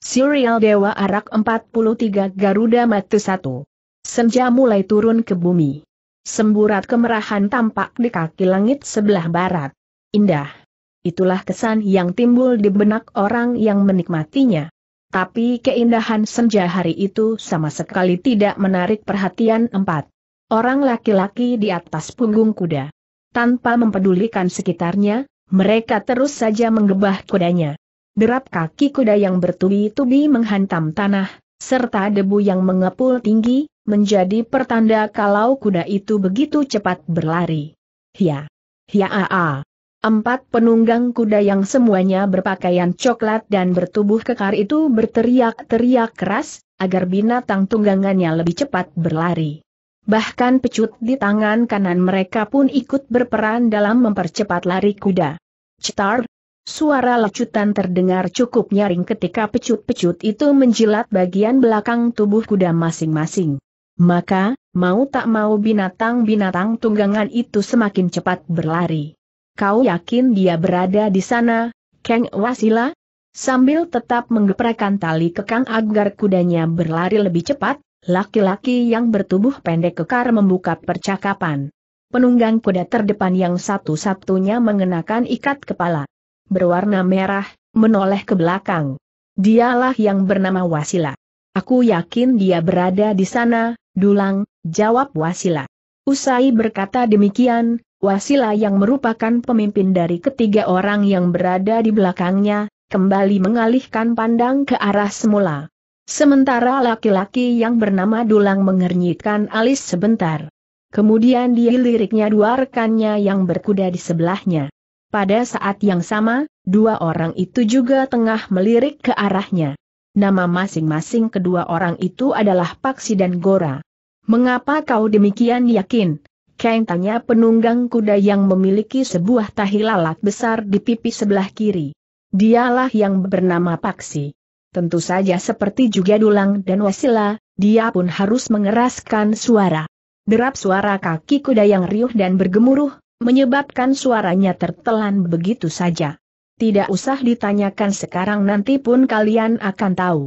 Serial Dewa Arak 43 Garuda Matu 1. Senja mulai turun ke bumi. Semburat kemerahan tampak di kaki langit sebelah barat. Indah. Itulah kesan yang timbul di benak orang yang menikmatinya. Tapi keindahan senja hari itu sama sekali tidak menarik perhatian empat orang laki-laki di atas punggung kuda. Tanpa mempedulikan sekitarnya, mereka terus saja menggebah kudanya derap kaki kuda yang bertubi-tubi menghantam tanah, serta debu yang mengepul tinggi, menjadi pertanda kalau kuda itu begitu cepat berlari. Hia, ya aa. Empat penunggang kuda yang semuanya berpakaian coklat dan bertubuh kekar itu berteriak-teriak keras, agar binatang tunggangannya lebih cepat berlari. Bahkan pecut di tangan kanan mereka pun ikut berperan dalam mempercepat lari kuda. Cetar, Suara lecutan terdengar cukup nyaring ketika pecut-pecut itu menjilat bagian belakang tubuh kuda masing-masing. Maka, mau tak mau binatang-binatang tunggangan itu semakin cepat berlari. Kau yakin dia berada di sana, Kang Wasila? Sambil tetap menggeprakan tali kekang agar kudanya berlari lebih cepat, laki-laki yang bertubuh pendek kekar membuka percakapan. Penunggang kuda terdepan yang satu-satunya mengenakan ikat kepala berwarna merah, menoleh ke belakang. Dialah yang bernama Wasila. Aku yakin dia berada di sana, Dulang, jawab Wasila. Usai berkata demikian, Wasila yang merupakan pemimpin dari ketiga orang yang berada di belakangnya, kembali mengalihkan pandang ke arah semula. Sementara laki-laki yang bernama Dulang mengernyitkan alis sebentar. Kemudian dia liriknya dua rekannya yang berkuda di sebelahnya. Pada saat yang sama, dua orang itu juga tengah melirik ke arahnya. Nama masing-masing kedua orang itu adalah Paksi dan Gora. Mengapa kau demikian yakin? Kang tanya penunggang kuda yang memiliki sebuah tahi lalat besar di pipi sebelah kiri. Dialah yang bernama Paksi. Tentu saja seperti juga Dulang dan Wasila, dia pun harus mengeraskan suara. Derap suara kaki kuda yang riuh dan bergemuruh, menyebabkan suaranya tertelan begitu saja. Tidak usah ditanyakan sekarang nanti pun kalian akan tahu.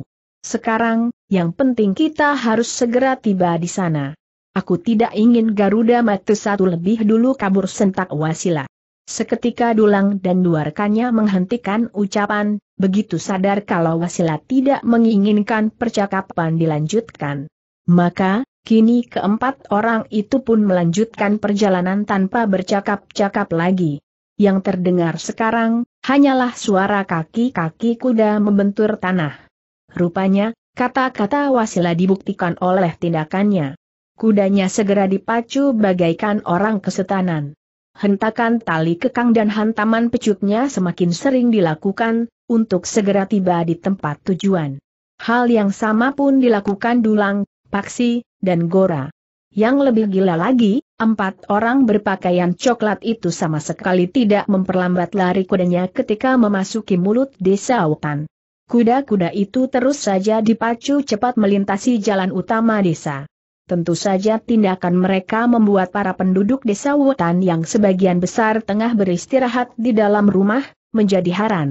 Sekarang, yang penting kita harus segera tiba di sana. Aku tidak ingin Garuda mati satu lebih dulu kabur sentak wasila. Seketika Dulang dan dua menghentikan ucapan, begitu sadar kalau wasila tidak menginginkan percakapan dilanjutkan. Maka, Kini keempat orang itu pun melanjutkan perjalanan tanpa bercakap-cakap lagi. Yang terdengar sekarang, hanyalah suara kaki-kaki kuda membentur tanah. Rupanya, kata-kata wasila dibuktikan oleh tindakannya. Kudanya segera dipacu bagaikan orang kesetanan. Hentakan tali kekang dan hantaman pecutnya semakin sering dilakukan, untuk segera tiba di tempat tujuan. Hal yang sama pun dilakukan Dulang, Paksi, dan Gora. Yang lebih gila lagi, empat orang berpakaian coklat itu sama sekali tidak memperlambat lari kudanya ketika memasuki mulut desa Wutan. Kuda-kuda itu terus saja dipacu cepat melintasi jalan utama desa. Tentu saja tindakan mereka membuat para penduduk desa Wutan yang sebagian besar tengah beristirahat di dalam rumah, menjadi haran.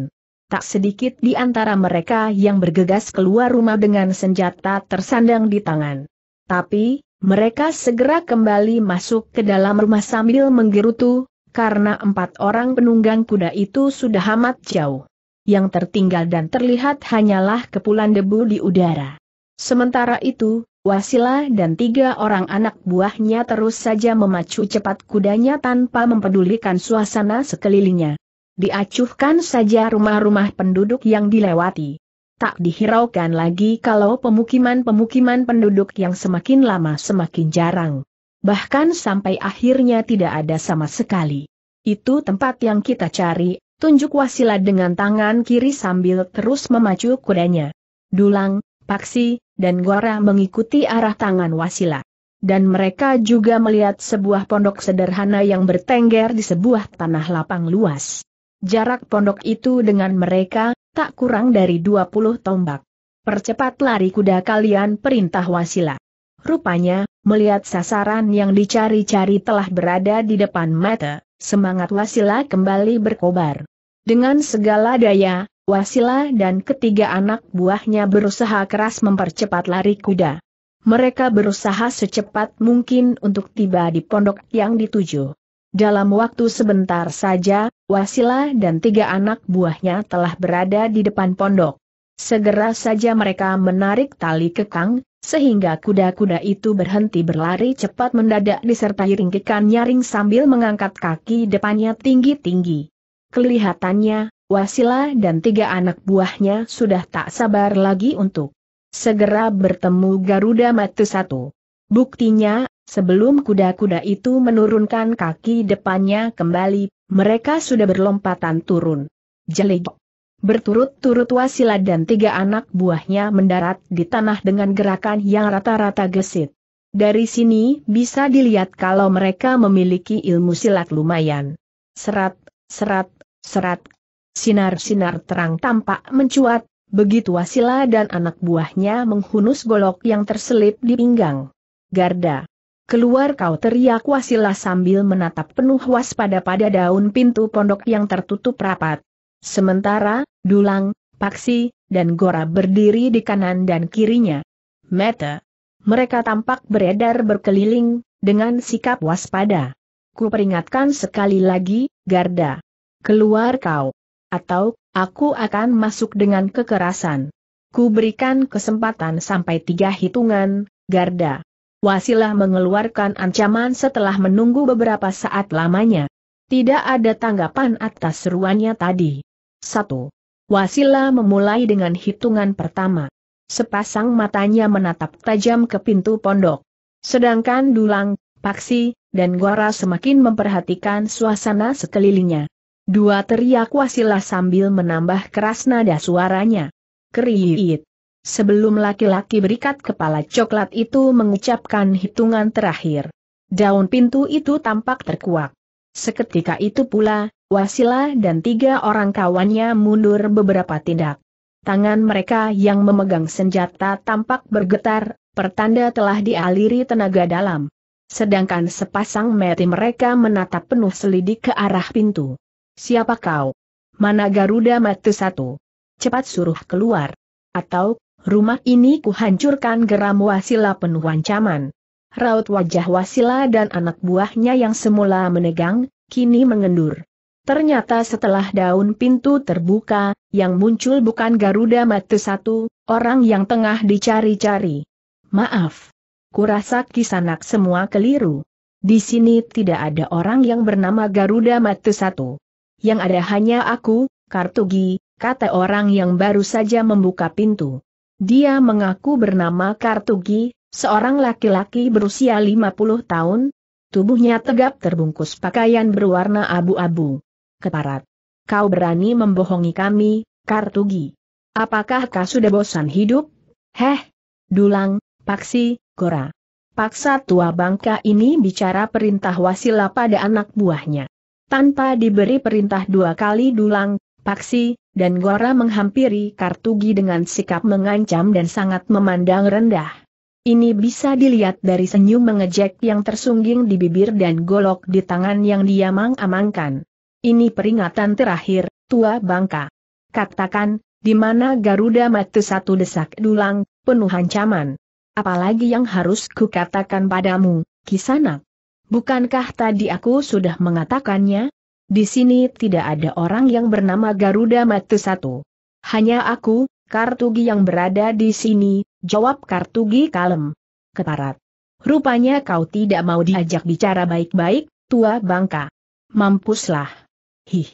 Tak sedikit di antara mereka yang bergegas keluar rumah dengan senjata tersandang di tangan. Tapi, mereka segera kembali masuk ke dalam rumah sambil menggerutu, karena empat orang penunggang kuda itu sudah amat jauh. Yang tertinggal dan terlihat hanyalah kepulan debu di udara. Sementara itu, Wasila dan tiga orang anak buahnya terus saja memacu cepat kudanya tanpa mempedulikan suasana sekelilingnya. Diacuhkan saja rumah-rumah penduduk yang dilewati tak dihiraukan lagi kalau pemukiman-pemukiman penduduk yang semakin lama semakin jarang. Bahkan sampai akhirnya tidak ada sama sekali. Itu tempat yang kita cari, tunjuk wasilah dengan tangan kiri sambil terus memacu kudanya. Dulang, Paksi, dan Gora mengikuti arah tangan Wasila. Dan mereka juga melihat sebuah pondok sederhana yang bertengger di sebuah tanah lapang luas. Jarak pondok itu dengan mereka tak kurang dari 20 tombak. Percepat lari kuda kalian perintah Wasila. Rupanya, melihat sasaran yang dicari-cari telah berada di depan mata, semangat Wasila kembali berkobar. Dengan segala daya, Wasila dan ketiga anak buahnya berusaha keras mempercepat lari kuda. Mereka berusaha secepat mungkin untuk tiba di pondok yang dituju. Dalam waktu sebentar saja, Wasila dan tiga anak buahnya telah berada di depan pondok. Segera saja mereka menarik tali kekang, sehingga kuda-kuda itu berhenti berlari cepat mendadak disertai ringkikan nyaring sambil mengangkat kaki depannya tinggi-tinggi. Kelihatannya, Wasila dan tiga anak buahnya sudah tak sabar lagi untuk segera bertemu Garuda Matu satu. Buktinya, Sebelum kuda-kuda itu menurunkan kaki depannya kembali, mereka sudah berlompatan turun. Jelik. Berturut-turut Wasila dan tiga anak buahnya mendarat di tanah dengan gerakan yang rata-rata gesit. Dari sini bisa dilihat kalau mereka memiliki ilmu silat lumayan. Serat, serat, serat. Sinar-sinar terang tampak mencuat, begitu Wasila dan anak buahnya menghunus golok yang terselip di pinggang. Garda. Keluar kau teriak wasilah sambil menatap penuh waspada pada daun pintu pondok yang tertutup rapat. Sementara, Dulang, Paksi, dan Gora berdiri di kanan dan kirinya. meta. Mereka tampak beredar berkeliling, dengan sikap waspada. Ku peringatkan sekali lagi, Garda. Keluar kau. Atau, aku akan masuk dengan kekerasan. Ku berikan kesempatan sampai tiga hitungan, Garda. Wasilah mengeluarkan ancaman setelah menunggu beberapa saat lamanya. Tidak ada tanggapan atas seruannya tadi. 1. Wasilah memulai dengan hitungan pertama. Sepasang matanya menatap tajam ke pintu pondok. Sedangkan Dulang, Paksi, dan Gora semakin memperhatikan suasana sekelilingnya. Dua teriak wasilah sambil menambah keras nada suaranya. Keriit sebelum laki-laki berikat kepala coklat itu mengucapkan hitungan terakhir. Daun pintu itu tampak terkuak. Seketika itu pula, Wasila dan tiga orang kawannya mundur beberapa tindak. Tangan mereka yang memegang senjata tampak bergetar, pertanda telah dialiri tenaga dalam. Sedangkan sepasang mati mereka menatap penuh selidik ke arah pintu. Siapa kau? Mana Garuda Matu satu? Cepat suruh keluar. Atau Rumah ini kuhancurkan geram Wasila penuh ancaman. Raut wajah Wasila dan anak buahnya yang semula menegang, kini mengendur. Ternyata setelah daun pintu terbuka, yang muncul bukan Garuda Matu satu, orang yang tengah dicari-cari. Maaf. Kurasa kisanak semua keliru. Di sini tidak ada orang yang bernama Garuda Matu satu. Yang ada hanya aku, Kartugi, kata orang yang baru saja membuka pintu. Dia mengaku bernama Kartugi, seorang laki-laki berusia 50 tahun, tubuhnya tegap terbungkus pakaian berwarna abu-abu. Keparat. Kau berani membohongi kami, Kartugi. Apakah kau sudah bosan hidup? Heh, dulang, paksi, gora. Paksa tua bangka ini bicara perintah wasila pada anak buahnya. Tanpa diberi perintah dua kali dulang, Paksi, dan Gora menghampiri Kartugi dengan sikap mengancam dan sangat memandang rendah. Ini bisa dilihat dari senyum mengejek yang tersungging di bibir dan golok di tangan yang dia mang-amangkan. Ini peringatan terakhir, tua bangka. Katakan, di mana Garuda mati satu desak dulang, penuh ancaman. Apalagi yang harus kukatakan padamu, kisanak. Bukankah tadi aku sudah mengatakannya? Di sini tidak ada orang yang bernama Garuda Matu Satu. Hanya aku, Kartugi yang berada di sini, jawab Kartugi kalem. Keparat. Rupanya kau tidak mau diajak bicara baik-baik, tua bangka. Mampuslah. Hih.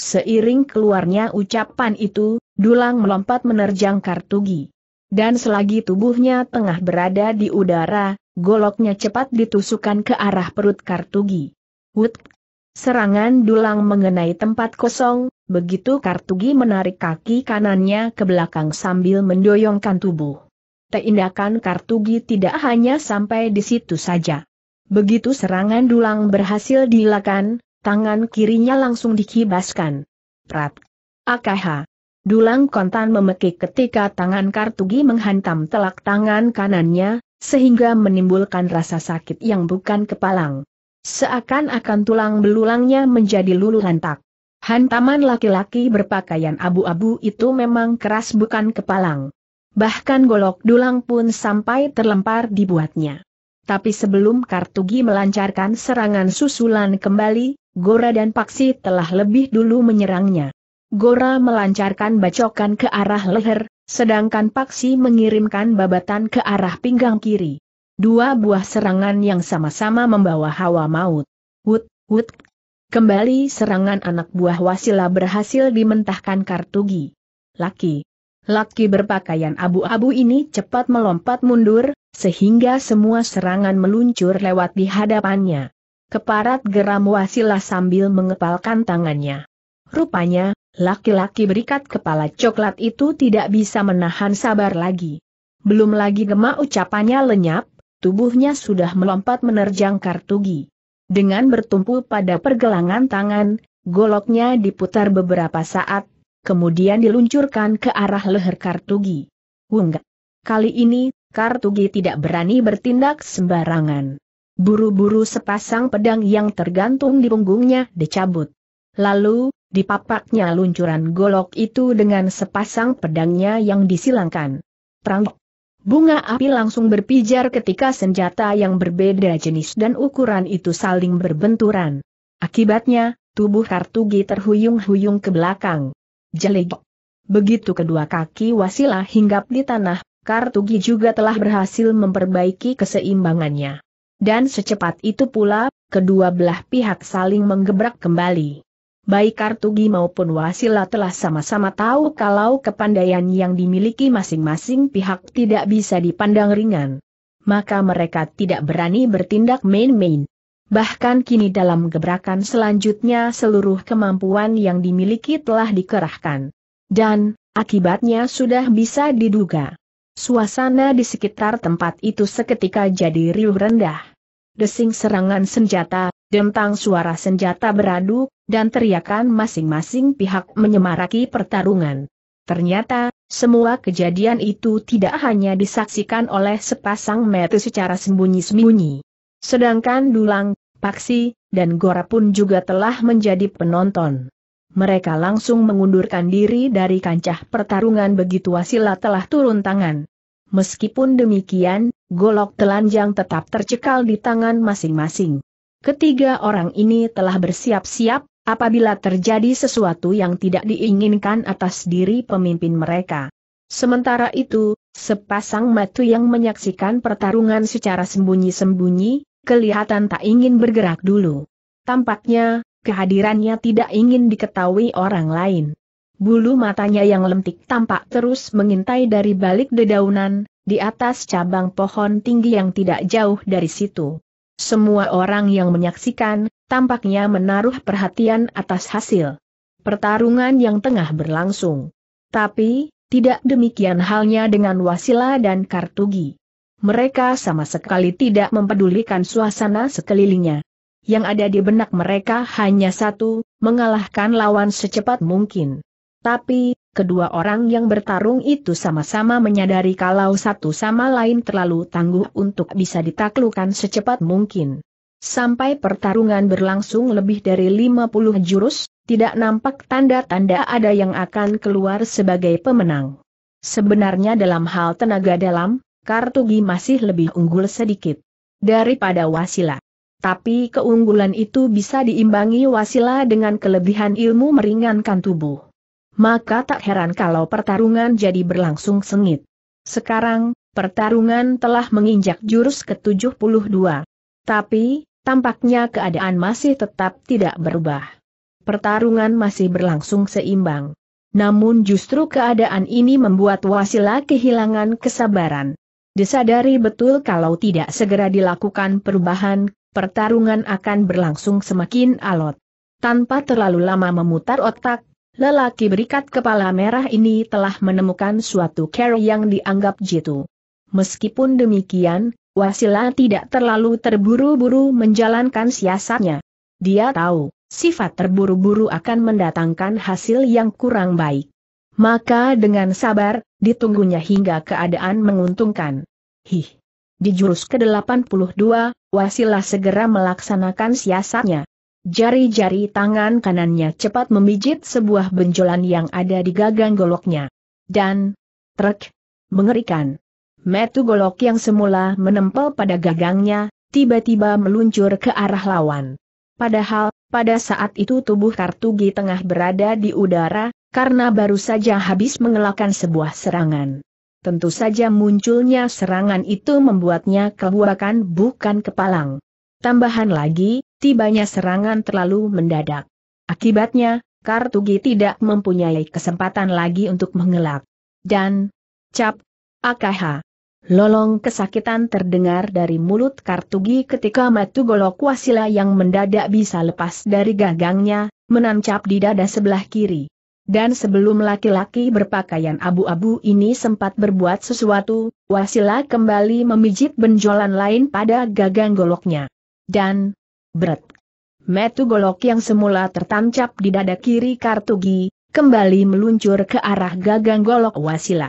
Seiring keluarnya ucapan itu, Dulang melompat menerjang Kartugi. Dan selagi tubuhnya tengah berada di udara, goloknya cepat ditusukkan ke arah perut Kartugi. Wut! Serangan dulang mengenai tempat kosong, begitu Kartugi menarik kaki kanannya ke belakang sambil mendoyongkan tubuh. Tindakan Kartugi tidak hanya sampai di situ saja. Begitu serangan dulang berhasil dilakukan, tangan kirinya langsung dikibaskan. Prat. AKH. Dulang kontan memekik ketika tangan Kartugi menghantam telak tangan kanannya, sehingga menimbulkan rasa sakit yang bukan kepalang. Seakan-akan tulang belulangnya menjadi lulu lantak. Hantaman laki-laki berpakaian abu-abu itu memang keras bukan kepalang. Bahkan golok dulang pun sampai terlempar dibuatnya. Tapi sebelum Kartugi melancarkan serangan susulan kembali, Gora dan Paksi telah lebih dulu menyerangnya. Gora melancarkan bacokan ke arah leher, sedangkan Paksi mengirimkan babatan ke arah pinggang kiri. Dua buah serangan yang sama-sama membawa hawa maut. Wut, wut. Kembali serangan anak buah Wasila berhasil dimentahkan Kartugi. Laki. Laki berpakaian abu-abu ini cepat melompat mundur, sehingga semua serangan meluncur lewat di hadapannya. Keparat geram Wasila sambil mengepalkan tangannya. Rupanya, laki-laki berikat kepala coklat itu tidak bisa menahan sabar lagi. Belum lagi gemak ucapannya lenyap, tubuhnya sudah melompat menerjang Kartugi. Dengan bertumpu pada pergelangan tangan, goloknya diputar beberapa saat, kemudian diluncurkan ke arah leher Kartugi. Wungga. Kali ini, Kartugi tidak berani bertindak sembarangan. Buru-buru sepasang pedang yang tergantung di punggungnya dicabut. Lalu, dipapaknya luncuran golok itu dengan sepasang pedangnya yang disilangkan. Prang Bunga api langsung berpijar ketika senjata yang berbeda jenis dan ukuran itu saling berbenturan. Akibatnya, tubuh Kartugi terhuyung-huyung ke belakang. Jelek. Begitu kedua kaki Wasila hinggap di tanah, Kartugi juga telah berhasil memperbaiki keseimbangannya. Dan secepat itu pula, kedua belah pihak saling menggebrak kembali baik Kartugi maupun Wasila telah sama-sama tahu kalau kepandaian yang dimiliki masing-masing pihak tidak bisa dipandang ringan. Maka mereka tidak berani bertindak main-main. Bahkan kini dalam gebrakan selanjutnya seluruh kemampuan yang dimiliki telah dikerahkan. Dan, akibatnya sudah bisa diduga. Suasana di sekitar tempat itu seketika jadi riuh rendah. Desing serangan senjata, Dentang suara senjata beradu, dan teriakan masing-masing pihak menyemaraki pertarungan. Ternyata, semua kejadian itu tidak hanya disaksikan oleh sepasang mata secara sembunyi-sembunyi. Sedangkan Dulang, Paksi, dan Gora pun juga telah menjadi penonton. Mereka langsung mengundurkan diri dari kancah pertarungan begitu Wasila telah turun tangan. Meskipun demikian, golok telanjang tetap tercekal di tangan masing-masing. Ketiga orang ini telah bersiap-siap, apabila terjadi sesuatu yang tidak diinginkan atas diri pemimpin mereka. Sementara itu, sepasang matu yang menyaksikan pertarungan secara sembunyi-sembunyi, kelihatan tak ingin bergerak dulu. Tampaknya, kehadirannya tidak ingin diketahui orang lain. Bulu matanya yang lentik tampak terus mengintai dari balik dedaunan, di atas cabang pohon tinggi yang tidak jauh dari situ. Semua orang yang menyaksikan, tampaknya menaruh perhatian atas hasil pertarungan yang tengah berlangsung. Tapi, tidak demikian halnya dengan Wasila dan Kartugi. Mereka sama sekali tidak mempedulikan suasana sekelilingnya. Yang ada di benak mereka hanya satu, mengalahkan lawan secepat mungkin. Tapi, Kedua orang yang bertarung itu sama-sama menyadari kalau satu sama lain terlalu tangguh untuk bisa ditaklukkan secepat mungkin. Sampai pertarungan berlangsung lebih dari 50 jurus, tidak nampak tanda-tanda ada yang akan keluar sebagai pemenang. Sebenarnya dalam hal tenaga dalam, Kartugi masih lebih unggul sedikit daripada Wasila. Tapi keunggulan itu bisa diimbangi Wasila dengan kelebihan ilmu meringankan tubuh maka tak heran kalau pertarungan jadi berlangsung sengit. Sekarang, pertarungan telah menginjak jurus ke-72. Tapi, tampaknya keadaan masih tetap tidak berubah. Pertarungan masih berlangsung seimbang. Namun justru keadaan ini membuat Wasila kehilangan kesabaran. Disadari betul kalau tidak segera dilakukan perubahan, pertarungan akan berlangsung semakin alot. Tanpa terlalu lama memutar otak, Lelaki berikat kepala merah ini telah menemukan suatu cara yang dianggap jitu. Meskipun demikian, Wasila tidak terlalu terburu-buru menjalankan siasatnya. Dia tahu, sifat terburu-buru akan mendatangkan hasil yang kurang baik. Maka dengan sabar, ditunggunya hingga keadaan menguntungkan. Hih! Di jurus ke-82, Wasila segera melaksanakan siasatnya. Jari-jari tangan kanannya cepat memijit sebuah benjolan yang ada di gagang goloknya. Dan, trek, mengerikan. Metu golok yang semula menempel pada gagangnya, tiba-tiba meluncur ke arah lawan. Padahal, pada saat itu tubuh Kartugi tengah berada di udara, karena baru saja habis mengelakkan sebuah serangan. Tentu saja munculnya serangan itu membuatnya kebuakan bukan kepalang. Tambahan lagi, tibanya serangan terlalu mendadak. Akibatnya, Kartugi tidak mempunyai kesempatan lagi untuk mengelak. Dan, cap, akh, Lolong kesakitan terdengar dari mulut Kartugi ketika matu golok wasila yang mendadak bisa lepas dari gagangnya, menancap di dada sebelah kiri. Dan sebelum laki-laki berpakaian abu-abu ini sempat berbuat sesuatu, Wasila kembali memijit benjolan lain pada gagang goloknya. Dan, Berat. Metu golok yang semula tertancap di dada kiri Kartugi, kembali meluncur ke arah gagang golok wasila.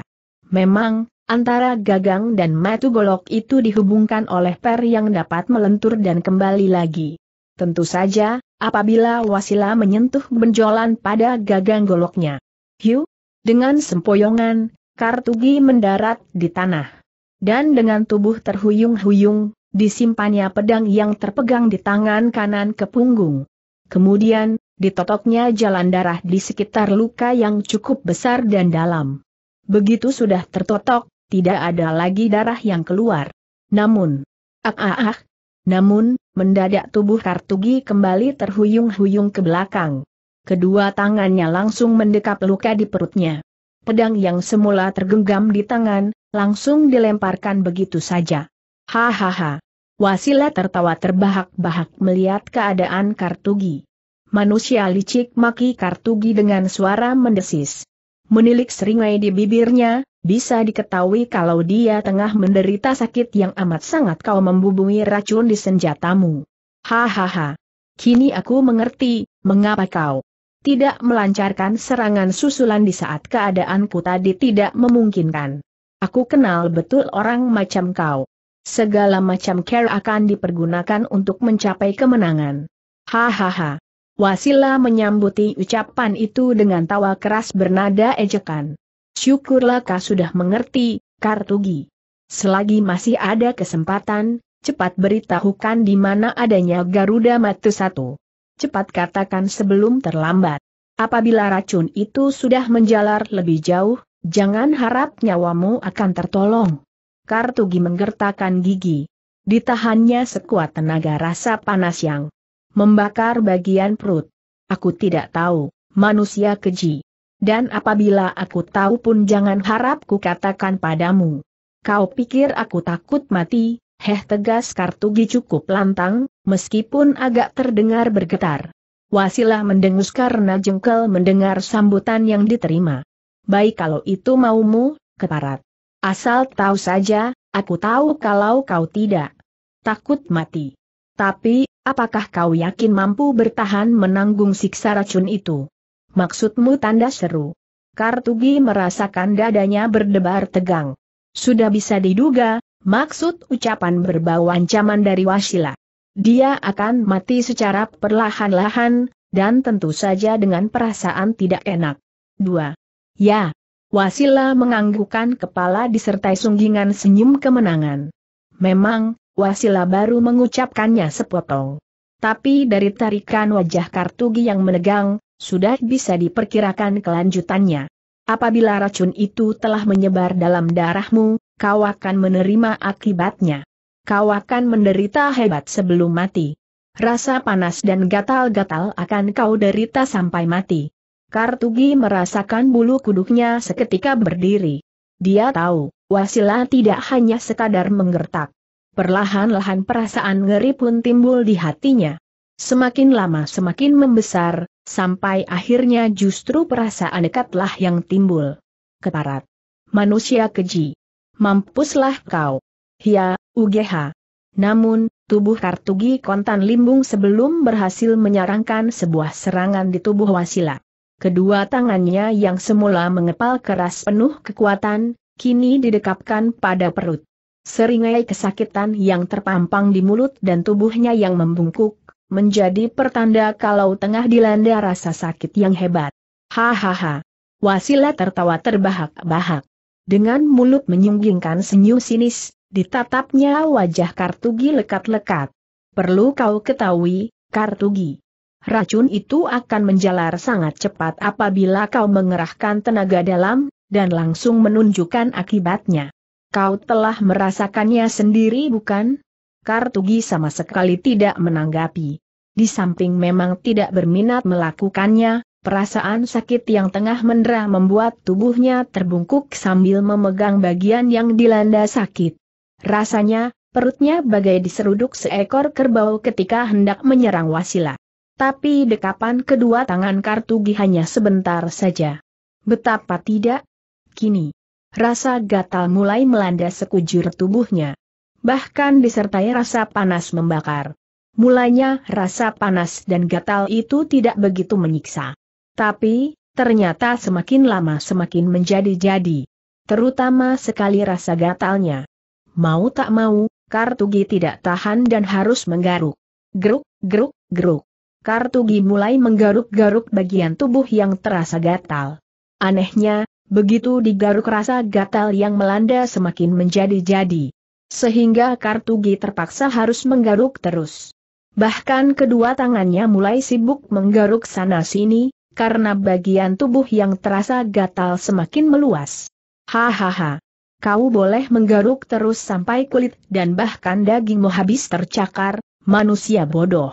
Memang, antara gagang dan metu golok itu dihubungkan oleh per yang dapat melentur dan kembali lagi. Tentu saja, apabila wasila menyentuh benjolan pada gagang goloknya. Hiu! Dengan sempoyongan, Kartugi mendarat di tanah. Dan dengan tubuh terhuyung-huyung, disimpannya pedang yang terpegang di tangan kanan ke punggung. Kemudian, ditotoknya jalan darah di sekitar luka yang cukup besar dan dalam. Begitu sudah tertotok, tidak ada lagi darah yang keluar. Namun, ah ah ah, namun, mendadak tubuh Kartugi kembali terhuyung-huyung ke belakang. Kedua tangannya langsung mendekap luka di perutnya. Pedang yang semula tergenggam di tangan, langsung dilemparkan begitu saja. Hahaha. Wasila tertawa terbahak-bahak melihat keadaan Kartugi. Manusia licik maki Kartugi dengan suara mendesis. Menilik seringai di bibirnya, bisa diketahui kalau dia tengah menderita sakit yang amat sangat kau membubui racun di senjatamu. Hahaha. Kini aku mengerti, mengapa kau tidak melancarkan serangan susulan di saat keadaanku tadi tidak memungkinkan. Aku kenal betul orang macam kau. Segala macam care akan dipergunakan untuk mencapai kemenangan. Hahaha. Wasila menyambuti ucapan itu dengan tawa keras bernada ejekan. Syukurlah kau sudah mengerti, Kartugi. Selagi masih ada kesempatan, cepat beritahukan di mana adanya Garuda Matu Satu. Cepat katakan sebelum terlambat. Apabila racun itu sudah menjalar lebih jauh, jangan harap nyawamu akan tertolong. Kartugi menggertakkan gigi. Ditahannya sekuat tenaga rasa panas yang membakar bagian perut. Aku tidak tahu, manusia keji. Dan apabila aku tahu pun jangan harap ku katakan padamu. Kau pikir aku takut mati, heh tegas Kartugi cukup lantang, meskipun agak terdengar bergetar. Wasilah mendengus karena jengkel mendengar sambutan yang diterima. Baik kalau itu maumu, keparat. Asal tahu saja, aku tahu kalau kau tidak takut mati. Tapi, apakah kau yakin mampu bertahan menanggung siksa racun itu? Maksudmu tanda seru. Kartugi merasakan dadanya berdebar tegang. Sudah bisa diduga, maksud ucapan berbau ancaman dari Wasila. Dia akan mati secara perlahan-lahan, dan tentu saja dengan perasaan tidak enak. 2. Ya, Wasila menganggukkan kepala disertai sunggingan senyum kemenangan. Memang, Wasila baru mengucapkannya sepotong. Tapi dari tarikan wajah Kartugi yang menegang, sudah bisa diperkirakan kelanjutannya. Apabila racun itu telah menyebar dalam darahmu, kau akan menerima akibatnya. Kau akan menderita hebat sebelum mati. Rasa panas dan gatal-gatal akan kau derita sampai mati. Kartugi merasakan bulu kuduknya seketika berdiri. Dia tahu, Wasila tidak hanya sekadar menggertak. Perlahan-lahan perasaan ngeri pun timbul di hatinya. Semakin lama semakin membesar, sampai akhirnya justru perasaan dekatlah yang timbul. Keparat. Manusia keji. Mampuslah kau. Hia, UGH. Namun, tubuh Kartugi kontan limbung sebelum berhasil menyarankan sebuah serangan di tubuh Wasila. Kedua tangannya yang semula mengepal keras penuh kekuatan, kini didekapkan pada perut. Seringai kesakitan yang terpampang di mulut dan tubuhnya yang membungkuk, menjadi pertanda kalau tengah dilanda rasa sakit yang hebat. Hahaha. Wasila tertawa terbahak-bahak. Dengan mulut menyunggingkan senyum sinis, ditatapnya wajah Kartugi lekat-lekat. Perlu kau ketahui, Kartugi, racun itu akan menjalar sangat cepat apabila kau mengerahkan tenaga dalam, dan langsung menunjukkan akibatnya. Kau telah merasakannya sendiri bukan? Kartugi sama sekali tidak menanggapi. Di samping memang tidak berminat melakukannya, Perasaan sakit yang tengah mendera membuat tubuhnya terbungkuk sambil memegang bagian yang dilanda sakit. Rasanya, perutnya bagai diseruduk seekor kerbau ketika hendak menyerang Wasila. Tapi dekapan kedua tangan Kartugi hanya sebentar saja. Betapa tidak? Kini, rasa gatal mulai melanda sekujur tubuhnya. Bahkan disertai rasa panas membakar. Mulanya rasa panas dan gatal itu tidak begitu menyiksa. Tapi, ternyata semakin lama semakin menjadi-jadi. Terutama sekali rasa gatalnya. Mau tak mau, Kartugi tidak tahan dan harus menggaruk. Geruk, geruk, geruk. Kartugi mulai menggaruk-garuk bagian tubuh yang terasa gatal. Anehnya, begitu digaruk rasa gatal yang melanda semakin menjadi-jadi. Sehingga Kartugi terpaksa harus menggaruk terus. Bahkan kedua tangannya mulai sibuk menggaruk sana-sini, karena bagian tubuh yang terasa gatal semakin meluas. Hahaha. Kau boleh menggaruk terus sampai kulit dan bahkan dagingmu habis tercakar, manusia bodoh.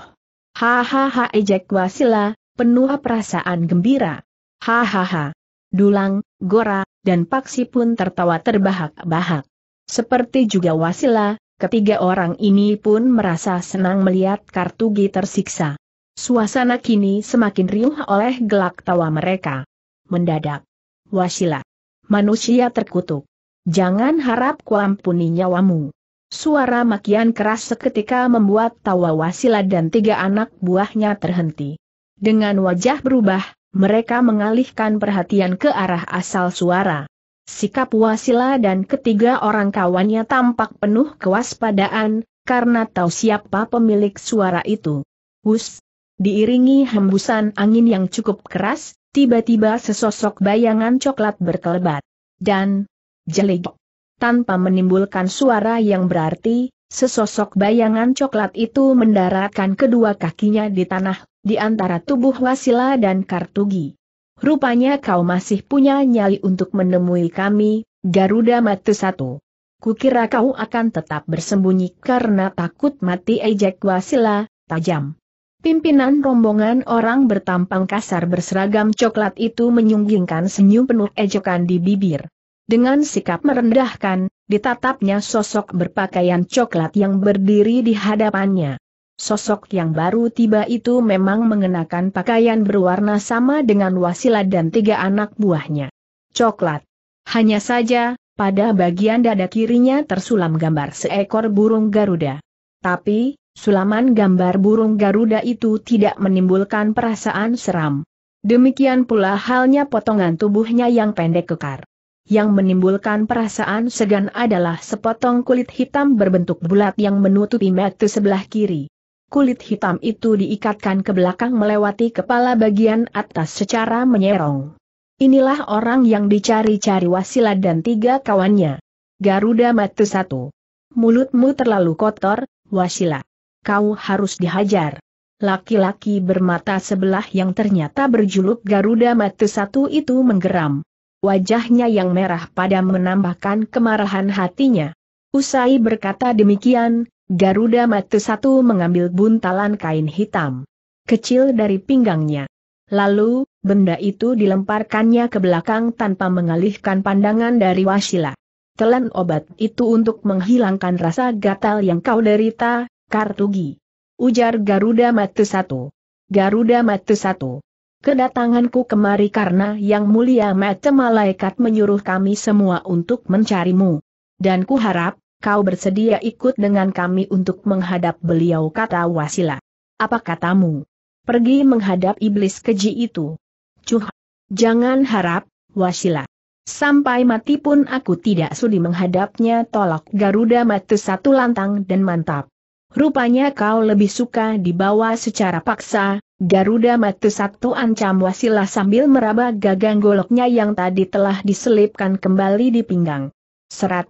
Hahaha ejek Wasila, penuh perasaan gembira. Hahaha. Dulang, Gora, dan Paksi pun tertawa terbahak-bahak. Seperti juga Wasila, ketiga orang ini pun merasa senang melihat Kartugi tersiksa. Suasana kini semakin riuh oleh gelak tawa mereka. Mendadak. Wasila. Manusia terkutuk. Jangan harap kuampuni nyawamu. Suara makian keras seketika membuat tawa Wasila dan tiga anak buahnya terhenti. Dengan wajah berubah, mereka mengalihkan perhatian ke arah asal suara. Sikap Wasila dan ketiga orang kawannya tampak penuh kewaspadaan, karena tahu siapa pemilik suara itu. Hus! Diiringi hembusan angin yang cukup keras, tiba-tiba sesosok bayangan coklat berkelebat. Dan, jelek tanpa menimbulkan suara yang berarti, sesosok bayangan coklat itu mendaratkan kedua kakinya di tanah, di antara tubuh Wasila dan Kartugi. Rupanya kau masih punya nyali untuk menemui kami, Garuda Matu Satu. Kukira kau akan tetap bersembunyi karena takut mati ejek Wasila, tajam. Pimpinan rombongan orang bertampang kasar berseragam coklat itu menyunggingkan senyum penuh ejekan di bibir. Dengan sikap merendahkan, ditatapnya sosok berpakaian coklat yang berdiri di hadapannya. Sosok yang baru tiba itu memang mengenakan pakaian berwarna sama dengan Wasila dan tiga anak buahnya. Coklat. Hanya saja, pada bagian dada kirinya tersulam gambar seekor burung Garuda. Tapi, sulaman gambar burung Garuda itu tidak menimbulkan perasaan seram. Demikian pula halnya potongan tubuhnya yang pendek kekar yang menimbulkan perasaan segan adalah sepotong kulit hitam berbentuk bulat yang menutupi metu sebelah kiri. Kulit hitam itu diikatkan ke belakang melewati kepala bagian atas secara menyerong. Inilah orang yang dicari-cari Wasila dan tiga kawannya. Garuda Matu satu. Mulutmu terlalu kotor, Wasila. Kau harus dihajar. Laki-laki bermata sebelah yang ternyata berjuluk Garuda Matu satu itu menggeram wajahnya yang merah pada menambahkan kemarahan hatinya. Usai berkata demikian, Garuda Matu satu mengambil buntalan kain hitam kecil dari pinggangnya. Lalu, benda itu dilemparkannya ke belakang tanpa mengalihkan pandangan dari Wasila. Telan obat itu untuk menghilangkan rasa gatal yang kau derita, Kartugi. Ujar Garuda Matu satu. Garuda Matu satu. Kedatanganku kemari karena yang mulia macam malaikat menyuruh kami semua untuk mencarimu. Dan ku harap, kau bersedia ikut dengan kami untuk menghadap beliau kata Wasila. Apa katamu? Pergi menghadap iblis keji itu. Cuh, jangan harap, Wasila. Sampai mati pun aku tidak sudi menghadapnya tolak Garuda mati satu lantang dan mantap. Rupanya kau lebih suka dibawa secara paksa, Garuda mati satu ancam wasila sambil meraba gagang goloknya yang tadi telah diselipkan kembali di pinggang. Serat.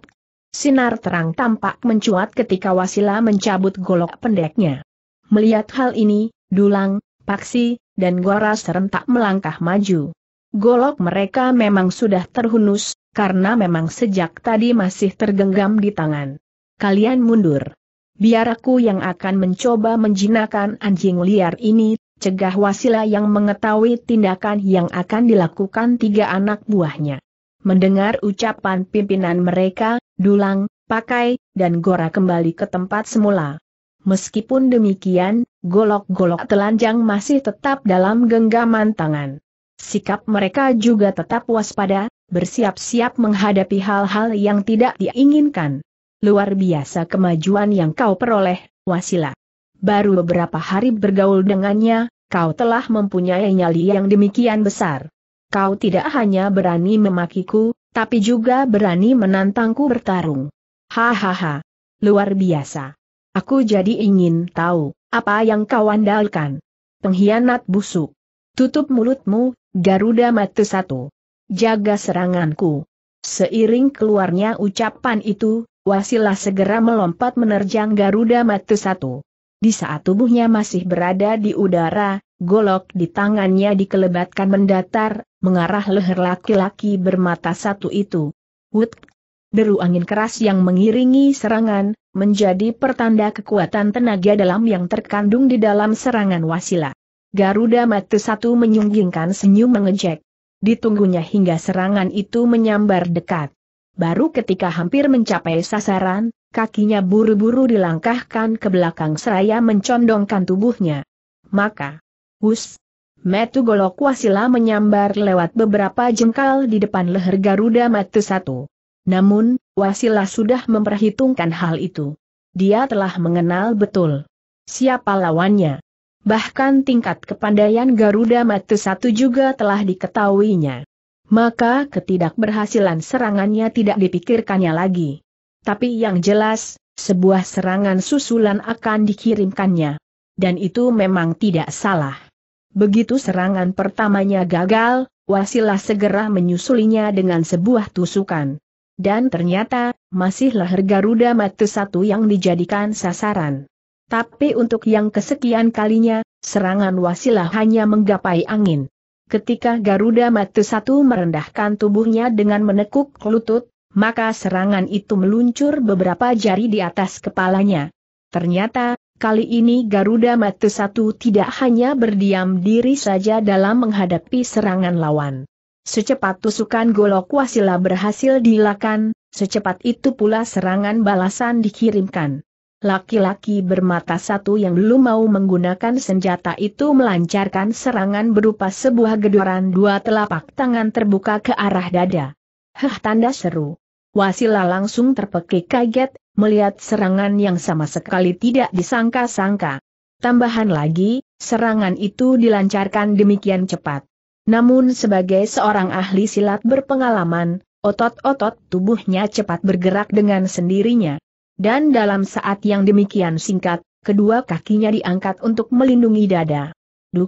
Sinar terang tampak mencuat ketika wasila mencabut golok pendeknya. Melihat hal ini, Dulang, Paksi, dan Gora serentak melangkah maju. Golok mereka memang sudah terhunus, karena memang sejak tadi masih tergenggam di tangan. Kalian mundur. Biar aku yang akan mencoba menjinakkan anjing liar ini, cegah Wasila yang mengetahui tindakan yang akan dilakukan tiga anak buahnya. Mendengar ucapan pimpinan mereka, Dulang, Pakai, dan Gora kembali ke tempat semula. Meskipun demikian, golok-golok telanjang masih tetap dalam genggaman tangan. Sikap mereka juga tetap waspada, bersiap-siap menghadapi hal-hal yang tidak diinginkan. Luar biasa kemajuan yang kau peroleh, Wasila. Baru beberapa hari bergaul dengannya, kau telah mempunyai nyali yang demikian besar. Kau tidak hanya berani memakiku, tapi juga berani menantangku bertarung. Hahaha. Luar biasa. Aku jadi ingin tahu, apa yang kau andalkan? Pengkhianat busuk. Tutup mulutmu, Garuda Mata Satu. Jaga seranganku. Seiring keluarnya ucapan itu, Wasilah segera melompat menerjang Garuda Mata Satu. Di saat tubuhnya masih berada di udara, golok di tangannya dikelebatkan mendatar, mengarah leher laki-laki bermata satu itu. Wut! Deru angin keras yang mengiringi serangan, menjadi pertanda kekuatan tenaga dalam yang terkandung di dalam serangan wasila. Garuda Mata satu menyunggingkan senyum mengejek. Ditunggunya hingga serangan itu menyambar dekat. Baru ketika hampir mencapai sasaran, kakinya buru-buru dilangkahkan ke belakang seraya mencondongkan tubuhnya. Maka, hus, metu golok wasila menyambar lewat beberapa jengkal di depan leher Garuda Matu satu. Namun, Wasila sudah memperhitungkan hal itu. Dia telah mengenal betul siapa lawannya. Bahkan tingkat kepandaian Garuda Matu satu juga telah diketahuinya. Maka ketidakberhasilan serangannya tidak dipikirkannya lagi. Tapi yang jelas, sebuah serangan susulan akan dikirimkannya. Dan itu memang tidak salah. Begitu serangan pertamanya gagal, Wasilah segera menyusulinya dengan sebuah tusukan. Dan ternyata, masihlah Garuda Mata satu yang dijadikan sasaran. Tapi untuk yang kesekian kalinya, serangan wasilah hanya menggapai angin. Ketika Garuda Mata satu merendahkan tubuhnya dengan menekuk lutut, maka serangan itu meluncur beberapa jari di atas kepalanya. Ternyata, kali ini Garuda Matu Satu tidak hanya berdiam diri saja dalam menghadapi serangan lawan. Secepat tusukan golok wasila berhasil dilakukan, secepat itu pula serangan balasan dikirimkan. Laki-laki bermata satu yang belum mau menggunakan senjata itu melancarkan serangan berupa sebuah gedoran dua telapak tangan terbuka ke arah dada. Heh tanda seru. Wasila langsung terpekik kaget, melihat serangan yang sama sekali tidak disangka-sangka. Tambahan lagi, serangan itu dilancarkan demikian cepat. Namun sebagai seorang ahli silat berpengalaman, otot-otot tubuhnya cepat bergerak dengan sendirinya. Dan dalam saat yang demikian singkat, kedua kakinya diangkat untuk melindungi dada. Duh,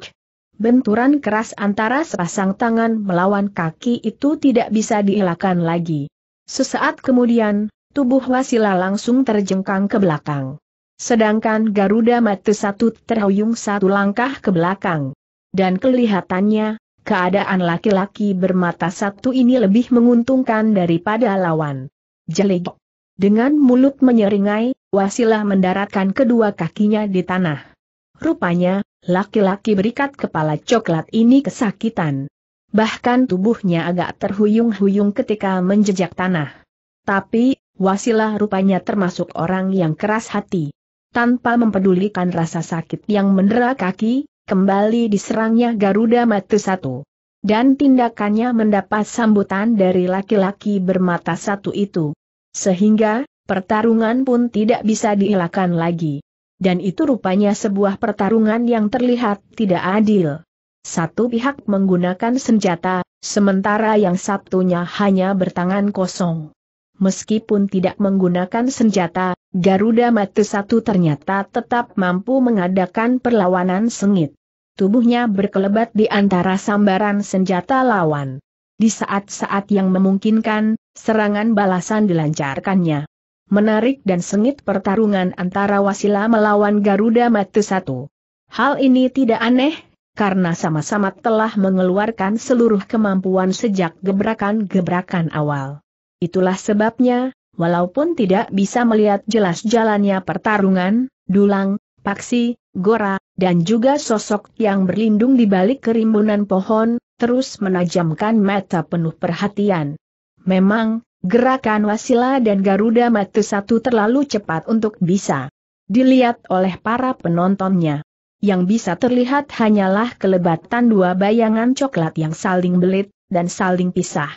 Benturan keras antara sepasang tangan melawan kaki itu tidak bisa dielakkan lagi. Sesaat kemudian, tubuh Wasila langsung terjengkang ke belakang. Sedangkan Garuda Mata satu terhuyung satu langkah ke belakang. Dan kelihatannya, keadaan laki-laki bermata satu ini lebih menguntungkan daripada lawan. Jelik. Dengan mulut menyeringai, Wasila mendaratkan kedua kakinya di tanah. Rupanya, laki-laki berikat kepala coklat ini kesakitan. Bahkan tubuhnya agak terhuyung-huyung ketika menjejak tanah. Tapi, wasilah rupanya termasuk orang yang keras hati. Tanpa mempedulikan rasa sakit yang mendera kaki, kembali diserangnya Garuda Mata Satu. Dan tindakannya mendapat sambutan dari laki-laki bermata satu itu. Sehingga, pertarungan pun tidak bisa dielakkan lagi dan itu rupanya sebuah pertarungan yang terlihat tidak adil. Satu pihak menggunakan senjata, sementara yang satunya hanya bertangan kosong. Meskipun tidak menggunakan senjata, Garuda Mati Satu ternyata tetap mampu mengadakan perlawanan sengit. Tubuhnya berkelebat di antara sambaran senjata lawan. Di saat-saat yang memungkinkan, serangan balasan dilancarkannya menarik dan sengit pertarungan antara Wasila melawan Garuda Matu Satu. Hal ini tidak aneh, karena sama-sama telah mengeluarkan seluruh kemampuan sejak gebrakan-gebrakan awal. Itulah sebabnya, walaupun tidak bisa melihat jelas jalannya pertarungan, dulang, paksi, gora, dan juga sosok yang berlindung di balik kerimbunan pohon, terus menajamkan mata penuh perhatian. Memang, Gerakan Wasila dan Garuda Matu satu terlalu cepat untuk bisa dilihat oleh para penontonnya. Yang bisa terlihat hanyalah kelebatan dua bayangan coklat yang saling belit dan saling pisah.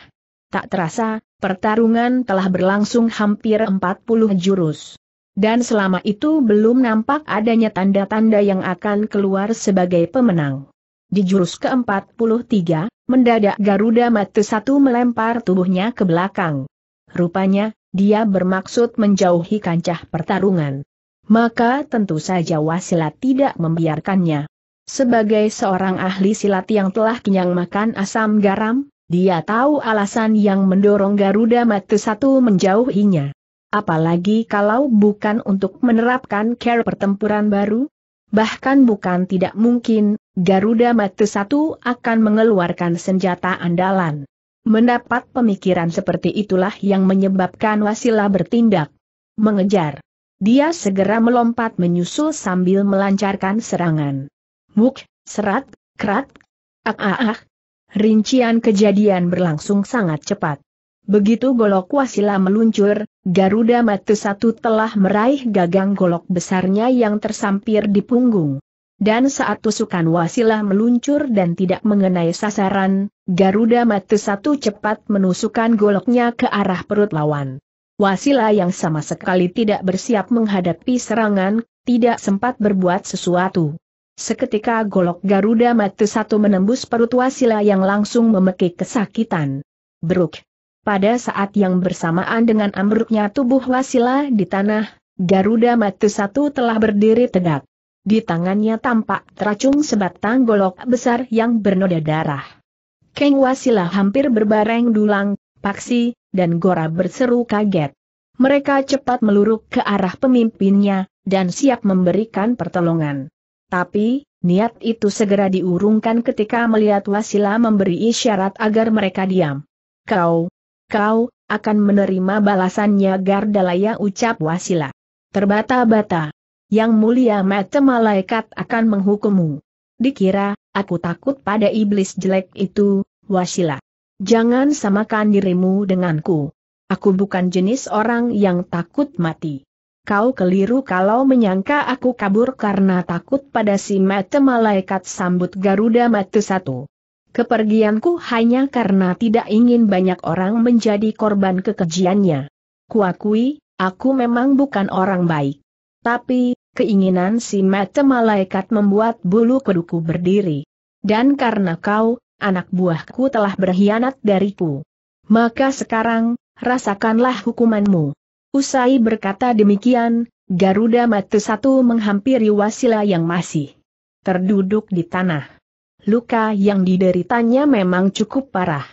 Tak terasa, pertarungan telah berlangsung hampir 40 jurus. Dan selama itu belum nampak adanya tanda-tanda yang akan keluar sebagai pemenang. Di jurus ke-43, mendadak Garuda Matu satu melempar tubuhnya ke belakang. Rupanya, dia bermaksud menjauhi kancah pertarungan. Maka tentu saja wasilat tidak membiarkannya. Sebagai seorang ahli silat yang telah kenyang makan asam garam, dia tahu alasan yang mendorong Garuda Mati satu menjauhinya. Apalagi kalau bukan untuk menerapkan care pertempuran baru, bahkan bukan tidak mungkin, Garuda Mati satu akan mengeluarkan senjata andalan. Mendapat pemikiran seperti itulah yang menyebabkan Wasila bertindak. Mengejar. Dia segera melompat menyusul sambil melancarkan serangan. Muk, serat, krat, ak ah, ah, ah. Rincian kejadian berlangsung sangat cepat. Begitu golok wasila meluncur, Garuda Matu Satu telah meraih gagang golok besarnya yang tersampir di punggung. Dan saat tusukan wasilah meluncur dan tidak mengenai sasaran, Garuda mati satu cepat menusukkan goloknya ke arah perut lawan. Wasila yang sama sekali tidak bersiap menghadapi serangan, tidak sempat berbuat sesuatu. Seketika golok Garuda mati satu menembus perut Wasila yang langsung memekik kesakitan. Beruk. Pada saat yang bersamaan dengan ambruknya tubuh Wasila di tanah, Garuda mati satu telah berdiri tegak. Di tangannya tampak teracung sebatang golok besar yang bernoda darah. Keng Wasila hampir berbareng dulang, paksi, dan Gora berseru kaget. Mereka cepat meluruk ke arah pemimpinnya, dan siap memberikan pertolongan. Tapi, niat itu segera diurungkan ketika melihat Wasila memberi isyarat agar mereka diam. Kau, kau, akan menerima balasannya Gardalaya ucap Wasila. Terbata-bata, yang mulia mata malaikat akan menghukummu. Dikira, aku takut pada iblis jelek itu, Wasila. Jangan samakan dirimu denganku. Aku bukan jenis orang yang takut mati. Kau keliru kalau menyangka aku kabur karena takut pada si mata malaikat sambut Garuda mata satu. Kepergianku hanya karena tidak ingin banyak orang menjadi korban kekejiannya. Kuakui, aku memang bukan orang baik. Tapi, keinginan si mata malaikat membuat bulu kuduku berdiri. Dan karena kau, anak buahku telah berkhianat dariku. Maka sekarang, rasakanlah hukumanmu. Usai berkata demikian, Garuda Mata Satu menghampiri Wasila yang masih terduduk di tanah. Luka yang dideritanya memang cukup parah.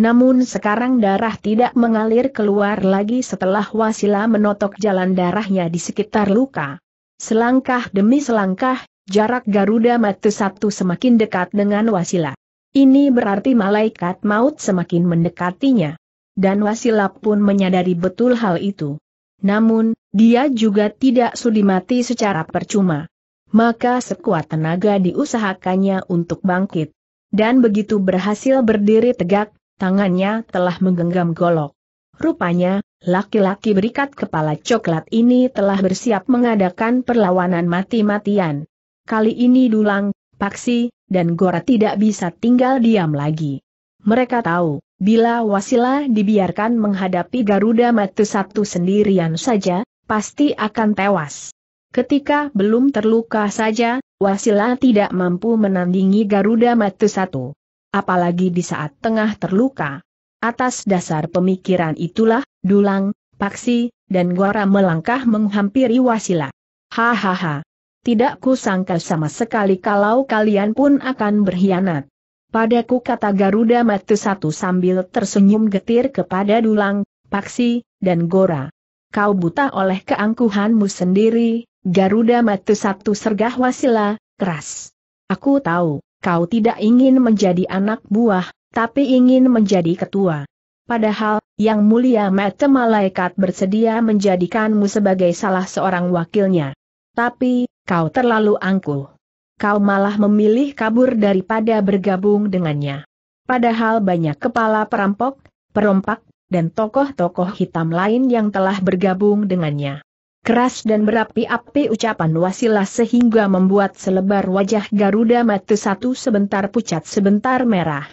Namun sekarang darah tidak mengalir keluar lagi setelah Wasila menotok jalan darahnya di sekitar luka. Selangkah demi selangkah, jarak Garuda Mata Sabtu semakin dekat dengan Wasila. Ini berarti malaikat maut semakin mendekatinya. Dan Wasila pun menyadari betul hal itu. Namun, dia juga tidak sudi mati secara percuma. Maka sekuat tenaga diusahakannya untuk bangkit. Dan begitu berhasil berdiri tegak, tangannya telah menggenggam golok. Rupanya, Laki-laki berikat kepala coklat ini telah bersiap mengadakan perlawanan mati-matian. Kali ini Dulang, Paksi, dan Gora tidak bisa tinggal diam lagi. Mereka tahu, bila Wasila dibiarkan menghadapi Garuda Matu satu sendirian saja, pasti akan tewas. Ketika belum terluka saja, Wasila tidak mampu menandingi Garuda Matu Satu. Apalagi di saat tengah terluka. Atas dasar pemikiran itulah, Dulang, Paksi, dan Gora melangkah menghampiri Wasila. Hahaha. Tidak kusangka sama sekali kalau kalian pun akan berkhianat. Padaku kata Garuda Matu satu sambil tersenyum getir kepada Dulang, Paksi, dan Gora. Kau buta oleh keangkuhanmu sendiri, Garuda Matu satu sergah Wasila, keras. Aku tahu, kau tidak ingin menjadi anak buah, tapi ingin menjadi ketua. Padahal, Yang Mulia Mata Malaikat bersedia menjadikanmu sebagai salah seorang wakilnya. Tapi, kau terlalu angkuh. Kau malah memilih kabur daripada bergabung dengannya. Padahal banyak kepala perampok, perompak, dan tokoh-tokoh hitam lain yang telah bergabung dengannya. Keras dan berapi-api ucapan wasilah sehingga membuat selebar wajah Garuda Matu satu sebentar pucat sebentar merah.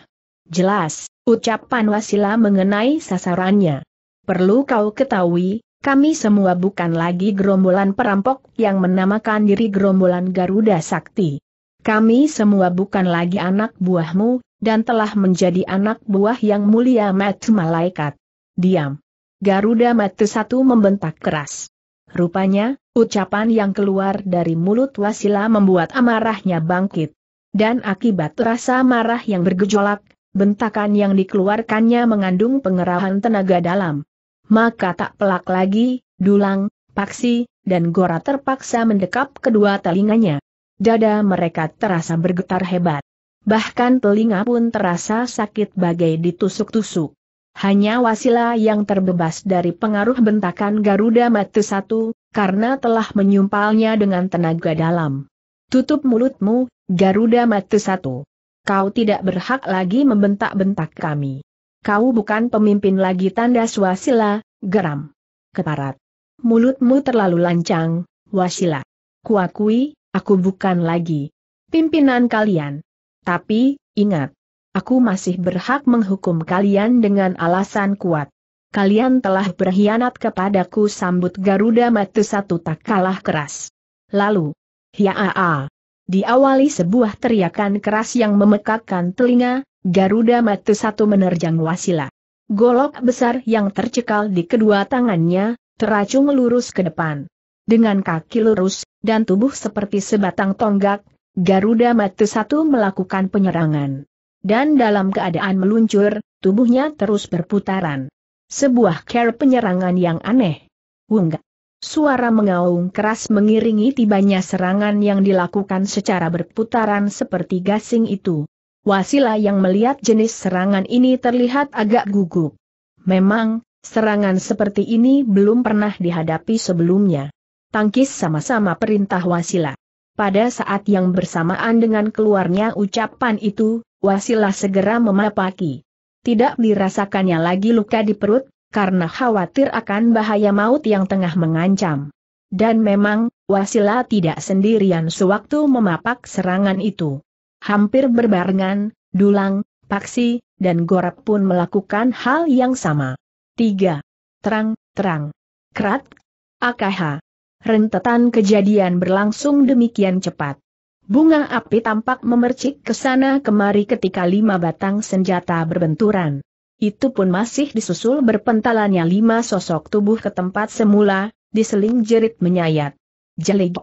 Jelas, ucapan Wasila mengenai sasarannya. Perlu kau ketahui, kami semua bukan lagi gerombolan perampok yang menamakan diri gerombolan Garuda Sakti. Kami semua bukan lagi anak buahmu, dan telah menjadi anak buah yang mulia Matu Malaikat. Diam. Garuda Matu Satu membentak keras. Rupanya, ucapan yang keluar dari mulut Wasila membuat amarahnya bangkit. Dan akibat rasa marah yang bergejolak, Bentakan yang dikeluarkannya mengandung pengerahan tenaga dalam. Maka tak pelak lagi, dulang, paksi, dan gora terpaksa mendekap kedua telinganya. Dada mereka terasa bergetar hebat. Bahkan telinga pun terasa sakit bagai ditusuk-tusuk. Hanya Wasila yang terbebas dari pengaruh bentakan Garuda Matu Satu, karena telah menyumpalnya dengan tenaga dalam. Tutup mulutmu, Garuda Matu Satu kau tidak berhak lagi membentak-bentak kami. Kau bukan pemimpin lagi tanda Wasila, geram. Keparat. Mulutmu terlalu lancang, Wasila. Kuakui, aku bukan lagi pimpinan kalian. Tapi, ingat, aku masih berhak menghukum kalian dengan alasan kuat. Kalian telah berkhianat kepadaku sambut Garuda Matu satu tak kalah keras. Lalu, hiaa, diawali sebuah teriakan keras yang memekakkan telinga, Garuda Matu satu menerjang Wasila. Golok besar yang tercekal di kedua tangannya, teracung lurus ke depan. Dengan kaki lurus, dan tubuh seperti sebatang tonggak, Garuda Matu satu melakukan penyerangan. Dan dalam keadaan meluncur, tubuhnya terus berputaran. Sebuah care penyerangan yang aneh. Wungga. Suara mengaung keras mengiringi tibanya serangan yang dilakukan secara berputaran seperti gasing itu. Wasila yang melihat jenis serangan ini terlihat agak gugup. Memang, serangan seperti ini belum pernah dihadapi sebelumnya. Tangkis sama-sama perintah Wasila. Pada saat yang bersamaan dengan keluarnya ucapan itu, Wasila segera memapaki. Tidak dirasakannya lagi luka di perut, karena khawatir akan bahaya maut yang tengah mengancam. Dan memang, Wasila tidak sendirian sewaktu memapak serangan itu. Hampir berbarengan, Dulang, Paksi, dan Gorap pun melakukan hal yang sama. 3. Terang, terang. kerat, AKH. Rentetan kejadian berlangsung demikian cepat. Bunga api tampak memercik ke sana kemari ketika lima batang senjata berbenturan. Itu pun masih disusul berpentalannya lima sosok tubuh ke tempat semula, diseling jerit menyayat. Jelik.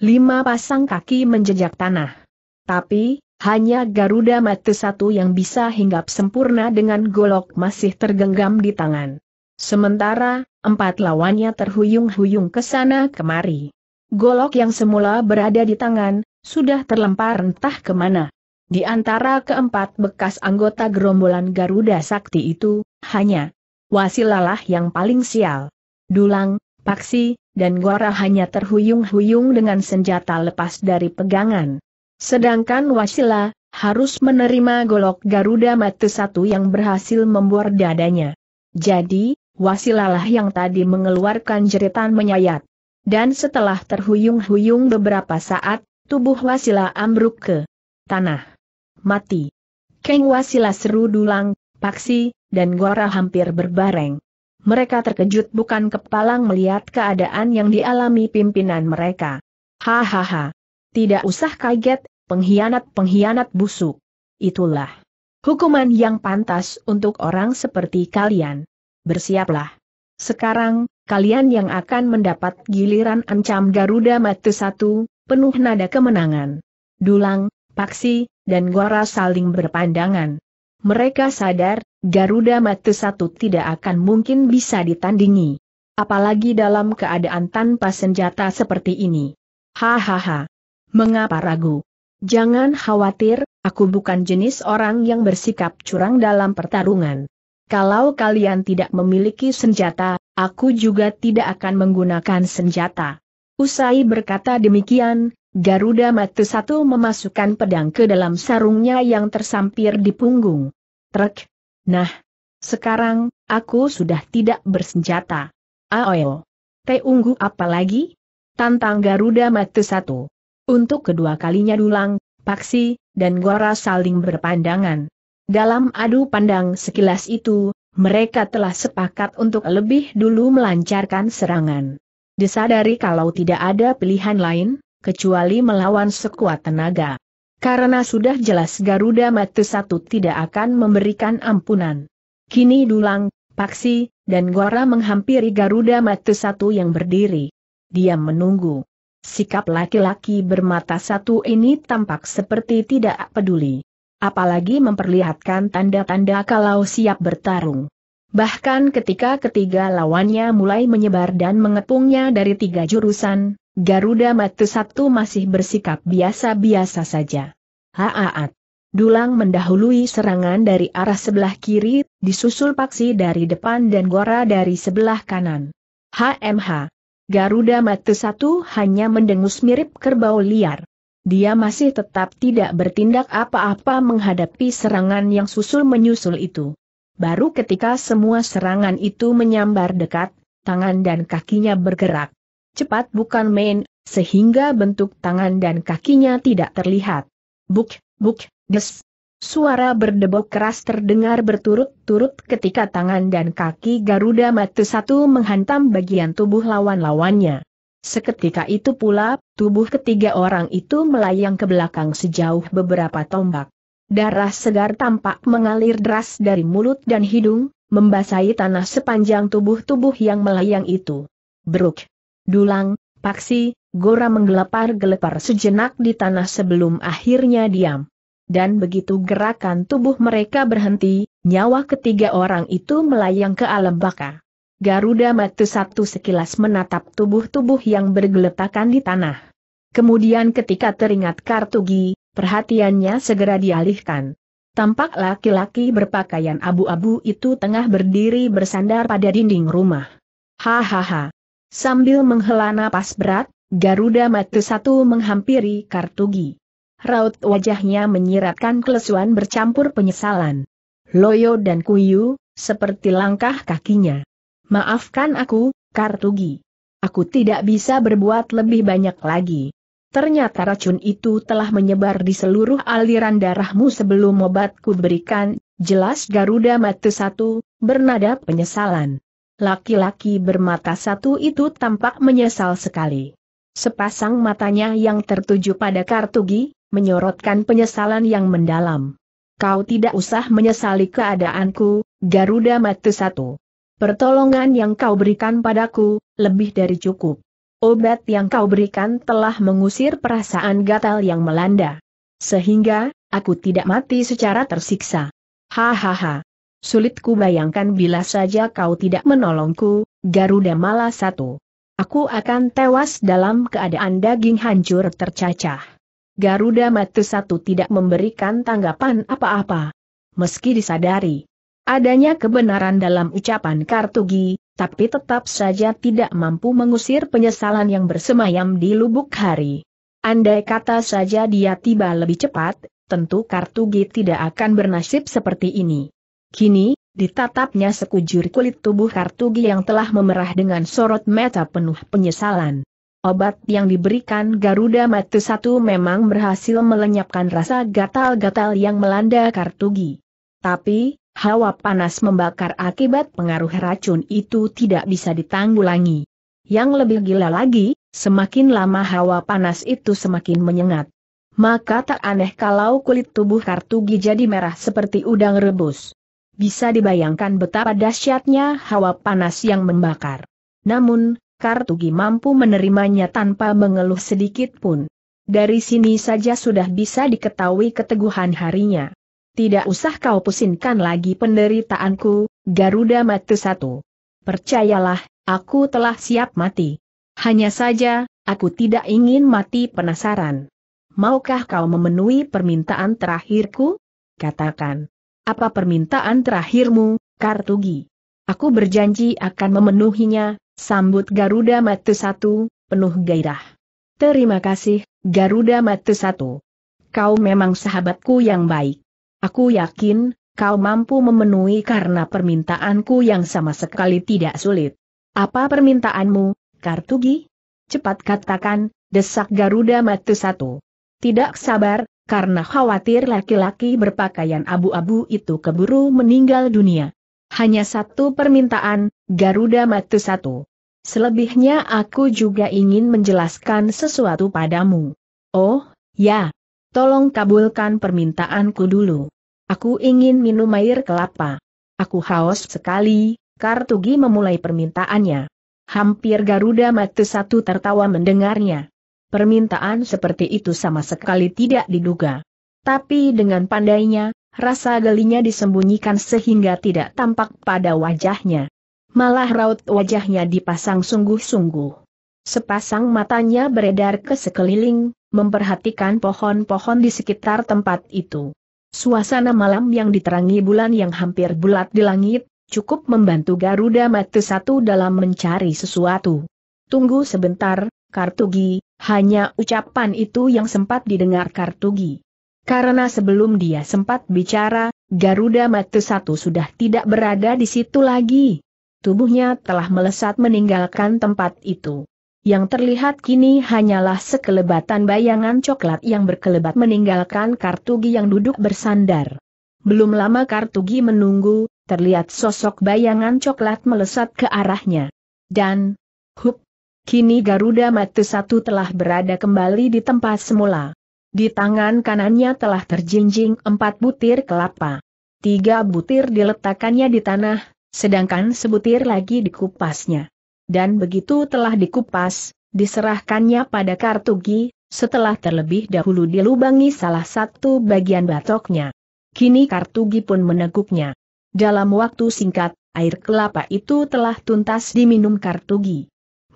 Lima pasang kaki menjejak tanah. Tapi, hanya Garuda mati satu yang bisa hinggap sempurna dengan golok masih tergenggam di tangan. Sementara, empat lawannya terhuyung-huyung ke sana kemari. Golok yang semula berada di tangan, sudah terlempar entah kemana. Di antara keempat bekas anggota gerombolan Garuda Sakti itu, hanya Wasilalah yang paling sial. Dulang, Paksi, dan Gora hanya terhuyung-huyung dengan senjata lepas dari pegangan. Sedangkan Wasila, harus menerima golok Garuda mati satu yang berhasil membuat dadanya. Jadi, Wasilalah yang tadi mengeluarkan jeritan menyayat. Dan setelah terhuyung-huyung beberapa saat, tubuh Wasila ambruk ke tanah mati. Keng Wasila seru dulang, paksi, dan Gora hampir berbareng. Mereka terkejut bukan kepalang melihat keadaan yang dialami pimpinan mereka. Hahaha. Tidak usah kaget, pengkhianat-pengkhianat busuk. Itulah hukuman yang pantas untuk orang seperti kalian. Bersiaplah. Sekarang, kalian yang akan mendapat giliran ancam Garuda Matu satu, penuh nada kemenangan. Dulang, Paksi, dan Gora saling berpandangan. Mereka sadar, Garuda Mata satu tidak akan mungkin bisa ditandingi. Apalagi dalam keadaan tanpa senjata seperti ini. Hahaha. Mengapa ragu? Jangan khawatir, aku bukan jenis orang yang bersikap curang dalam pertarungan. Kalau kalian tidak memiliki senjata, aku juga tidak akan menggunakan senjata. Usai berkata demikian, Garuda mati satu memasukkan pedang ke dalam sarungnya yang tersampir di punggung. Trek. Nah, sekarang, aku sudah tidak bersenjata. Aoi, Teh unggu apa lagi? Tantang Garuda mati satu. Untuk kedua kalinya Dulang, Paksi, dan Gora saling berpandangan. Dalam adu pandang sekilas itu, mereka telah sepakat untuk lebih dulu melancarkan serangan. Disadari kalau tidak ada pilihan lain, kecuali melawan sekuat tenaga. Karena sudah jelas Garuda Mati Satu tidak akan memberikan ampunan. Kini Dulang, Paksi, dan Gora menghampiri Garuda Mati Satu yang berdiri. Dia menunggu. Sikap laki-laki bermata satu ini tampak seperti tidak peduli. Apalagi memperlihatkan tanda-tanda kalau siap bertarung. Bahkan ketika ketiga lawannya mulai menyebar dan mengepungnya dari tiga jurusan, Garuda Matu Sabtu masih bersikap biasa-biasa saja. Haaat. Dulang mendahului serangan dari arah sebelah kiri, disusul Paksi dari depan dan Gora dari sebelah kanan. HMH. Garuda Matu Satu hanya mendengus mirip kerbau liar. Dia masih tetap tidak bertindak apa-apa menghadapi serangan yang susul-menyusul itu. Baru ketika semua serangan itu menyambar dekat, tangan dan kakinya bergerak cepat bukan main, sehingga bentuk tangan dan kakinya tidak terlihat. Buk, buk, des. Suara berdebok keras terdengar berturut-turut ketika tangan dan kaki Garuda Mata satu menghantam bagian tubuh lawan-lawannya. Seketika itu pula, tubuh ketiga orang itu melayang ke belakang sejauh beberapa tombak. Darah segar tampak mengalir deras dari mulut dan hidung, membasahi tanah sepanjang tubuh-tubuh yang melayang itu. Beruk, dulang, paksi, Gora menggelepar-gelepar sejenak di tanah sebelum akhirnya diam. Dan begitu gerakan tubuh mereka berhenti, nyawa ketiga orang itu melayang ke alam baka. Garuda mati satu sekilas menatap tubuh-tubuh yang bergeletakan di tanah. Kemudian ketika teringat Kartugi, perhatiannya segera dialihkan. Tampak laki-laki berpakaian abu-abu itu tengah berdiri bersandar pada dinding rumah. Hahaha, Sambil menghela napas berat, Garuda Matu satu menghampiri Kartugi. Raut wajahnya menyiratkan kelesuan bercampur penyesalan. Loyo dan Kuyu, seperti langkah kakinya. Maafkan aku, Kartugi. Aku tidak bisa berbuat lebih banyak lagi. Ternyata racun itu telah menyebar di seluruh aliran darahmu sebelum obatku berikan, jelas Garuda Matu satu, bernada penyesalan. Laki-laki bermata satu itu tampak menyesal sekali. Sepasang matanya yang tertuju pada Kartugi, menyorotkan penyesalan yang mendalam. Kau tidak usah menyesali keadaanku, Garuda Matu Satu. Pertolongan yang kau berikan padaku, lebih dari cukup. Obat yang kau berikan telah mengusir perasaan gatal yang melanda. Sehingga, aku tidak mati secara tersiksa. Hahaha. Sulit ku bayangkan bila saja kau tidak menolongku, Garuda malah satu. Aku akan tewas dalam keadaan daging hancur tercacah. Garuda Matu satu tidak memberikan tanggapan apa-apa. Meski disadari adanya kebenaran dalam ucapan Kartugi, tapi tetap saja tidak mampu mengusir penyesalan yang bersemayam di lubuk hari. Andai kata saja dia tiba lebih cepat, tentu Kartugi tidak akan bernasib seperti ini. Kini, ditatapnya sekujur kulit tubuh Kartugi yang telah memerah dengan sorot mata penuh penyesalan. Obat yang diberikan Garuda Matu satu memang berhasil melenyapkan rasa gatal-gatal yang melanda Kartugi. Tapi, hawa panas membakar akibat pengaruh racun itu tidak bisa ditanggulangi. Yang lebih gila lagi, semakin lama hawa panas itu semakin menyengat. Maka tak aneh kalau kulit tubuh Kartugi jadi merah seperti udang rebus. Bisa dibayangkan betapa dahsyatnya hawa panas yang membakar. Namun, Kartugi mampu menerimanya tanpa mengeluh sedikit pun. Dari sini saja sudah bisa diketahui keteguhan harinya. Tidak usah kau pusingkan lagi penderitaanku, Garuda Matu Satu. Percayalah, aku telah siap mati. Hanya saja, aku tidak ingin mati penasaran. Maukah kau memenuhi permintaan terakhirku? Katakan. Apa permintaan terakhirmu, Kartugi? Aku berjanji akan memenuhinya, sambut Garuda Mata Satu, penuh gairah. Terima kasih, Garuda Mata Satu. Kau memang sahabatku yang baik. Aku yakin, kau mampu memenuhi karena permintaanku yang sama sekali tidak sulit. Apa permintaanmu, Kartugi? Cepat katakan, desak Garuda Mata Satu. Tidak sabar, karena khawatir laki-laki berpakaian abu-abu itu keburu meninggal dunia. Hanya satu permintaan, Garuda Matu satu. Selebihnya aku juga ingin menjelaskan sesuatu padamu. Oh, ya. Tolong kabulkan permintaanku dulu. Aku ingin minum air kelapa. Aku haus sekali, Kartugi memulai permintaannya. Hampir Garuda Matu satu tertawa mendengarnya permintaan seperti itu sama sekali tidak diduga. Tapi dengan pandainya, rasa gelinya disembunyikan sehingga tidak tampak pada wajahnya. Malah raut wajahnya dipasang sungguh-sungguh. Sepasang matanya beredar ke sekeliling, memperhatikan pohon-pohon di sekitar tempat itu. Suasana malam yang diterangi bulan yang hampir bulat di langit, cukup membantu Garuda Matu satu dalam mencari sesuatu. Tunggu sebentar, Kartugi, hanya ucapan itu yang sempat didengar Kartugi. Karena sebelum dia sempat bicara, Garuda Matu Satu sudah tidak berada di situ lagi. Tubuhnya telah melesat meninggalkan tempat itu. Yang terlihat kini hanyalah sekelebatan bayangan coklat yang berkelebat meninggalkan Kartugi yang duduk bersandar. Belum lama Kartugi menunggu, terlihat sosok bayangan coklat melesat ke arahnya. Dan, hup, Kini Garuda Mata Satu telah berada kembali di tempat semula. Di tangan kanannya telah terjinjing empat butir kelapa. Tiga butir diletakkannya di tanah, sedangkan sebutir lagi dikupasnya. Dan begitu telah dikupas, diserahkannya pada Kartugi, setelah terlebih dahulu dilubangi salah satu bagian batoknya. Kini Kartugi pun meneguknya. Dalam waktu singkat, air kelapa itu telah tuntas diminum Kartugi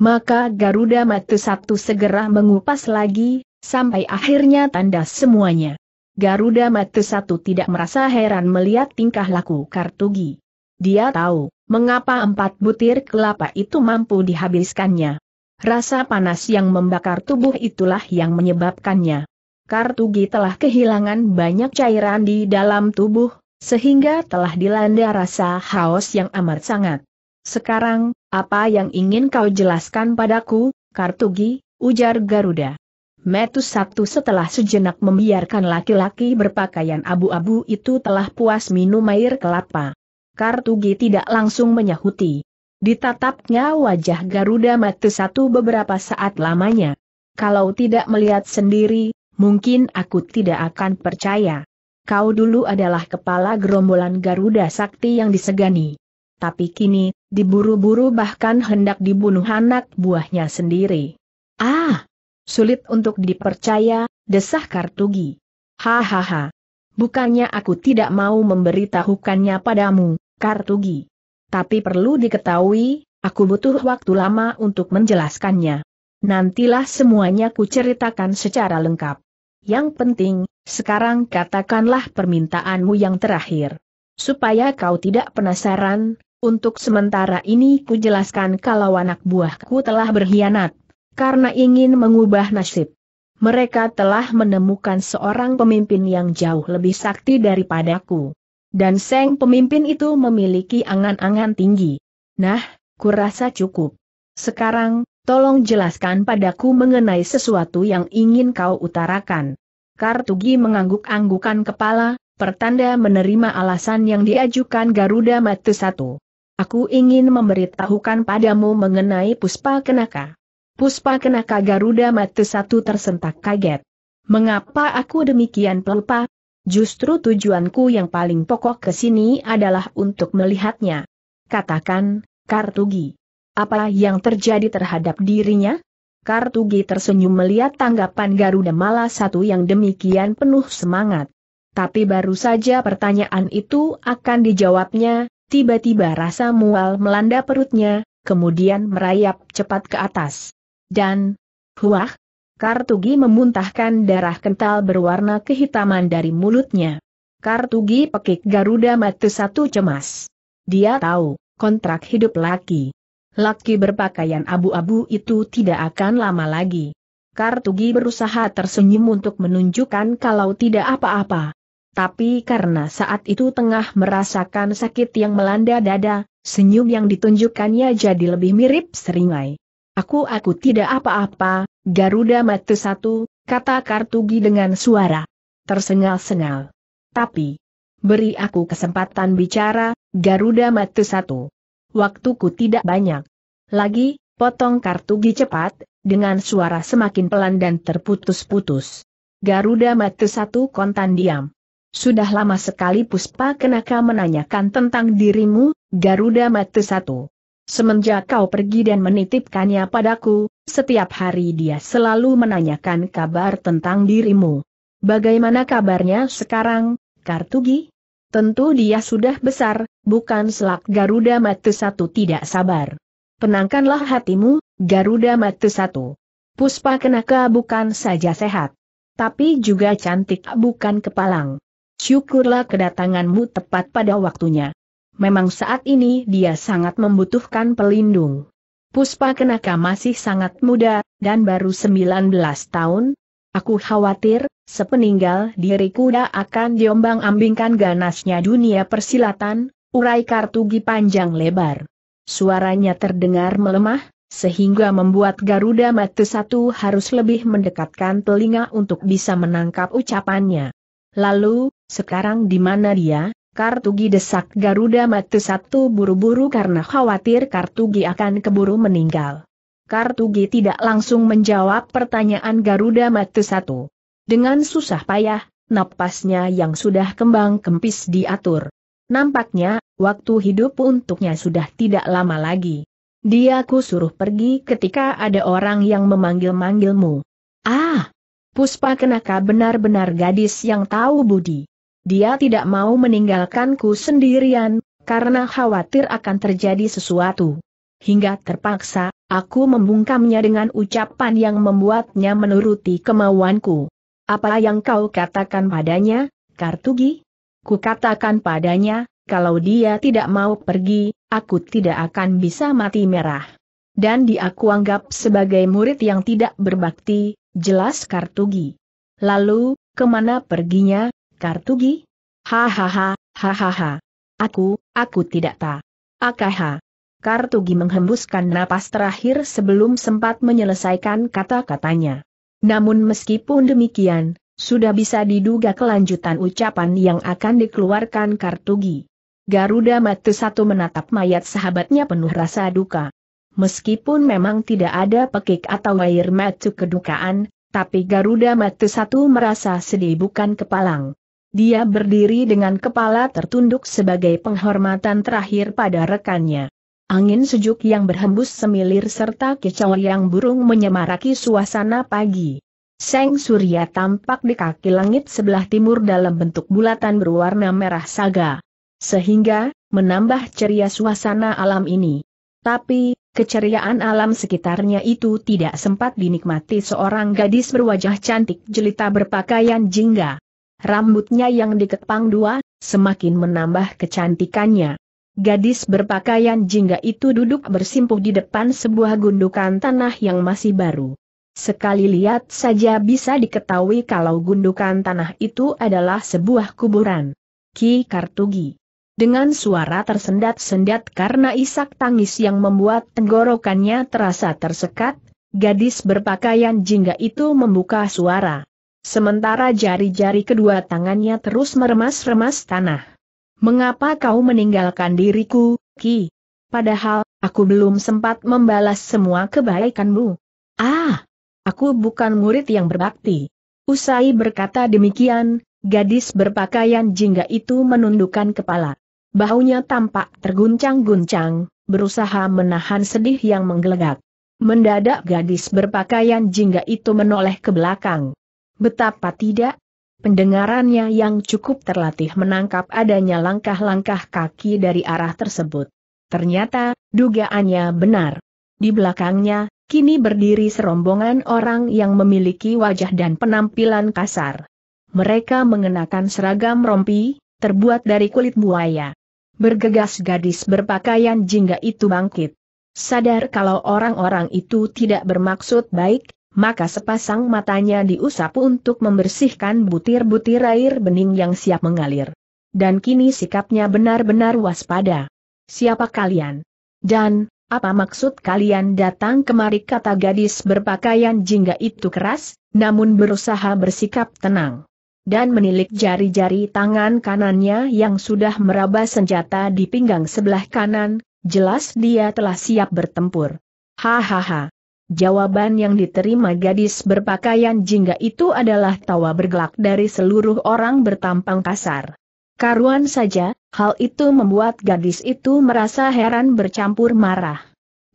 maka Garuda Mata Satu segera mengupas lagi, sampai akhirnya tandas semuanya. Garuda Mata Satu tidak merasa heran melihat tingkah laku Kartugi. Dia tahu, mengapa empat butir kelapa itu mampu dihabiskannya. Rasa panas yang membakar tubuh itulah yang menyebabkannya. Kartugi telah kehilangan banyak cairan di dalam tubuh, sehingga telah dilanda rasa haus yang amat sangat. Sekarang, apa yang ingin kau jelaskan padaku, Kartugi, ujar Garuda. Metu satu setelah sejenak membiarkan laki-laki berpakaian abu-abu itu telah puas minum air kelapa. Kartugi tidak langsung menyahuti. Ditatapnya wajah Garuda Metus satu beberapa saat lamanya. Kalau tidak melihat sendiri, mungkin aku tidak akan percaya. Kau dulu adalah kepala gerombolan Garuda Sakti yang disegani tapi kini, diburu-buru bahkan hendak dibunuh anak buahnya sendiri. Ah! Sulit untuk dipercaya, desah Kartugi. Hahaha. Bukannya aku tidak mau memberitahukannya padamu, Kartugi. Tapi perlu diketahui, aku butuh waktu lama untuk menjelaskannya. Nantilah semuanya kuceritakan secara lengkap. Yang penting, sekarang katakanlah permintaanmu yang terakhir. Supaya kau tidak penasaran, untuk sementara ini ku jelaskan kalau anak buahku telah berkhianat, karena ingin mengubah nasib. Mereka telah menemukan seorang pemimpin yang jauh lebih sakti daripadaku. Dan Seng pemimpin itu memiliki angan-angan tinggi. Nah, kurasa cukup. Sekarang, tolong jelaskan padaku mengenai sesuatu yang ingin kau utarakan. Kartugi mengangguk-anggukan kepala, pertanda menerima alasan yang diajukan Garuda Matu Satu. Aku ingin memberitahukan padamu mengenai Puspa Kenaka. Puspa Kenaka Garuda Mata Satu tersentak kaget. Mengapa aku demikian pelupa? Justru tujuanku yang paling pokok ke sini adalah untuk melihatnya. Katakan, Kartugi. Apa yang terjadi terhadap dirinya? Kartugi tersenyum melihat tanggapan Garuda Mala satu yang demikian penuh semangat. Tapi baru saja pertanyaan itu akan dijawabnya, Tiba-tiba rasa mual melanda perutnya, kemudian merayap cepat ke atas. Dan, huah, Kartugi memuntahkan darah kental berwarna kehitaman dari mulutnya. Kartugi pekik Garuda mati satu cemas. Dia tahu, kontrak hidup laki. Laki berpakaian abu-abu itu tidak akan lama lagi. Kartugi berusaha tersenyum untuk menunjukkan kalau tidak apa-apa. Tapi karena saat itu tengah merasakan sakit yang melanda dada, senyum yang ditunjukkannya jadi lebih mirip seringai. Aku aku tidak apa-apa, Garuda Matu satu, kata Kartugi dengan suara tersengal-sengal. Tapi, beri aku kesempatan bicara, Garuda Matu satu. Waktuku tidak banyak. Lagi, potong Kartugi cepat, dengan suara semakin pelan dan terputus-putus. Garuda Matu satu kontan diam. Sudah lama sekali Puspa Kenaka menanyakan tentang dirimu, Garuda Mata Satu. Semenjak kau pergi dan menitipkannya padaku, setiap hari dia selalu menanyakan kabar tentang dirimu. Bagaimana kabarnya sekarang, Kartugi? Tentu dia sudah besar, bukan selak Garuda Mata Satu tidak sabar. Tenangkanlah hatimu, Garuda Mata Satu. Puspa Kenaka bukan saja sehat. Tapi juga cantik bukan kepalang syukurlah kedatanganmu tepat pada waktunya. Memang saat ini dia sangat membutuhkan pelindung. Puspa Kenaka masih sangat muda, dan baru 19 tahun. Aku khawatir, sepeninggal diriku dah akan diombang-ambingkan ganasnya dunia persilatan, urai Kartugi panjang lebar. Suaranya terdengar melemah, sehingga membuat Garuda Matu Satu harus lebih mendekatkan telinga untuk bisa menangkap ucapannya. Lalu, sekarang di mana dia? Kartugi desak Garuda mati satu buru-buru karena khawatir Kartugi akan keburu meninggal. Kartugi tidak langsung menjawab pertanyaan Garuda mati satu. Dengan susah payah, napasnya yang sudah kembang kempis diatur. Nampaknya, waktu hidup untuknya sudah tidak lama lagi. Dia ku suruh pergi ketika ada orang yang memanggil-manggilmu. Ah, Puspa Kenaka benar-benar gadis yang tahu budi. Dia tidak mau meninggalkanku sendirian, karena khawatir akan terjadi sesuatu. Hingga terpaksa, aku membungkamnya dengan ucapan yang membuatnya menuruti kemauanku. Apa yang kau katakan padanya, Kartugi? Kukatakan padanya, kalau dia tidak mau pergi, aku tidak akan bisa mati merah. Dan dia kuanggap sebagai murid yang tidak berbakti, Jelas Kartugi. Lalu, kemana perginya, Kartugi? Hahaha, hahaha. Aku, aku tidak tahu. Akaha. Kartugi menghembuskan napas terakhir sebelum sempat menyelesaikan kata-katanya. Namun meskipun demikian, sudah bisa diduga kelanjutan ucapan yang akan dikeluarkan Kartugi. Garuda Matu satu menatap mayat sahabatnya penuh rasa duka. Meskipun memang tidak ada pekik atau air matu kedukaan, tapi Garuda Matu satu merasa sedih bukan kepalang. Dia berdiri dengan kepala tertunduk sebagai penghormatan terakhir pada rekannya. Angin sejuk yang berhembus semilir serta kicau yang burung menyemaraki suasana pagi. Seng Surya tampak di kaki langit sebelah timur dalam bentuk bulatan berwarna merah saga. Sehingga, menambah ceria suasana alam ini. Tapi, Keceriaan alam sekitarnya itu tidak sempat dinikmati seorang gadis berwajah cantik jelita berpakaian jingga. Rambutnya yang dikepang dua, semakin menambah kecantikannya. Gadis berpakaian jingga itu duduk bersimpuh di depan sebuah gundukan tanah yang masih baru. Sekali lihat saja bisa diketahui kalau gundukan tanah itu adalah sebuah kuburan. Ki Kartugi dengan suara tersendat-sendat karena isak tangis yang membuat tenggorokannya terasa tersekat, gadis berpakaian jingga itu membuka suara. Sementara jari-jari kedua tangannya terus meremas-remas tanah. Mengapa kau meninggalkan diriku, Ki? Padahal, aku belum sempat membalas semua kebaikanmu. Ah! Aku bukan murid yang berbakti. Usai berkata demikian, gadis berpakaian jingga itu menundukkan kepala. Bahunya tampak terguncang-guncang, berusaha menahan sedih yang menggelegak. Mendadak gadis berpakaian jingga itu menoleh ke belakang. Betapa tidak, pendengarannya yang cukup terlatih menangkap adanya langkah-langkah kaki dari arah tersebut. Ternyata, dugaannya benar. Di belakangnya, kini berdiri serombongan orang yang memiliki wajah dan penampilan kasar. Mereka mengenakan seragam rompi, terbuat dari kulit buaya. Bergegas gadis berpakaian jingga itu bangkit. Sadar kalau orang-orang itu tidak bermaksud baik, maka sepasang matanya diusap untuk membersihkan butir-butir air bening yang siap mengalir. Dan kini sikapnya benar-benar waspada. Siapa kalian? Dan, apa maksud kalian datang kemari kata gadis berpakaian jingga itu keras, namun berusaha bersikap tenang dan menilik jari-jari tangan kanannya yang sudah meraba senjata di pinggang sebelah kanan, jelas dia telah siap bertempur. Hahaha. Jawaban yang diterima gadis berpakaian jingga itu adalah tawa bergelak dari seluruh orang bertampang kasar. Karuan saja, hal itu membuat gadis itu merasa heran bercampur marah.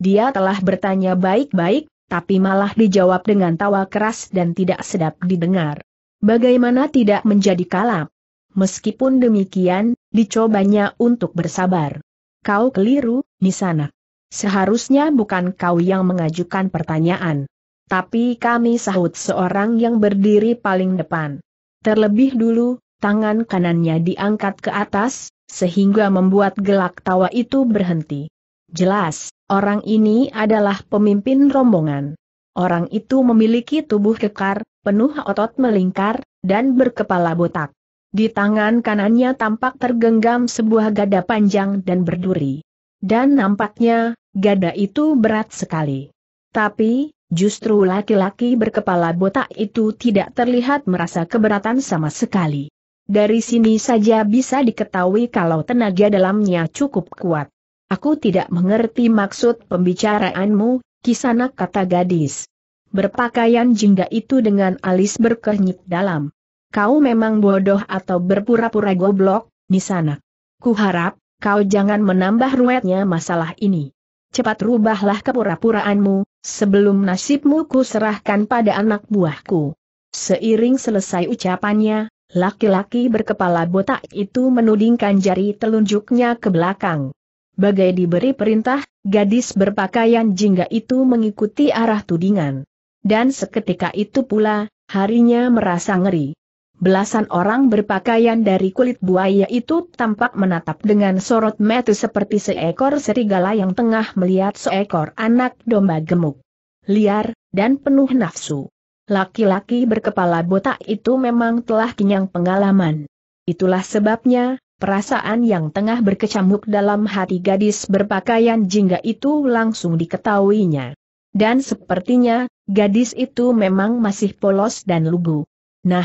Dia telah bertanya baik-baik, tapi malah dijawab dengan tawa keras dan tidak sedap didengar. Bagaimana tidak menjadi kalap? Meskipun demikian, dicobanya untuk bersabar. Kau keliru, Nisana. Seharusnya bukan kau yang mengajukan pertanyaan. Tapi kami sahut seorang yang berdiri paling depan. Terlebih dulu, tangan kanannya diangkat ke atas, sehingga membuat gelak tawa itu berhenti. Jelas, orang ini adalah pemimpin rombongan. Orang itu memiliki tubuh kekar, penuh otot melingkar, dan berkepala botak. Di tangan kanannya tampak tergenggam sebuah gada panjang dan berduri. Dan nampaknya, gada itu berat sekali. Tapi, justru laki-laki berkepala botak itu tidak terlihat merasa keberatan sama sekali. Dari sini saja bisa diketahui kalau tenaga dalamnya cukup kuat. Aku tidak mengerti maksud pembicaraanmu, kisanak kata gadis berpakaian jingga itu dengan alis berkernyit dalam. Kau memang bodoh atau berpura-pura goblok, Nisanak. Kuharap, kau jangan menambah ruwetnya masalah ini. Cepat rubahlah kepura-puraanmu, sebelum nasibmu ku serahkan pada anak buahku. Seiring selesai ucapannya, laki-laki berkepala botak itu menudingkan jari telunjuknya ke belakang. Bagai diberi perintah, gadis berpakaian jingga itu mengikuti arah tudingan. Dan seketika itu pula, harinya merasa ngeri. Belasan orang berpakaian dari kulit buaya itu tampak menatap dengan sorot mata seperti seekor serigala yang tengah melihat seekor anak domba gemuk, liar, dan penuh nafsu. Laki-laki berkepala botak itu memang telah kenyang pengalaman. Itulah sebabnya, perasaan yang tengah berkecamuk dalam hati gadis berpakaian jingga itu langsung diketahuinya. Dan sepertinya, gadis itu memang masih polos dan lugu. Nah,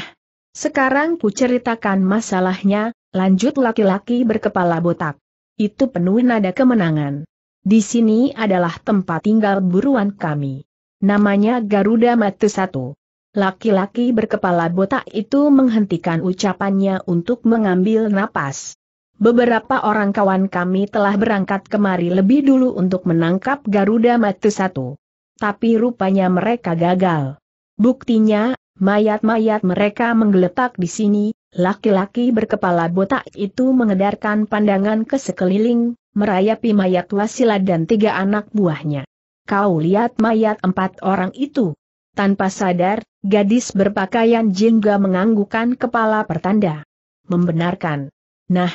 sekarang ku ceritakan masalahnya, lanjut laki-laki berkepala botak. Itu penuh nada kemenangan. Di sini adalah tempat tinggal buruan kami. Namanya Garuda Matu Satu. Laki-laki berkepala botak itu menghentikan ucapannya untuk mengambil napas. Beberapa orang kawan kami telah berangkat kemari lebih dulu untuk menangkap Garuda Matu Satu tapi rupanya mereka gagal. Buktinya, mayat-mayat mereka menggeletak di sini, laki-laki berkepala botak itu mengedarkan pandangan ke sekeliling, merayapi mayat Wasila dan tiga anak buahnya. Kau lihat mayat empat orang itu. Tanpa sadar, gadis berpakaian jingga menganggukan kepala pertanda. Membenarkan. Nah,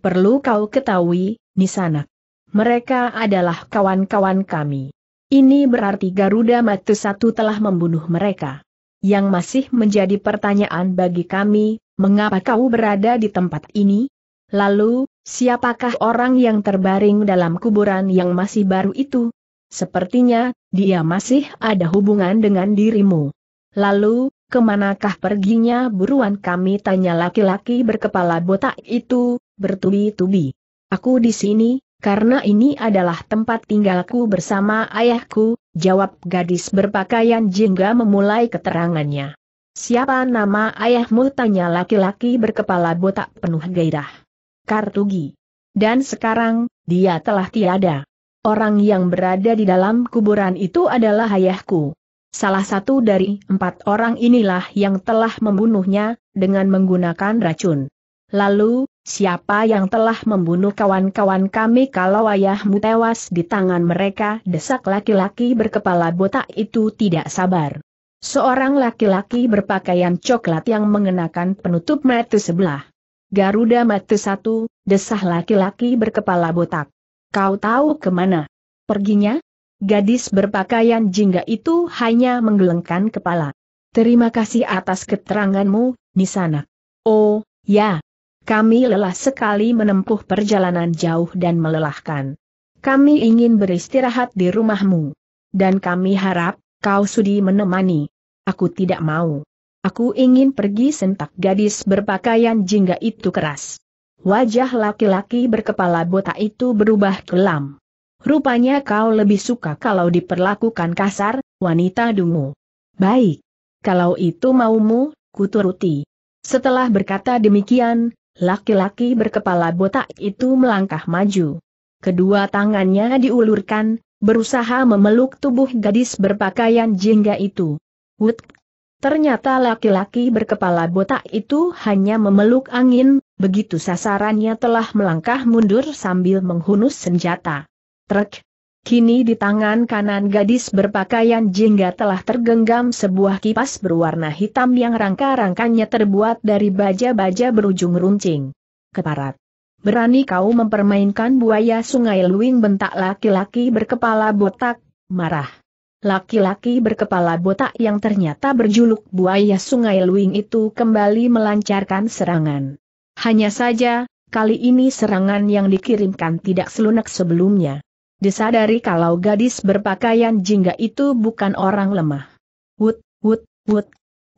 perlu kau ketahui, Nisanak. Mereka adalah kawan-kawan kami. Ini berarti Garuda Matu Satu telah membunuh mereka. Yang masih menjadi pertanyaan bagi kami, mengapa kau berada di tempat ini? Lalu, siapakah orang yang terbaring dalam kuburan yang masih baru itu? Sepertinya, dia masih ada hubungan dengan dirimu. Lalu, kemanakah perginya buruan kami tanya laki-laki berkepala botak itu, bertubi-tubi. Aku di sini, karena ini adalah tempat tinggalku bersama ayahku, jawab gadis berpakaian jingga memulai keterangannya. Siapa nama ayahmu tanya laki-laki berkepala botak penuh gairah. Kartugi. Dan sekarang, dia telah tiada. Orang yang berada di dalam kuburan itu adalah ayahku. Salah satu dari empat orang inilah yang telah membunuhnya, dengan menggunakan racun. Lalu, siapa yang telah membunuh kawan-kawan kami kalau ayahmu tewas di tangan mereka? Desak laki-laki berkepala botak itu tidak sabar. Seorang laki-laki berpakaian coklat yang mengenakan penutup mata sebelah. Garuda mata satu, desah laki-laki berkepala botak. Kau tahu kemana? Perginya? Gadis berpakaian jingga itu hanya menggelengkan kepala. Terima kasih atas keteranganmu, Nisana. Oh, ya, kami lelah sekali menempuh perjalanan jauh dan melelahkan. Kami ingin beristirahat di rumahmu. Dan kami harap, kau sudi menemani. Aku tidak mau. Aku ingin pergi sentak gadis berpakaian jingga itu keras. Wajah laki-laki berkepala botak itu berubah kelam. Rupanya kau lebih suka kalau diperlakukan kasar, wanita dungu. Baik. Kalau itu maumu, kuturuti. Setelah berkata demikian, Laki-laki berkepala botak itu melangkah maju. Kedua tangannya diulurkan, berusaha memeluk tubuh gadis berpakaian jingga itu. Wut! Ternyata laki-laki berkepala botak itu hanya memeluk angin, begitu sasarannya telah melangkah mundur sambil menghunus senjata. Trek! Kini di tangan kanan gadis berpakaian jingga telah tergenggam sebuah kipas berwarna hitam yang rangka-rangkanya terbuat dari baja-baja berujung runcing. Keparat. Berani kau mempermainkan buaya sungai luing bentak laki-laki berkepala botak, marah. Laki-laki berkepala botak yang ternyata berjuluk buaya sungai luing itu kembali melancarkan serangan. Hanya saja, kali ini serangan yang dikirimkan tidak selunak sebelumnya disadari kalau gadis berpakaian jingga itu bukan orang lemah. Wut, wut, wut.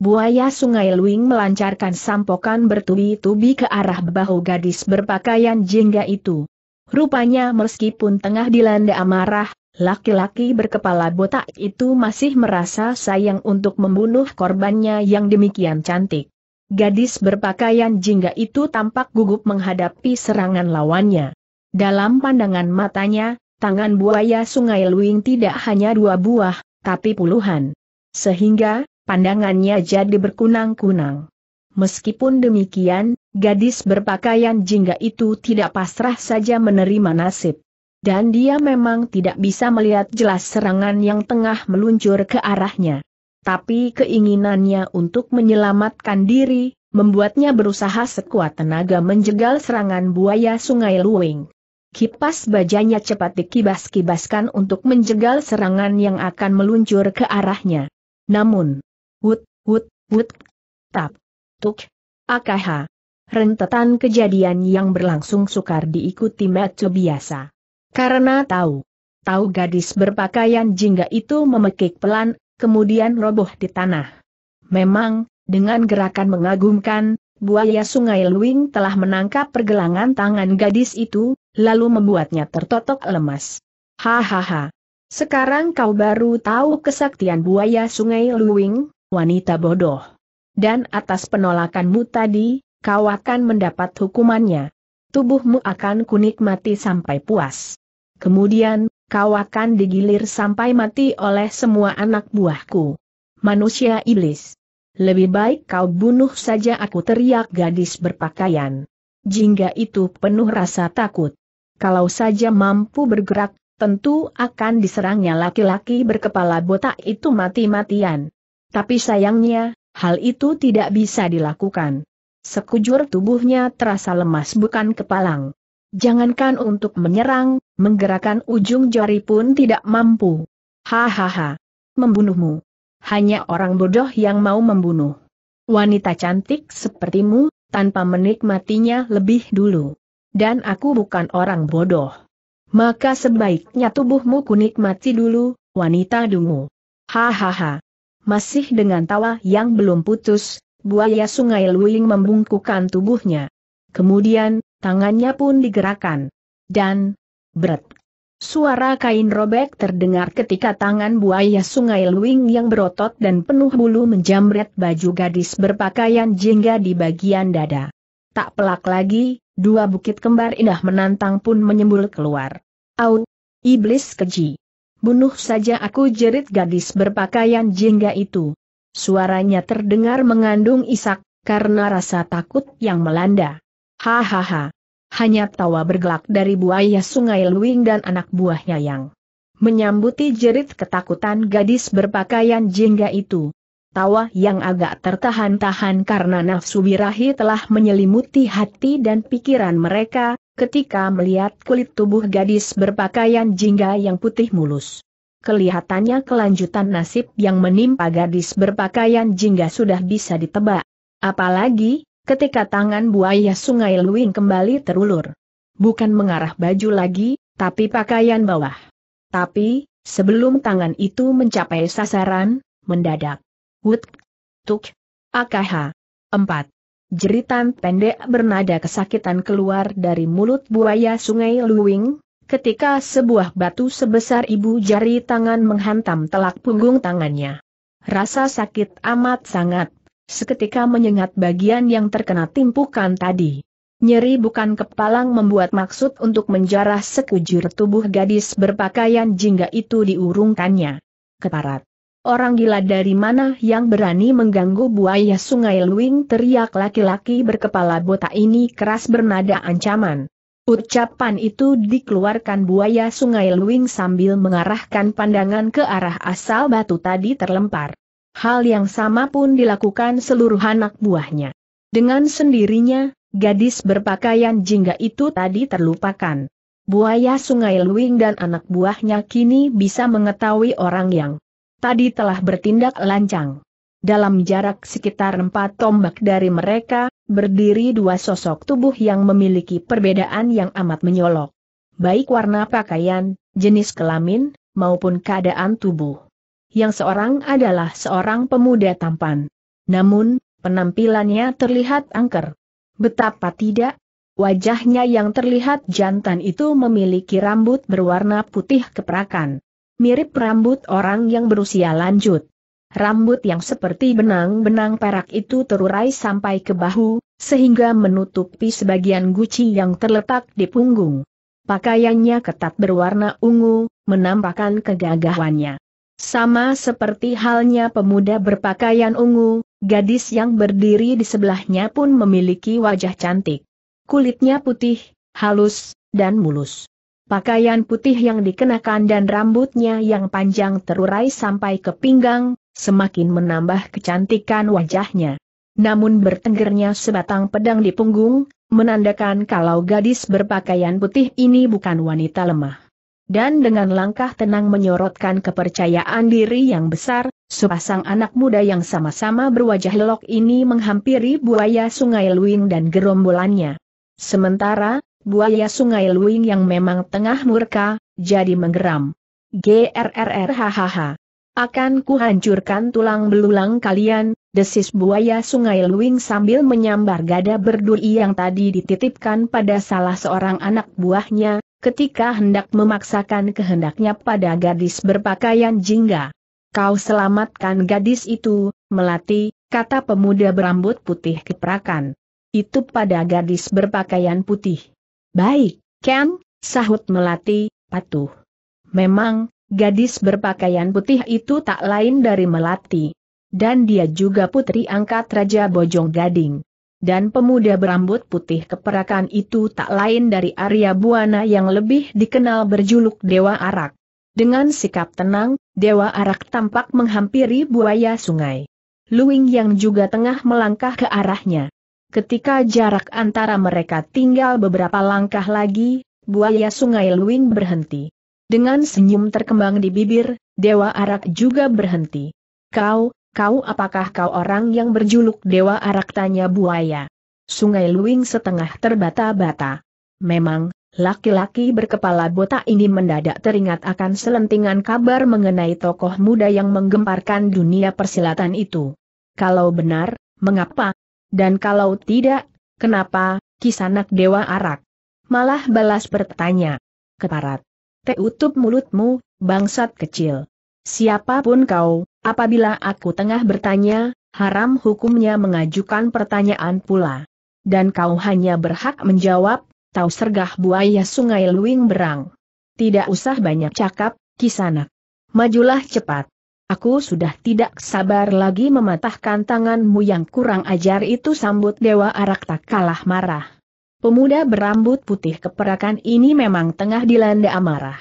Buaya sungai Luing melancarkan sampokan bertubi-tubi ke arah bahu gadis berpakaian jingga itu. Rupanya meskipun tengah dilanda amarah, laki-laki berkepala botak itu masih merasa sayang untuk membunuh korbannya yang demikian cantik. Gadis berpakaian jingga itu tampak gugup menghadapi serangan lawannya. Dalam pandangan matanya, tangan buaya sungai Luing tidak hanya dua buah, tapi puluhan. Sehingga, pandangannya jadi berkunang-kunang. Meskipun demikian, gadis berpakaian jingga itu tidak pasrah saja menerima nasib. Dan dia memang tidak bisa melihat jelas serangan yang tengah meluncur ke arahnya. Tapi keinginannya untuk menyelamatkan diri, membuatnya berusaha sekuat tenaga menjegal serangan buaya sungai Luing. Kipas bajanya cepat dikibas-kibaskan untuk menjegal serangan yang akan meluncur ke arahnya. Namun, wut, wut, wut, tap, tuk, akh. Rentetan kejadian yang berlangsung sukar diikuti metu biasa. Karena tahu. Tahu gadis berpakaian jingga itu memekik pelan, kemudian roboh di tanah. Memang, dengan gerakan mengagumkan, buaya sungai Luing telah menangkap pergelangan tangan gadis itu, lalu membuatnya tertotok lemas. Hahaha. Sekarang kau baru tahu kesaktian buaya sungai Luwing, wanita bodoh. Dan atas penolakanmu tadi, kau akan mendapat hukumannya. Tubuhmu akan kunikmati sampai puas. Kemudian, kau akan digilir sampai mati oleh semua anak buahku. Manusia iblis. Lebih baik kau bunuh saja aku teriak gadis berpakaian. Jingga itu penuh rasa takut kalau saja mampu bergerak, tentu akan diserangnya laki-laki berkepala botak itu mati-matian. Tapi sayangnya, hal itu tidak bisa dilakukan. Sekujur tubuhnya terasa lemas bukan kepalang. Jangankan untuk menyerang, menggerakkan ujung jari pun tidak mampu. Hahaha. Membunuhmu. Hanya orang bodoh yang mau membunuh. Wanita cantik sepertimu, tanpa menikmatinya lebih dulu dan aku bukan orang bodoh. Maka sebaiknya tubuhmu kunikmati dulu, wanita dungu. Hahaha. Masih dengan tawa yang belum putus, buaya sungai Luing membungkukan tubuhnya. Kemudian, tangannya pun digerakkan. Dan, bret. Suara kain robek terdengar ketika tangan buaya sungai Luing yang berotot dan penuh bulu menjamret baju gadis berpakaian jingga di bagian dada. Tak pelak lagi, Dua bukit kembar indah menantang pun menyembul keluar. Au! Iblis keji! Bunuh saja aku jerit gadis berpakaian jingga itu. Suaranya terdengar mengandung isak, karena rasa takut yang melanda. Hahaha. Hanya tawa bergelak dari buaya sungai Luing dan anak buahnya yang menyambuti jerit ketakutan gadis berpakaian jingga itu. Tawa yang agak tertahan-tahan karena nafsu birahi telah menyelimuti hati dan pikiran mereka, ketika melihat kulit tubuh gadis berpakaian jingga yang putih mulus. Kelihatannya kelanjutan nasib yang menimpa gadis berpakaian jingga sudah bisa ditebak. Apalagi, ketika tangan buaya sungai Luing kembali terulur. Bukan mengarah baju lagi, tapi pakaian bawah. Tapi, sebelum tangan itu mencapai sasaran, mendadak Wut, tuk, Akaha. 4. Jeritan pendek bernada kesakitan keluar dari mulut buaya sungai Luwing, ketika sebuah batu sebesar ibu jari tangan menghantam telak punggung tangannya. Rasa sakit amat sangat, seketika menyengat bagian yang terkena timpukan tadi. Nyeri bukan kepalang membuat maksud untuk menjarah sekujur tubuh gadis berpakaian jingga itu diurungkannya. Keparat. Orang gila dari mana yang berani mengganggu buaya sungai Luing teriak laki-laki berkepala botak ini keras bernada ancaman. Ucapan itu dikeluarkan buaya sungai Luing sambil mengarahkan pandangan ke arah asal batu tadi terlempar. Hal yang sama pun dilakukan seluruh anak buahnya. Dengan sendirinya, gadis berpakaian jingga itu tadi terlupakan. Buaya sungai Luing dan anak buahnya kini bisa mengetahui orang yang tadi telah bertindak lancang. Dalam jarak sekitar empat tombak dari mereka, berdiri dua sosok tubuh yang memiliki perbedaan yang amat menyolok. Baik warna pakaian, jenis kelamin, maupun keadaan tubuh. Yang seorang adalah seorang pemuda tampan. Namun, penampilannya terlihat angker. Betapa tidak, wajahnya yang terlihat jantan itu memiliki rambut berwarna putih keperakan mirip rambut orang yang berusia lanjut. Rambut yang seperti benang-benang perak itu terurai sampai ke bahu, sehingga menutupi sebagian guci yang terletak di punggung. Pakaiannya ketat berwarna ungu, menampakkan kegagahannya. Sama seperti halnya pemuda berpakaian ungu, gadis yang berdiri di sebelahnya pun memiliki wajah cantik. Kulitnya putih, halus, dan mulus pakaian putih yang dikenakan dan rambutnya yang panjang terurai sampai ke pinggang, semakin menambah kecantikan wajahnya. Namun bertenggernya sebatang pedang di punggung, menandakan kalau gadis berpakaian putih ini bukan wanita lemah. Dan dengan langkah tenang menyorotkan kepercayaan diri yang besar, sepasang anak muda yang sama-sama berwajah lelok ini menghampiri buaya sungai Luing dan gerombolannya. Sementara, Buaya sungai Luing yang memang tengah murka, jadi menggeram. Grrr, hahaha. Akan kuhancurkan tulang belulang kalian, desis buaya sungai Luing sambil menyambar gada berduri yang tadi dititipkan pada salah seorang anak buahnya, ketika hendak memaksakan kehendaknya pada gadis berpakaian jingga. Kau selamatkan gadis itu, Melati, kata pemuda berambut putih keperakan. Itu pada gadis berpakaian putih. Baik, Ken, sahut Melati, patuh. Memang, gadis berpakaian putih itu tak lain dari Melati. Dan dia juga putri angkat Raja Bojong Gading. Dan pemuda berambut putih keperakan itu tak lain dari Arya Buana yang lebih dikenal berjuluk Dewa Arak. Dengan sikap tenang, Dewa Arak tampak menghampiri buaya sungai. Luing yang juga tengah melangkah ke arahnya. Ketika jarak antara mereka tinggal beberapa langkah lagi, buaya sungai Luing berhenti. Dengan senyum terkembang di bibir, Dewa Arak juga berhenti. Kau, kau apakah kau orang yang berjuluk Dewa Arak tanya buaya. Sungai Luing setengah terbata-bata. Memang, laki-laki berkepala botak ini mendadak teringat akan selentingan kabar mengenai tokoh muda yang menggemparkan dunia persilatan itu. Kalau benar, mengapa, dan kalau tidak, kenapa, kisanak dewa arak? Malah balas bertanya. Keparat. Teutup mulutmu, bangsat kecil. Siapapun kau, apabila aku tengah bertanya, haram hukumnya mengajukan pertanyaan pula. Dan kau hanya berhak menjawab, tahu sergah buaya sungai Luing Berang. Tidak usah banyak cakap, kisanak. Majulah cepat. Aku sudah tidak sabar lagi mematahkan tanganmu yang kurang ajar itu sambut Dewa Arak tak kalah marah. Pemuda berambut putih keperakan ini memang tengah dilanda amarah.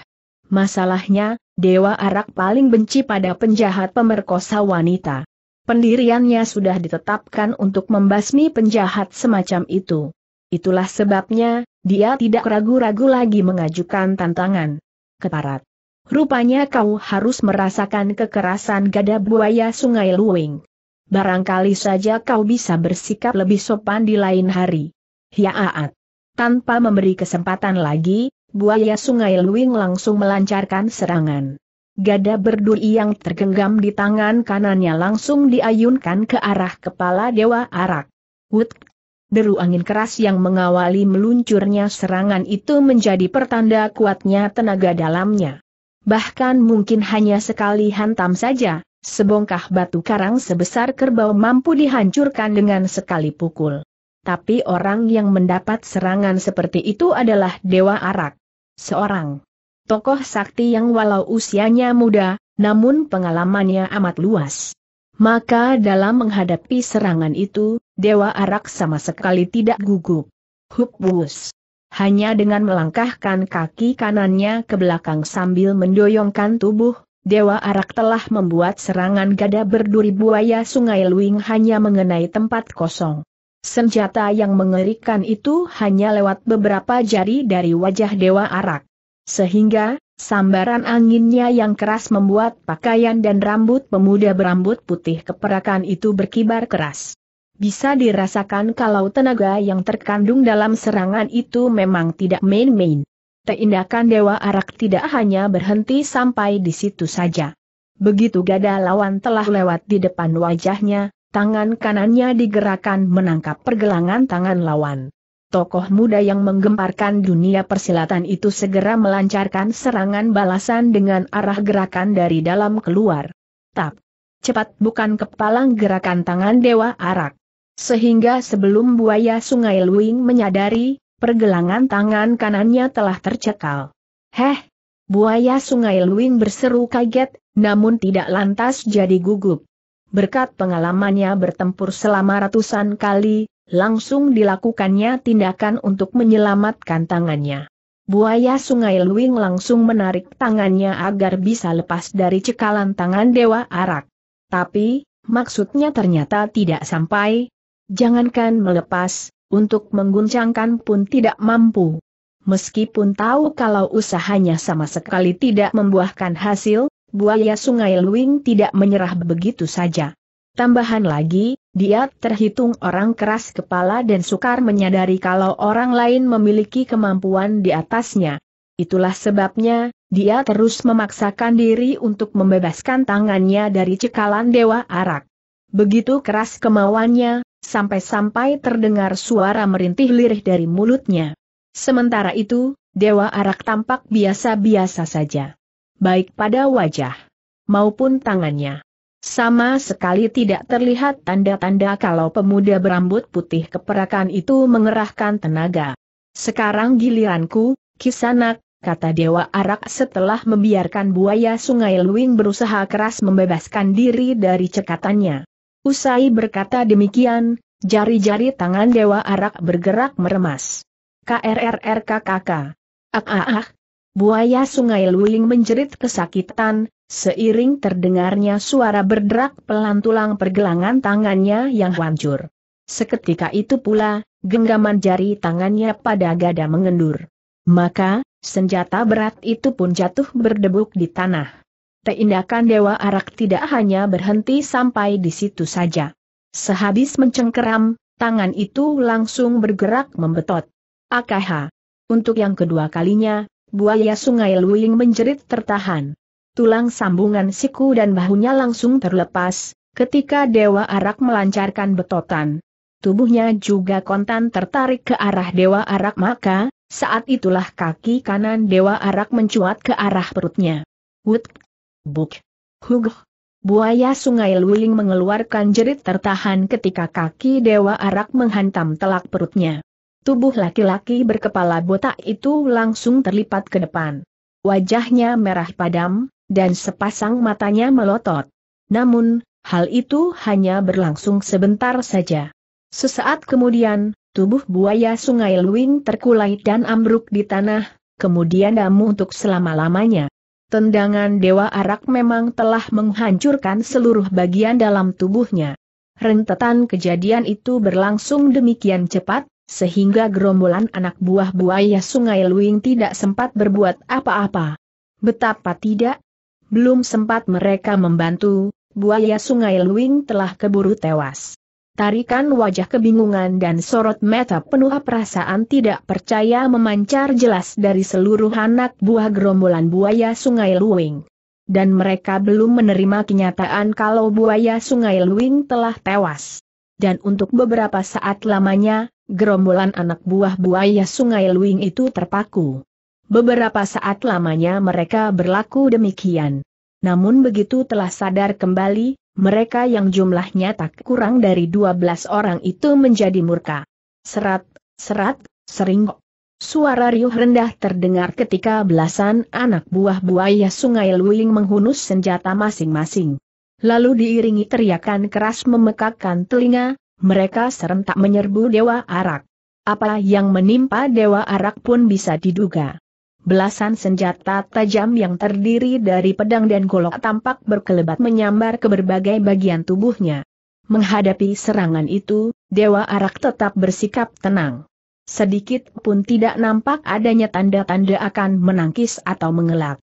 Masalahnya, Dewa Arak paling benci pada penjahat pemerkosa wanita. Pendiriannya sudah ditetapkan untuk membasmi penjahat semacam itu. Itulah sebabnya, dia tidak ragu-ragu lagi mengajukan tantangan. Keparat. Rupanya kau harus merasakan kekerasan gada buaya sungai Luwing. Barangkali saja kau bisa bersikap lebih sopan di lain hari. Hiaat. Tanpa memberi kesempatan lagi, buaya sungai Luwing langsung melancarkan serangan. Gada berduri yang tergenggam di tangan kanannya langsung diayunkan ke arah kepala Dewa Arak. Wut! Deru angin keras yang mengawali meluncurnya serangan itu menjadi pertanda kuatnya tenaga dalamnya. Bahkan mungkin hanya sekali hantam saja, sebongkah batu karang sebesar kerbau mampu dihancurkan dengan sekali pukul. Tapi orang yang mendapat serangan seperti itu adalah Dewa Arak. Seorang tokoh sakti yang walau usianya muda, namun pengalamannya amat luas. Maka dalam menghadapi serangan itu, Dewa Arak sama sekali tidak gugup. Hubus. Hanya dengan melangkahkan kaki kanannya ke belakang sambil mendoyongkan tubuh, Dewa Arak telah membuat serangan gada berduri buaya sungai Luing hanya mengenai tempat kosong. Senjata yang mengerikan itu hanya lewat beberapa jari dari wajah Dewa Arak. Sehingga, Sambaran anginnya yang keras membuat pakaian dan rambut pemuda berambut putih keperakan itu berkibar keras. Bisa dirasakan kalau tenaga yang terkandung dalam serangan itu memang tidak main-main. Teindakan Dewa Arak tidak hanya berhenti sampai di situ saja. Begitu gada lawan telah lewat di depan wajahnya, tangan kanannya digerakkan menangkap pergelangan tangan lawan. Tokoh muda yang menggemparkan dunia persilatan itu segera melancarkan serangan balasan dengan arah gerakan dari dalam keluar. Tap! Cepat bukan kepalang gerakan tangan Dewa Arak. Sehingga sebelum buaya sungai Luing menyadari, pergelangan tangan kanannya telah tercekal. Heh! Buaya sungai Luing berseru kaget, namun tidak lantas jadi gugup. Berkat pengalamannya bertempur selama ratusan kali, langsung dilakukannya tindakan untuk menyelamatkan tangannya. Buaya sungai Luing langsung menarik tangannya agar bisa lepas dari cekalan tangan Dewa Arak. Tapi, maksudnya ternyata tidak sampai, Jangankan melepas, untuk mengguncangkan pun tidak mampu. Meskipun tahu kalau usahanya sama sekali tidak membuahkan hasil, buaya sungai Luing tidak menyerah begitu saja. Tambahan lagi, dia terhitung orang keras kepala dan sukar menyadari kalau orang lain memiliki kemampuan di atasnya. Itulah sebabnya, dia terus memaksakan diri untuk membebaskan tangannya dari cekalan Dewa Arak. Begitu keras kemauannya, sampai-sampai terdengar suara merintih lirih dari mulutnya. Sementara itu, Dewa Arak tampak biasa-biasa saja. Baik pada wajah maupun tangannya. Sama sekali tidak terlihat tanda-tanda kalau pemuda berambut putih keperakan itu mengerahkan tenaga. Sekarang giliranku, kisanak, kata Dewa Arak setelah membiarkan buaya sungai Luing berusaha keras membebaskan diri dari cekatannya. Usai berkata demikian, jari-jari tangan Dewa Arak bergerak meremas. KRRRKKK. Ah ah ah. Buaya sungai Luling menjerit kesakitan, seiring terdengarnya suara berderak pelan tulang pergelangan tangannya yang hancur. Seketika itu pula, genggaman jari tangannya pada gada mengendur. Maka, senjata berat itu pun jatuh berdebuk di tanah teindakan Dewa Arak tidak hanya berhenti sampai di situ saja. Sehabis mencengkeram, tangan itu langsung bergerak membetot. Akaha. Untuk yang kedua kalinya, buaya sungai Luing menjerit tertahan. Tulang sambungan siku dan bahunya langsung terlepas, ketika Dewa Arak melancarkan betotan. Tubuhnya juga kontan tertarik ke arah Dewa Arak maka, saat itulah kaki kanan Dewa Arak mencuat ke arah perutnya. Wut Buk! Hug. Buaya sungai Luling mengeluarkan jerit tertahan ketika kaki Dewa Arak menghantam telak perutnya. Tubuh laki-laki berkepala botak itu langsung terlipat ke depan. Wajahnya merah padam, dan sepasang matanya melotot. Namun, hal itu hanya berlangsung sebentar saja. Sesaat kemudian, tubuh buaya sungai Luing terkulai dan ambruk di tanah, kemudian damu untuk selama-lamanya. Tendangan Dewa Arak memang telah menghancurkan seluruh bagian dalam tubuhnya. Rentetan kejadian itu berlangsung demikian cepat, sehingga gerombolan anak buah buaya sungai Luing tidak sempat berbuat apa-apa. Betapa tidak? Belum sempat mereka membantu, buaya sungai Luing telah keburu tewas tarikan wajah kebingungan dan sorot mata penuh perasaan tidak percaya memancar jelas dari seluruh anak buah gerombolan buaya sungai Luwing. Dan mereka belum menerima kenyataan kalau buaya sungai Luwing telah tewas. Dan untuk beberapa saat lamanya, gerombolan anak buah buaya sungai Luwing itu terpaku. Beberapa saat lamanya mereka berlaku demikian. Namun begitu telah sadar kembali, mereka yang jumlahnya tak kurang dari 12 orang itu menjadi murka. Serat, serat, sering. Suara riuh rendah terdengar ketika belasan anak buah buaya sungai Luling menghunus senjata masing-masing. Lalu diiringi teriakan keras memekakkan telinga, mereka serentak menyerbu Dewa Arak. Apa yang menimpa Dewa Arak pun bisa diduga. Belasan senjata tajam yang terdiri dari pedang dan golok tampak berkelebat menyambar ke berbagai bagian tubuhnya. Menghadapi serangan itu, Dewa Arak tetap bersikap tenang. Sedikit pun tidak nampak adanya tanda-tanda akan menangkis atau mengelak.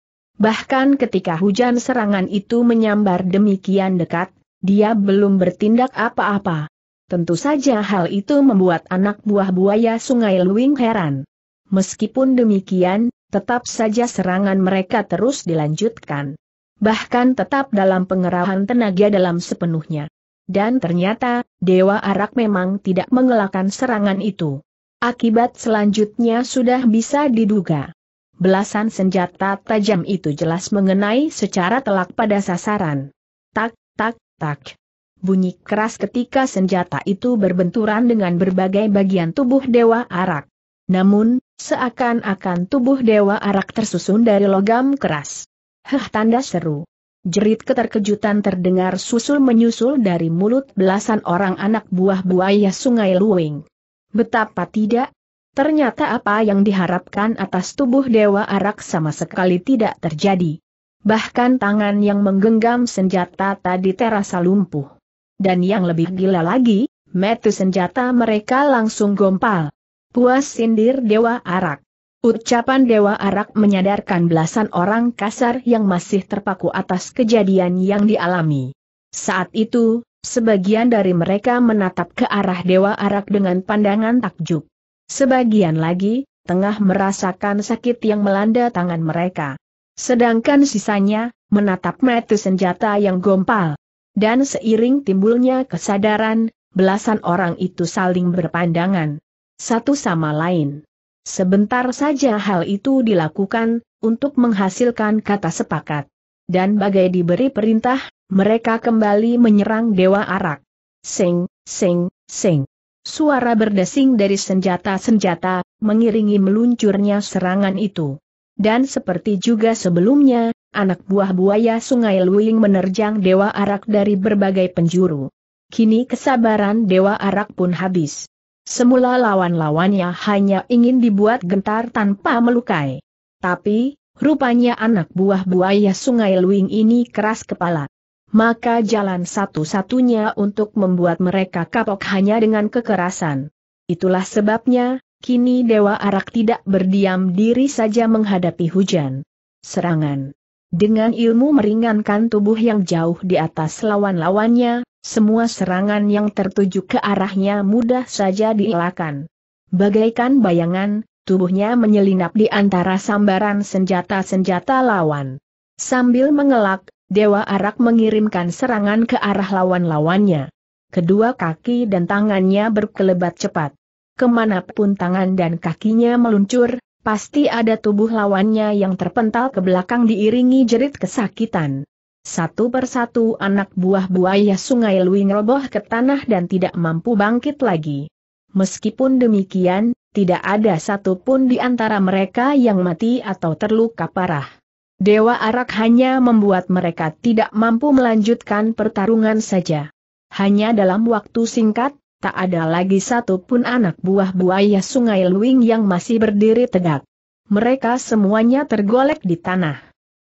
Bahkan ketika hujan serangan itu menyambar demikian dekat, dia belum bertindak apa-apa. Tentu saja hal itu membuat anak buah buaya sungai Luing heran. Meskipun demikian, tetap saja serangan mereka terus dilanjutkan. Bahkan tetap dalam pengerahan tenaga dalam sepenuhnya. Dan ternyata, Dewa Arak memang tidak mengelakkan serangan itu. Akibat selanjutnya sudah bisa diduga. Belasan senjata tajam itu jelas mengenai secara telak pada sasaran. Tak, tak, tak. Bunyi keras ketika senjata itu berbenturan dengan berbagai bagian tubuh Dewa Arak. Namun, seakan-akan tubuh Dewa Arak tersusun dari logam keras. Hah tanda seru. Jerit keterkejutan terdengar susul-menyusul dari mulut belasan orang anak buah buaya sungai Luwing. Betapa tidak? Ternyata apa yang diharapkan atas tubuh Dewa Arak sama sekali tidak terjadi. Bahkan tangan yang menggenggam senjata tadi terasa lumpuh. Dan yang lebih gila lagi, metu senjata mereka langsung gompal. Puas sindir Dewa Arak. Ucapan Dewa Arak menyadarkan belasan orang kasar yang masih terpaku atas kejadian yang dialami. Saat itu, sebagian dari mereka menatap ke arah Dewa Arak dengan pandangan takjub. Sebagian lagi, tengah merasakan sakit yang melanda tangan mereka. Sedangkan sisanya, menatap metu senjata yang gompal. Dan seiring timbulnya kesadaran, belasan orang itu saling berpandangan satu sama lain. Sebentar saja hal itu dilakukan, untuk menghasilkan kata sepakat. Dan bagai diberi perintah, mereka kembali menyerang Dewa Arak. Sing, sing, sing. Suara berdesing dari senjata-senjata, mengiringi meluncurnya serangan itu. Dan seperti juga sebelumnya, anak buah buaya sungai Luing menerjang Dewa Arak dari berbagai penjuru. Kini kesabaran Dewa Arak pun habis. Semula lawan-lawannya hanya ingin dibuat gentar tanpa melukai. Tapi, rupanya anak buah buaya sungai Luing ini keras kepala. Maka jalan satu-satunya untuk membuat mereka kapok hanya dengan kekerasan. Itulah sebabnya, kini Dewa Arak tidak berdiam diri saja menghadapi hujan. Serangan. Dengan ilmu meringankan tubuh yang jauh di atas lawan-lawannya, semua serangan yang tertuju ke arahnya mudah saja dielakkan. Bagaikan bayangan, tubuhnya menyelinap di antara sambaran senjata-senjata lawan. Sambil mengelak, Dewa Arak mengirimkan serangan ke arah lawan-lawannya. Kedua kaki dan tangannya berkelebat cepat. Kemanapun tangan dan kakinya meluncur, pasti ada tubuh lawannya yang terpental ke belakang diiringi jerit kesakitan. Satu persatu anak buah buaya sungai Luing roboh ke tanah dan tidak mampu bangkit lagi. Meskipun demikian, tidak ada satupun di antara mereka yang mati atau terluka parah. Dewa Arak hanya membuat mereka tidak mampu melanjutkan pertarungan saja. Hanya dalam waktu singkat, tak ada lagi satupun anak buah buaya sungai Luing yang masih berdiri tegak. Mereka semuanya tergolek di tanah.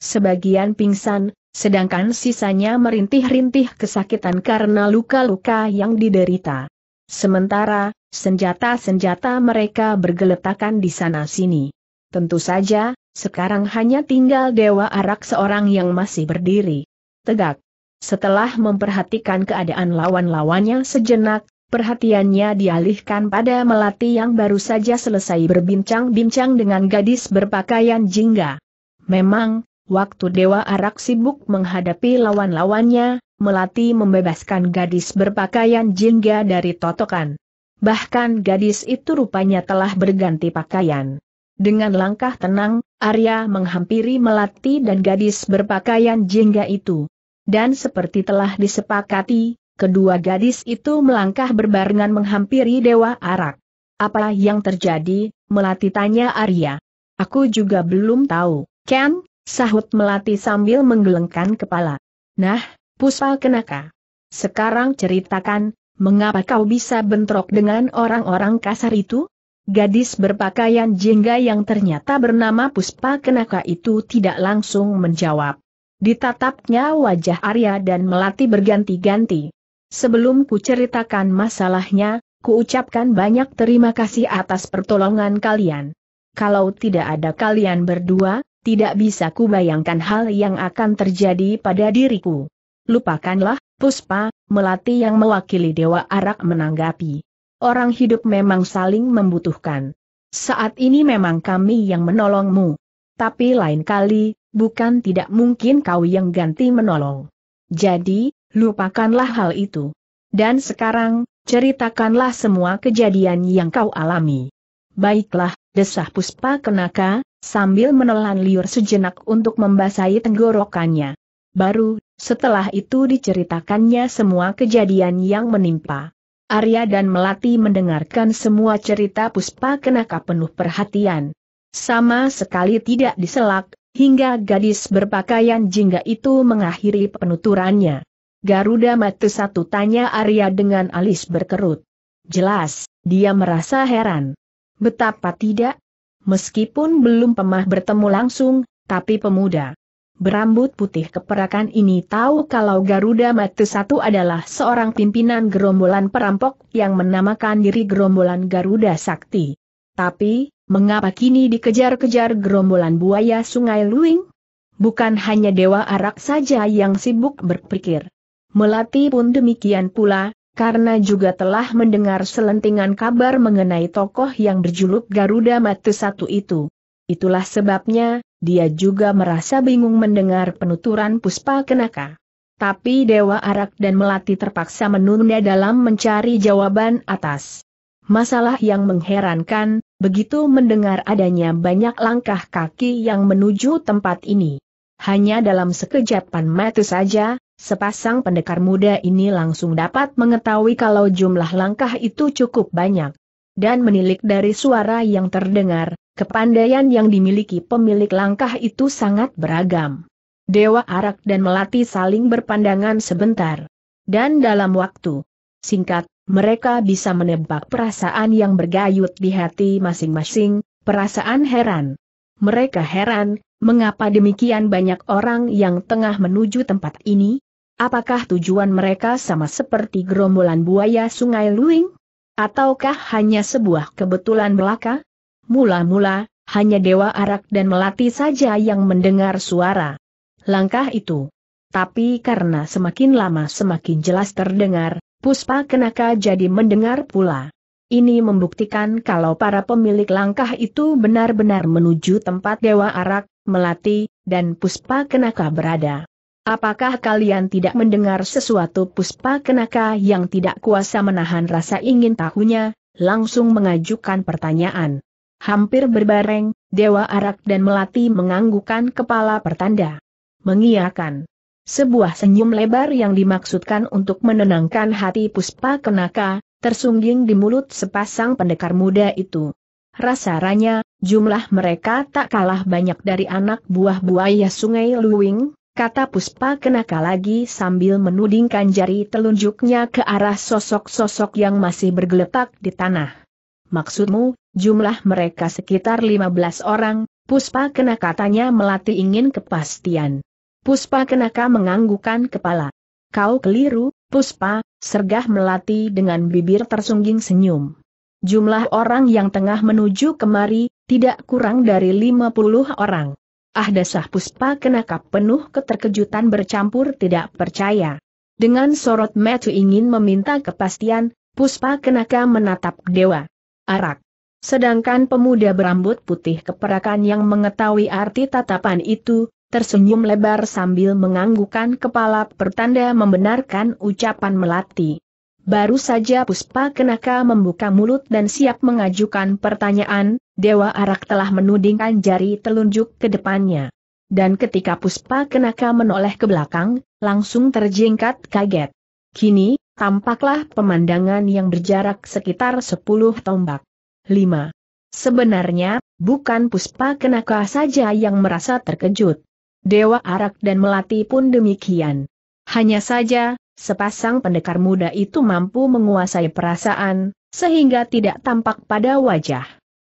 Sebagian pingsan, Sedangkan sisanya merintih-rintih kesakitan karena luka-luka yang diderita. Sementara, senjata-senjata mereka bergeletakan di sana-sini. Tentu saja, sekarang hanya tinggal Dewa Arak seorang yang masih berdiri. Tegak. Setelah memperhatikan keadaan lawan-lawannya sejenak, perhatiannya dialihkan pada Melati yang baru saja selesai berbincang-bincang dengan gadis berpakaian jingga. Memang, Waktu Dewa Arak sibuk menghadapi lawan-lawannya, Melati membebaskan gadis berpakaian jingga dari totokan. Bahkan gadis itu rupanya telah berganti pakaian. Dengan langkah tenang, Arya menghampiri Melati dan gadis berpakaian jingga itu. Dan seperti telah disepakati, kedua gadis itu melangkah berbarengan menghampiri Dewa Arak. Apa yang terjadi, Melati tanya Arya. Aku juga belum tahu, Ken, Sahut Melati sambil menggelengkan kepala. Nah, Puspa Kenaka. Sekarang ceritakan, mengapa kau bisa bentrok dengan orang-orang kasar itu? Gadis berpakaian jingga yang ternyata bernama Puspa Kenaka itu tidak langsung menjawab. Ditatapnya wajah Arya dan Melati berganti-ganti. Sebelum ku ceritakan masalahnya, ku ucapkan banyak terima kasih atas pertolongan kalian. Kalau tidak ada kalian berdua, tidak bisa kubayangkan hal yang akan terjadi pada diriku. Lupakanlah, Puspa, Melati yang mewakili Dewa Arak menanggapi. Orang hidup memang saling membutuhkan. Saat ini memang kami yang menolongmu. Tapi lain kali, bukan tidak mungkin kau yang ganti menolong. Jadi, lupakanlah hal itu. Dan sekarang, ceritakanlah semua kejadian yang kau alami. Baiklah, desah Puspa Kenaka, sambil menelan liur sejenak untuk membasahi tenggorokannya. Baru, setelah itu diceritakannya semua kejadian yang menimpa. Arya dan Melati mendengarkan semua cerita Puspa Kenaka penuh perhatian. Sama sekali tidak diselak, hingga gadis berpakaian jingga itu mengakhiri penuturannya. Garuda mati satu tanya Arya dengan alis berkerut. Jelas, dia merasa heran. Betapa tidak? Meskipun belum pemah bertemu langsung, tapi pemuda berambut putih keperakan ini tahu kalau Garuda Mati Satu adalah seorang pimpinan gerombolan perampok yang menamakan diri gerombolan Garuda Sakti. Tapi, mengapa kini dikejar-kejar gerombolan buaya Sungai Luing? Bukan hanya Dewa Arak saja yang sibuk berpikir. Melati pun demikian pula, karena juga telah mendengar selentingan kabar mengenai tokoh yang berjuluk Garuda Mati Satu itu. Itulah sebabnya, dia juga merasa bingung mendengar penuturan Puspa Kenaka. Tapi Dewa Arak dan Melati terpaksa menunda dalam mencari jawaban atas. Masalah yang mengherankan, begitu mendengar adanya banyak langkah kaki yang menuju tempat ini. Hanya dalam sekejapan mata saja, Sepasang pendekar muda ini langsung dapat mengetahui kalau jumlah langkah itu cukup banyak. Dan menilik dari suara yang terdengar, kepandaian yang dimiliki pemilik langkah itu sangat beragam. Dewa Arak dan Melati saling berpandangan sebentar. Dan dalam waktu singkat, mereka bisa menebak perasaan yang bergayut di hati masing-masing, perasaan heran, mereka heran, mengapa demikian banyak orang yang tengah menuju tempat ini? Apakah tujuan mereka sama seperti gerombolan buaya sungai Luing? Ataukah hanya sebuah kebetulan belaka? Mula-mula, hanya Dewa Arak dan Melati saja yang mendengar suara langkah itu. Tapi karena semakin lama semakin jelas terdengar, Puspa Kenaka jadi mendengar pula. Ini membuktikan kalau para pemilik langkah itu benar-benar menuju tempat Dewa Arak, Melati, dan Puspa Kenaka berada. Apakah kalian tidak mendengar sesuatu Puspa Kenaka yang tidak kuasa menahan rasa ingin tahunya, langsung mengajukan pertanyaan. Hampir berbareng, Dewa Arak dan Melati menganggukan kepala pertanda. Mengiakan. Sebuah senyum lebar yang dimaksudkan untuk menenangkan hati Puspa Kenaka, tersungging di mulut sepasang pendekar muda itu. Rasaranya, jumlah mereka tak kalah banyak dari anak buah buaya sungai Luwing, kata Puspa Kenaka lagi sambil menudingkan jari telunjuknya ke arah sosok-sosok yang masih bergeletak di tanah. Maksudmu, jumlah mereka sekitar 15 orang, Puspa Kenaka tanya Melati ingin kepastian. Puspa Kenaka menganggukan kepala. Kau keliru, Puspa, sergah melati dengan bibir tersungging senyum. Jumlah orang yang tengah menuju kemari, tidak kurang dari 50 orang. Ah dasah Puspa kenakap penuh keterkejutan bercampur tidak percaya. Dengan sorot metu ingin meminta kepastian, Puspa Kenaka menatap dewa. Arak. Sedangkan pemuda berambut putih keperakan yang mengetahui arti tatapan itu, tersenyum lebar sambil menganggukkan kepala pertanda membenarkan ucapan Melati. Baru saja Puspa Kenaka membuka mulut dan siap mengajukan pertanyaan, Dewa Arak telah menudingkan jari telunjuk ke depannya. Dan ketika Puspa Kenaka menoleh ke belakang, langsung terjingkat kaget. Kini, tampaklah pemandangan yang berjarak sekitar 10 tombak. 5. Sebenarnya, bukan Puspa Kenaka saja yang merasa terkejut. Dewa Arak dan Melati pun demikian. Hanya saja, sepasang pendekar muda itu mampu menguasai perasaan, sehingga tidak tampak pada wajah.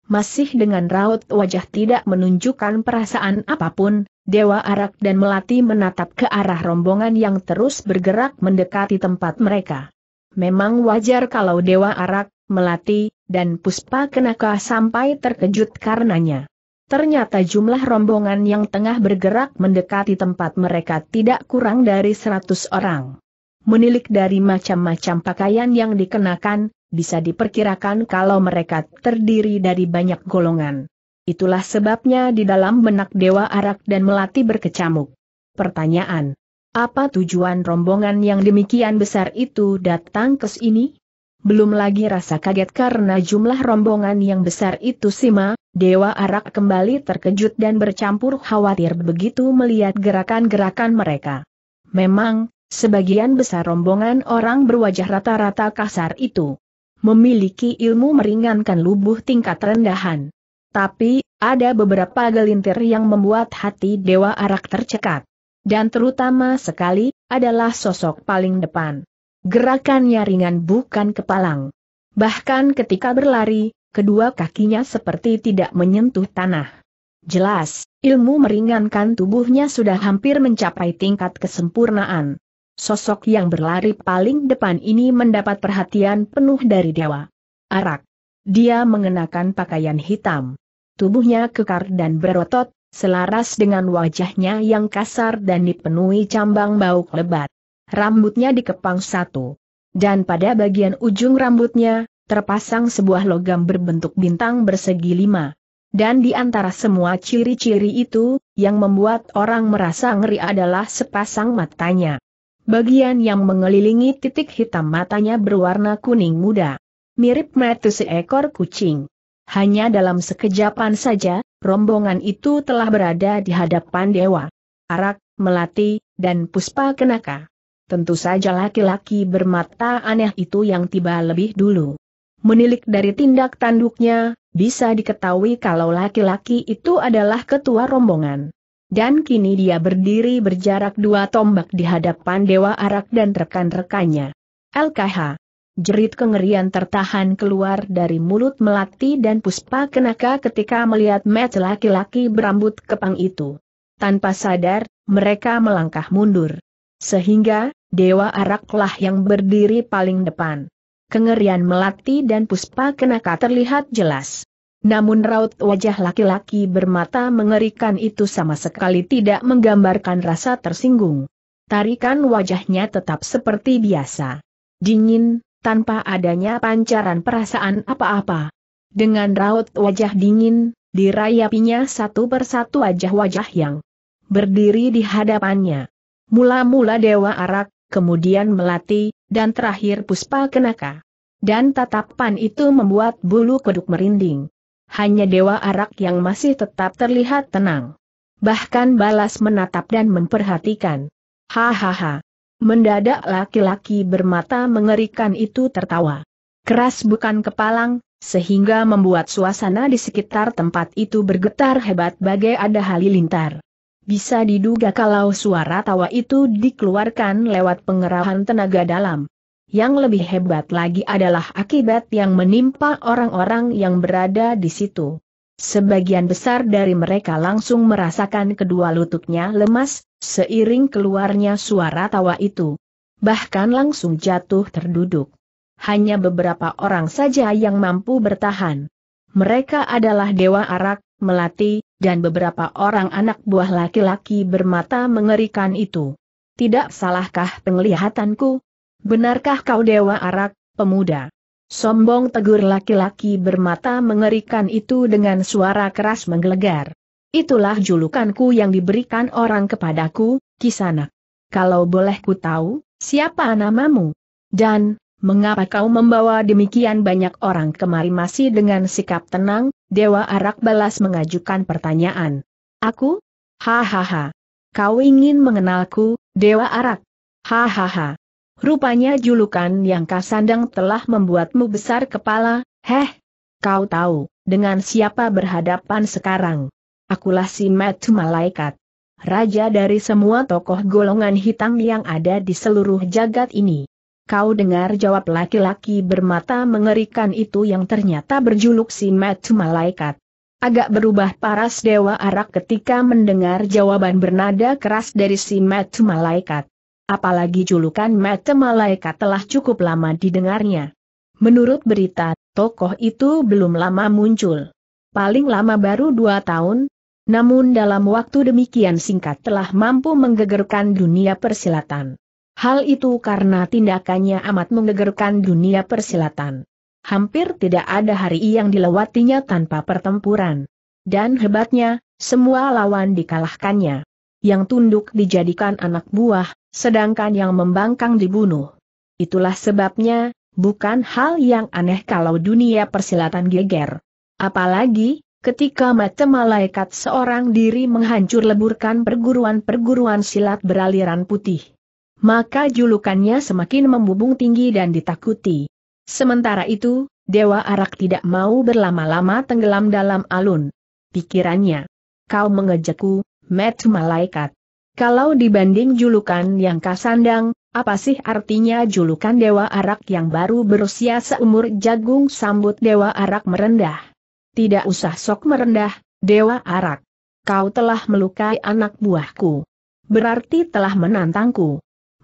Masih dengan raut wajah tidak menunjukkan perasaan apapun, Dewa Arak dan Melati menatap ke arah rombongan yang terus bergerak mendekati tempat mereka. Memang wajar kalau Dewa Arak, Melati, dan Puspa Kenaka sampai terkejut karenanya. Ternyata jumlah rombongan yang tengah bergerak mendekati tempat mereka tidak kurang dari 100 orang. Menilik dari macam-macam pakaian yang dikenakan, bisa diperkirakan kalau mereka terdiri dari banyak golongan. Itulah sebabnya di dalam benak Dewa Arak dan Melati berkecamuk. Pertanyaan, apa tujuan rombongan yang demikian besar itu datang ke sini? belum lagi rasa kaget karena jumlah rombongan yang besar itu Sima, Dewa Arak kembali terkejut dan bercampur khawatir begitu melihat gerakan-gerakan mereka. Memang, sebagian besar rombongan orang berwajah rata-rata kasar itu. Memiliki ilmu meringankan lubuh tingkat rendahan. Tapi, ada beberapa gelintir yang membuat hati Dewa Arak tercekat. Dan terutama sekali, adalah sosok paling depan. Gerakannya ringan bukan kepalang. Bahkan ketika berlari, kedua kakinya seperti tidak menyentuh tanah. Jelas, ilmu meringankan tubuhnya sudah hampir mencapai tingkat kesempurnaan. Sosok yang berlari paling depan ini mendapat perhatian penuh dari dewa. Arak. Dia mengenakan pakaian hitam. Tubuhnya kekar dan berotot, selaras dengan wajahnya yang kasar dan dipenuhi cambang bau lebat rambutnya dikepang satu. Dan pada bagian ujung rambutnya, terpasang sebuah logam berbentuk bintang bersegi lima. Dan di antara semua ciri-ciri itu, yang membuat orang merasa ngeri adalah sepasang matanya. Bagian yang mengelilingi titik hitam matanya berwarna kuning muda. Mirip mata seekor kucing. Hanya dalam sekejapan saja, rombongan itu telah berada di hadapan dewa. Arak, Melati, dan Puspa Kenaka tentu saja laki-laki bermata aneh itu yang tiba lebih dulu. Menilik dari tindak tanduknya, bisa diketahui kalau laki-laki itu adalah ketua rombongan. Dan kini dia berdiri berjarak dua tombak di hadapan Dewa Arak dan rekan-rekannya. LKH. Jerit kengerian tertahan keluar dari mulut Melati dan Puspa Kenaka ketika melihat match laki-laki berambut kepang itu. Tanpa sadar, mereka melangkah mundur. Sehingga, Dewa Araklah yang berdiri paling depan. Kengerian melati dan puspa kenaka terlihat jelas. Namun raut wajah laki-laki bermata mengerikan itu sama sekali tidak menggambarkan rasa tersinggung. Tarikan wajahnya tetap seperti biasa. Dingin, tanpa adanya pancaran perasaan apa-apa. Dengan raut wajah dingin, dirayapinya satu persatu wajah-wajah yang berdiri di hadapannya. Mula-mula Dewa Arak, kemudian Melati, dan terakhir Puspa Kenaka. Dan tatapan itu membuat bulu kuduk merinding. Hanya Dewa Arak yang masih tetap terlihat tenang. Bahkan balas menatap dan memperhatikan. Hahaha. Mendadak laki-laki bermata mengerikan itu tertawa. Keras bukan kepalang, sehingga membuat suasana di sekitar tempat itu bergetar hebat bagai ada halilintar. Bisa diduga kalau suara tawa itu dikeluarkan lewat pengerahan tenaga dalam. Yang lebih hebat lagi adalah akibat yang menimpa orang-orang yang berada di situ. Sebagian besar dari mereka langsung merasakan kedua lututnya lemas, seiring keluarnya suara tawa itu. Bahkan langsung jatuh terduduk. Hanya beberapa orang saja yang mampu bertahan. Mereka adalah Dewa Arak, Melati, dan beberapa orang anak buah laki-laki bermata mengerikan itu. Tidak salahkah penglihatanku? Benarkah kau dewa arak, pemuda? Sombong tegur laki-laki bermata mengerikan itu dengan suara keras menggelegar. Itulah julukanku yang diberikan orang kepadaku, Kisanak. Kalau boleh ku tahu, siapa namamu? Dan, Mengapa kau membawa demikian banyak orang kemari masih dengan sikap tenang, Dewa Arak balas mengajukan pertanyaan. Aku? Hahaha. Kau ingin mengenalku, Dewa Arak? Hahaha. Rupanya julukan yang kau sandang telah membuatmu besar kepala, heh. Kau tahu, dengan siapa berhadapan sekarang. Akulah si Metu Malaikat. Raja dari semua tokoh golongan hitam yang ada di seluruh jagat ini. Kau dengar jawab laki-laki bermata mengerikan itu yang ternyata berjuluk si Mat Malaikat. Agak berubah paras Dewa Arak ketika mendengar jawaban bernada keras dari si Mat Malaikat. Apalagi julukan Mat Malaikat telah cukup lama didengarnya. Menurut berita, tokoh itu belum lama muncul. Paling lama baru dua tahun, namun dalam waktu demikian singkat telah mampu menggegerkan dunia persilatan. Hal itu karena tindakannya amat menggegerkan dunia persilatan. Hampir tidak ada hari yang dilewatinya tanpa pertempuran. Dan hebatnya, semua lawan dikalahkannya. Yang tunduk dijadikan anak buah, sedangkan yang membangkang dibunuh. Itulah sebabnya, bukan hal yang aneh kalau dunia persilatan geger. Apalagi, ketika mata malaikat seorang diri menghancur leburkan perguruan-perguruan silat beraliran putih maka julukannya semakin membubung tinggi dan ditakuti. Sementara itu, Dewa Arak tidak mau berlama-lama tenggelam dalam alun. Pikirannya, kau mengejekku, met malaikat. Kalau dibanding julukan yang kasandang, apa sih artinya julukan Dewa Arak yang baru berusia seumur jagung sambut Dewa Arak merendah? Tidak usah sok merendah, Dewa Arak. Kau telah melukai anak buahku. Berarti telah menantangku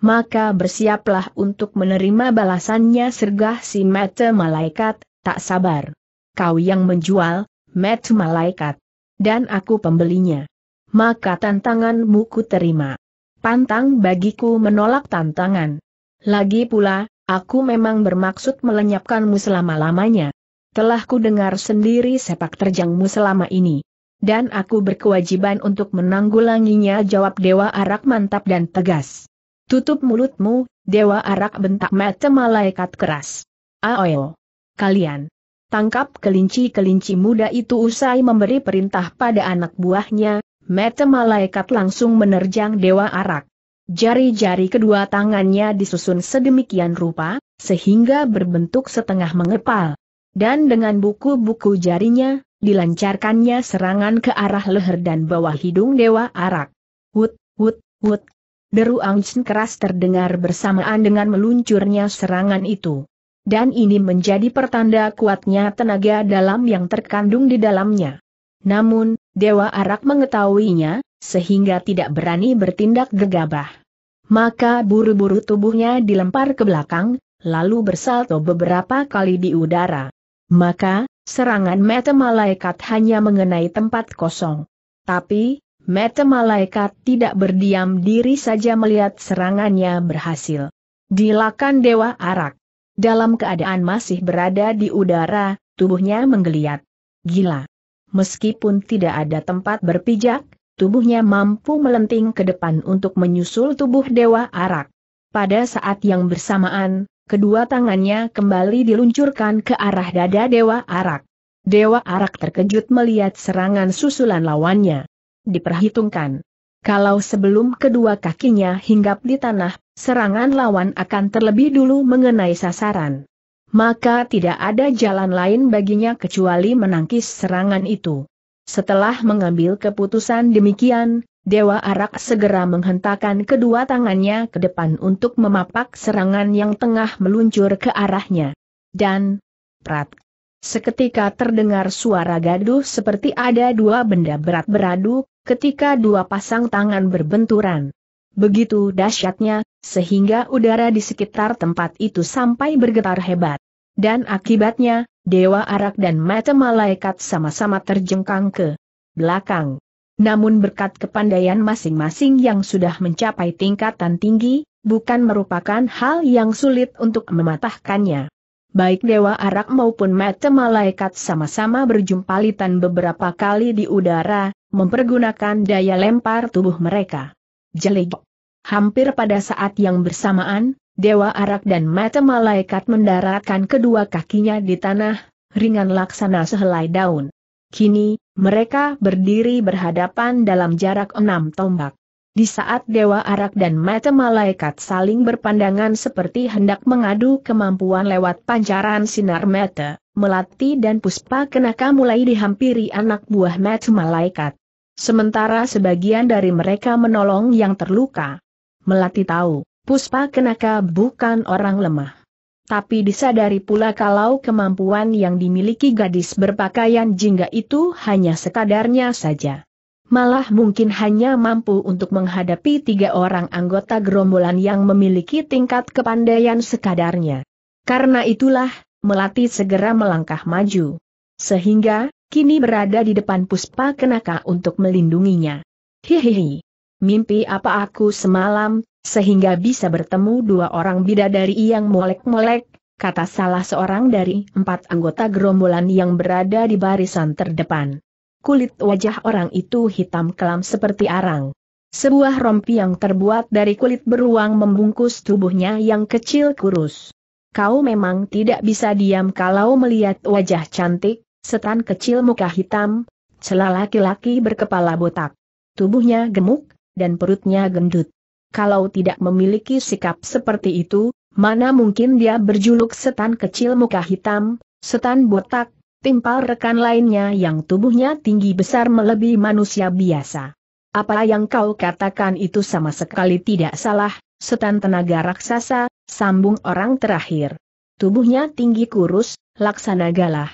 maka bersiaplah untuk menerima balasannya sergah si mata malaikat, tak sabar. Kau yang menjual, mata malaikat. Dan aku pembelinya. Maka tantanganmu ku terima. Pantang bagiku menolak tantangan. Lagi pula, aku memang bermaksud melenyapkanmu selama-lamanya. Telah ku dengar sendiri sepak terjangmu selama ini dan aku berkewajiban untuk menanggulanginya jawab Dewa Arak mantap dan tegas. Tutup mulutmu, Dewa Arak bentak mata malaikat keras. Aoyo! Kalian! Tangkap kelinci-kelinci muda itu usai memberi perintah pada anak buahnya, mata malaikat langsung menerjang Dewa Arak. Jari-jari kedua tangannya disusun sedemikian rupa, sehingga berbentuk setengah mengepal. Dan dengan buku-buku jarinya, dilancarkannya serangan ke arah leher dan bawah hidung Dewa Arak. Wut, wut, wut Deru Ausen keras terdengar bersamaan dengan meluncurnya serangan itu. Dan ini menjadi pertanda kuatnya tenaga dalam yang terkandung di dalamnya. Namun, Dewa Arak mengetahuinya, sehingga tidak berani bertindak gegabah. Maka buru-buru tubuhnya dilempar ke belakang, lalu bersalto beberapa kali di udara. Maka, serangan mata malaikat hanya mengenai tempat kosong. Tapi, Mata malaikat tidak berdiam diri saja melihat serangannya berhasil. Dilakan Dewa Arak. Dalam keadaan masih berada di udara, tubuhnya menggeliat. Gila. Meskipun tidak ada tempat berpijak, tubuhnya mampu melenting ke depan untuk menyusul tubuh Dewa Arak. Pada saat yang bersamaan, kedua tangannya kembali diluncurkan ke arah dada Dewa Arak. Dewa Arak terkejut melihat serangan susulan lawannya diperhitungkan. Kalau sebelum kedua kakinya hinggap di tanah, serangan lawan akan terlebih dulu mengenai sasaran. Maka tidak ada jalan lain baginya kecuali menangkis serangan itu. Setelah mengambil keputusan demikian, Dewa Arak segera menghentakkan kedua tangannya ke depan untuk memapak serangan yang tengah meluncur ke arahnya. Dan, prat, Seketika terdengar suara gaduh seperti ada dua benda berat beradu, ketika dua pasang tangan berbenturan. Begitu dahsyatnya, sehingga udara di sekitar tempat itu sampai bergetar hebat. Dan akibatnya, Dewa Arak dan Mata Malaikat sama-sama terjengkang ke belakang. Namun berkat kepandaian masing-masing yang sudah mencapai tingkatan tinggi, bukan merupakan hal yang sulit untuk mematahkannya. Baik Dewa Arak maupun Mata Malaikat sama-sama berjumpalitan beberapa kali di udara, mempergunakan daya lempar tubuh mereka. Jelik. Hampir pada saat yang bersamaan, Dewa Arak dan Mata Malaikat mendaratkan kedua kakinya di tanah, ringan laksana sehelai daun. Kini, mereka berdiri berhadapan dalam jarak enam tombak. Di saat Dewa Arak dan Mata Malaikat saling berpandangan seperti hendak mengadu kemampuan lewat pancaran sinar mata, Melati dan Puspa Kenaka mulai dihampiri anak buah Mata Malaikat. Sementara sebagian dari mereka menolong yang terluka. Melati tahu, Puspa Kenaka bukan orang lemah. Tapi disadari pula kalau kemampuan yang dimiliki gadis berpakaian jingga itu hanya sekadarnya saja. Malah mungkin hanya mampu untuk menghadapi tiga orang anggota gerombolan yang memiliki tingkat kepandaian sekadarnya. Karena itulah, Melati segera melangkah maju. Sehingga, kini berada di depan Puspa Kenaka untuk melindunginya. Hihihi. Mimpi apa aku semalam, sehingga bisa bertemu dua orang bidadari yang molek-molek, kata salah seorang dari empat anggota gerombolan yang berada di barisan terdepan. Kulit wajah orang itu hitam kelam seperti arang. Sebuah rompi yang terbuat dari kulit beruang membungkus tubuhnya yang kecil kurus. Kau memang tidak bisa diam kalau melihat wajah cantik, Setan kecil muka hitam, celah laki-laki berkepala botak. Tubuhnya gemuk, dan perutnya gendut. Kalau tidak memiliki sikap seperti itu, mana mungkin dia berjuluk setan kecil muka hitam, setan botak, timpal rekan lainnya yang tubuhnya tinggi besar melebihi manusia biasa. Apa yang kau katakan itu sama sekali tidak salah, setan tenaga raksasa, sambung orang terakhir. Tubuhnya tinggi kurus, laksana galah.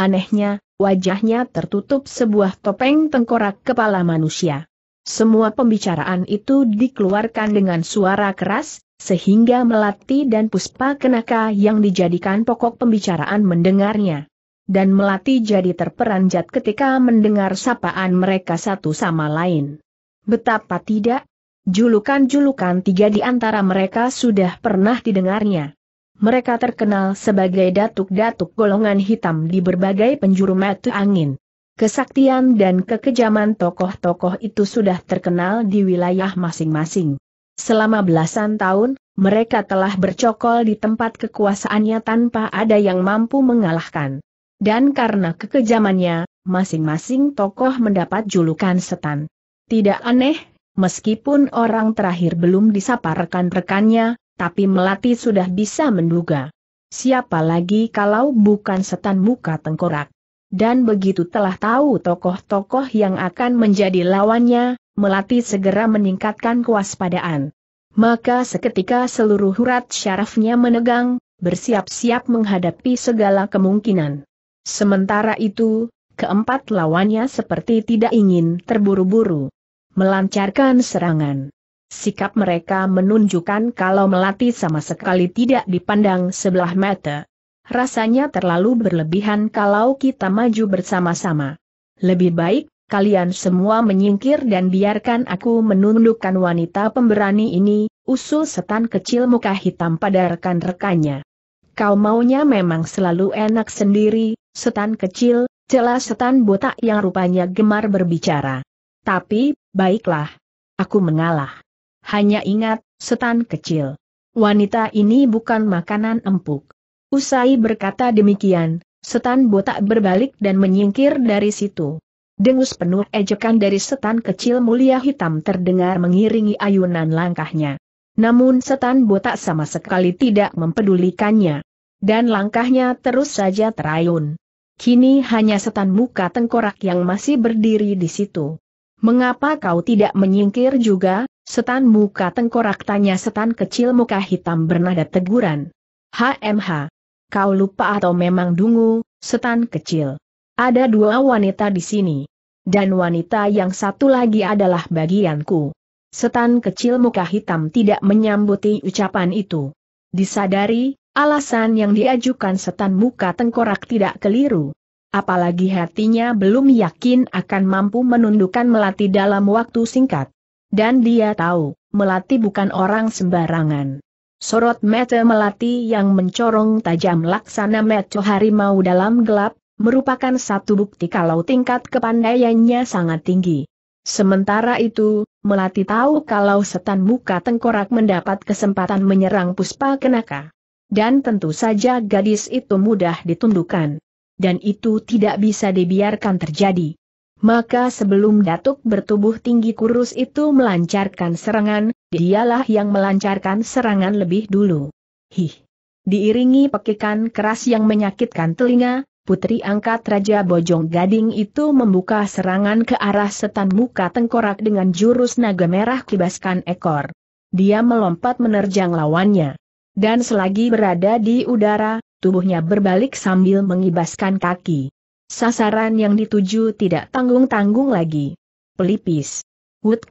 Anehnya, wajahnya tertutup sebuah topeng tengkorak kepala manusia. Semua pembicaraan itu dikeluarkan dengan suara keras, sehingga Melati dan Puspa Kenaka yang dijadikan pokok pembicaraan mendengarnya. Dan Melati jadi terperanjat ketika mendengar sapaan mereka satu sama lain. Betapa tidak, julukan-julukan tiga di antara mereka sudah pernah didengarnya mereka terkenal sebagai datuk-datuk golongan hitam di berbagai penjuru mata angin. Kesaktian dan kekejaman tokoh-tokoh itu sudah terkenal di wilayah masing-masing. Selama belasan tahun, mereka telah bercokol di tempat kekuasaannya tanpa ada yang mampu mengalahkan. Dan karena kekejamannya, masing-masing tokoh mendapat julukan setan. Tidak aneh, meskipun orang terakhir belum disapa rekan-rekannya, tapi Melati sudah bisa menduga. Siapa lagi kalau bukan setan muka tengkorak? Dan begitu telah tahu tokoh-tokoh yang akan menjadi lawannya, Melati segera meningkatkan kewaspadaan. Maka seketika seluruh urat syarafnya menegang, bersiap-siap menghadapi segala kemungkinan. Sementara itu, keempat lawannya seperti tidak ingin terburu-buru melancarkan serangan. Sikap mereka menunjukkan kalau melati sama sekali tidak dipandang sebelah mata. Rasanya terlalu berlebihan kalau kita maju bersama-sama. Lebih baik, kalian semua menyingkir dan biarkan aku menundukkan wanita pemberani ini, usul setan kecil muka hitam pada rekan-rekannya. Kau maunya memang selalu enak sendiri, setan kecil, jelas setan botak yang rupanya gemar berbicara. Tapi, baiklah. Aku mengalah. Hanya ingat, setan kecil. Wanita ini bukan makanan empuk. Usai berkata demikian, setan botak berbalik dan menyingkir dari situ. Dengus penuh ejekan dari setan kecil mulia hitam terdengar mengiringi ayunan langkahnya. Namun setan botak sama sekali tidak mempedulikannya. Dan langkahnya terus saja terayun. Kini hanya setan muka tengkorak yang masih berdiri di situ. Mengapa kau tidak menyingkir juga, Setan muka tengkorak tanya setan kecil muka hitam bernada teguran. HMH. Kau lupa atau memang dungu, setan kecil. Ada dua wanita di sini. Dan wanita yang satu lagi adalah bagianku. Setan kecil muka hitam tidak menyambuti ucapan itu. Disadari, alasan yang diajukan setan muka tengkorak tidak keliru. Apalagi hatinya belum yakin akan mampu menundukkan melati dalam waktu singkat. Dan dia tahu, Melati bukan orang sembarangan. Sorot mata Melati yang mencorong tajam laksana mata harimau dalam gelap, merupakan satu bukti kalau tingkat kepandaiannya sangat tinggi. Sementara itu, Melati tahu kalau setan muka tengkorak mendapat kesempatan menyerang Puspa Kenaka. Dan tentu saja gadis itu mudah ditundukkan. Dan itu tidak bisa dibiarkan terjadi. Maka sebelum datuk bertubuh tinggi kurus itu melancarkan serangan, dialah yang melancarkan serangan lebih dulu. Hih! Diiringi pekikan keras yang menyakitkan telinga, putri angkat Raja Bojong Gading itu membuka serangan ke arah setan muka tengkorak dengan jurus naga merah kibaskan ekor. Dia melompat menerjang lawannya. Dan selagi berada di udara, tubuhnya berbalik sambil mengibaskan kaki. Sasaran yang dituju tidak tanggung-tanggung lagi. Pelipis. Wut.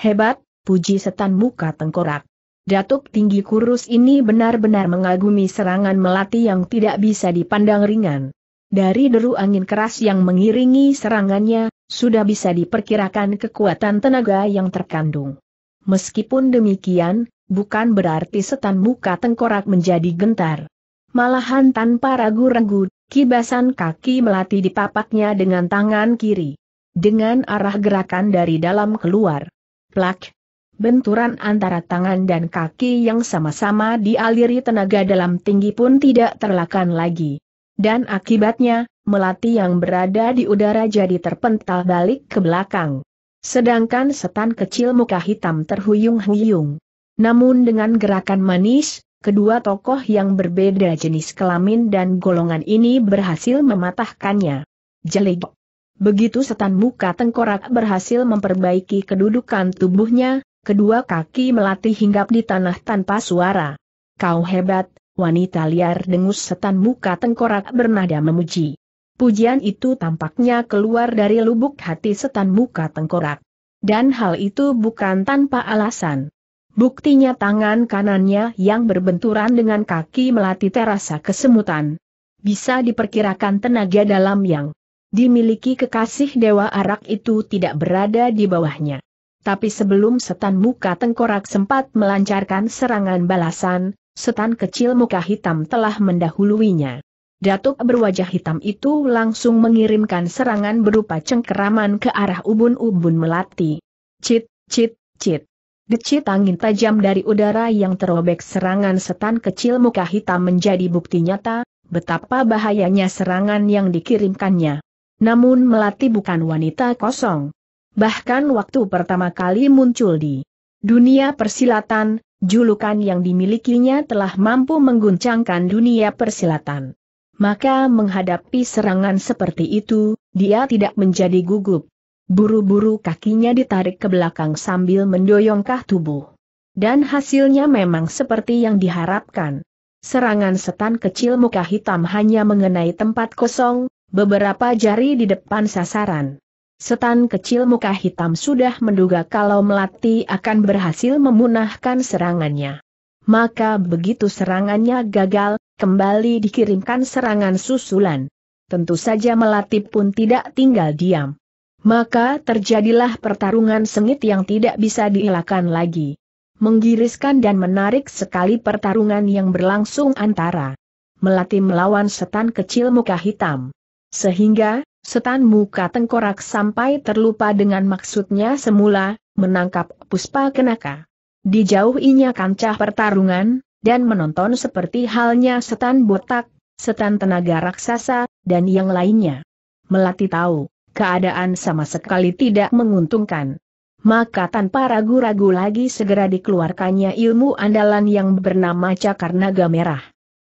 Hebat, puji setan muka tengkorak. Datuk tinggi kurus ini benar-benar mengagumi serangan melati yang tidak bisa dipandang ringan. Dari deru angin keras yang mengiringi serangannya, sudah bisa diperkirakan kekuatan tenaga yang terkandung. Meskipun demikian, bukan berarti setan muka tengkorak menjadi gentar. Malahan tanpa ragu-ragu, Kibasan kaki melati papaknya dengan tangan kiri. Dengan arah gerakan dari dalam keluar. Plak. Benturan antara tangan dan kaki yang sama-sama dialiri tenaga dalam tinggi pun tidak terlakan lagi. Dan akibatnya, melati yang berada di udara jadi terpental balik ke belakang. Sedangkan setan kecil muka hitam terhuyung-huyung. Namun dengan gerakan manis, kedua tokoh yang berbeda jenis kelamin dan golongan ini berhasil mematahkannya. Jelik. Begitu setan muka tengkorak berhasil memperbaiki kedudukan tubuhnya, kedua kaki melatih hinggap di tanah tanpa suara. Kau hebat, wanita liar dengus setan muka tengkorak bernada memuji. Pujian itu tampaknya keluar dari lubuk hati setan muka tengkorak. Dan hal itu bukan tanpa alasan. Buktinya tangan kanannya yang berbenturan dengan kaki melati terasa kesemutan. Bisa diperkirakan tenaga dalam yang dimiliki kekasih Dewa Arak itu tidak berada di bawahnya. Tapi sebelum setan muka tengkorak sempat melancarkan serangan balasan, setan kecil muka hitam telah mendahuluinya. Datuk berwajah hitam itu langsung mengirimkan serangan berupa cengkeraman ke arah ubun-ubun melati. Cit, cit, cit. Decit angin tajam dari udara yang terobek serangan setan kecil muka hitam menjadi bukti nyata, betapa bahayanya serangan yang dikirimkannya. Namun Melati bukan wanita kosong. Bahkan waktu pertama kali muncul di dunia persilatan, julukan yang dimilikinya telah mampu mengguncangkan dunia persilatan. Maka menghadapi serangan seperti itu, dia tidak menjadi gugup. Buru-buru kakinya ditarik ke belakang sambil mendoyongkah tubuh. Dan hasilnya memang seperti yang diharapkan. Serangan setan kecil muka hitam hanya mengenai tempat kosong, beberapa jari di depan sasaran. Setan kecil muka hitam sudah menduga kalau Melati akan berhasil memunahkan serangannya. Maka begitu serangannya gagal, kembali dikirimkan serangan susulan. Tentu saja Melati pun tidak tinggal diam. Maka terjadilah pertarungan sengit yang tidak bisa dielakkan lagi. Menggiriskan dan menarik sekali pertarungan yang berlangsung antara Melati melawan setan kecil muka hitam. Sehingga, setan muka tengkorak sampai terlupa dengan maksudnya semula, menangkap puspa kenaka. Dijauhinya kancah pertarungan, dan menonton seperti halnya setan botak, setan tenaga raksasa, dan yang lainnya. Melati tahu, keadaan sama sekali tidak menguntungkan. Maka tanpa ragu-ragu lagi segera dikeluarkannya ilmu andalan yang bernama Cakar Naga Merah.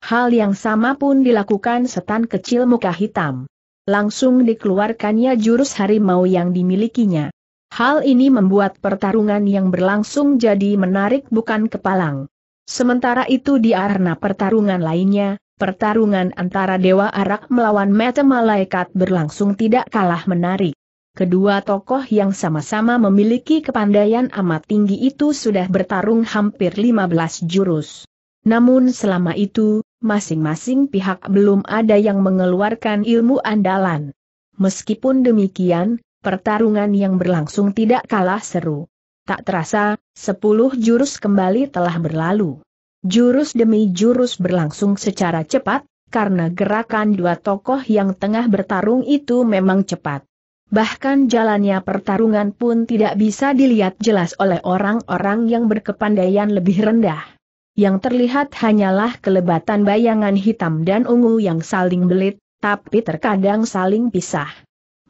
Hal yang sama pun dilakukan setan kecil muka hitam. Langsung dikeluarkannya jurus harimau yang dimilikinya. Hal ini membuat pertarungan yang berlangsung jadi menarik bukan kepalang. Sementara itu di arena pertarungan lainnya, Pertarungan antara Dewa Arak melawan Mata Malaikat berlangsung tidak kalah menarik. Kedua tokoh yang sama-sama memiliki kepandaian amat tinggi itu sudah bertarung hampir 15 jurus. Namun selama itu, masing-masing pihak belum ada yang mengeluarkan ilmu andalan. Meskipun demikian, pertarungan yang berlangsung tidak kalah seru. Tak terasa, sepuluh jurus kembali telah berlalu. Jurus demi jurus berlangsung secara cepat, karena gerakan dua tokoh yang tengah bertarung itu memang cepat. Bahkan jalannya pertarungan pun tidak bisa dilihat jelas oleh orang-orang yang berkepandaian lebih rendah. Yang terlihat hanyalah kelebatan bayangan hitam dan ungu yang saling belit, tapi terkadang saling pisah.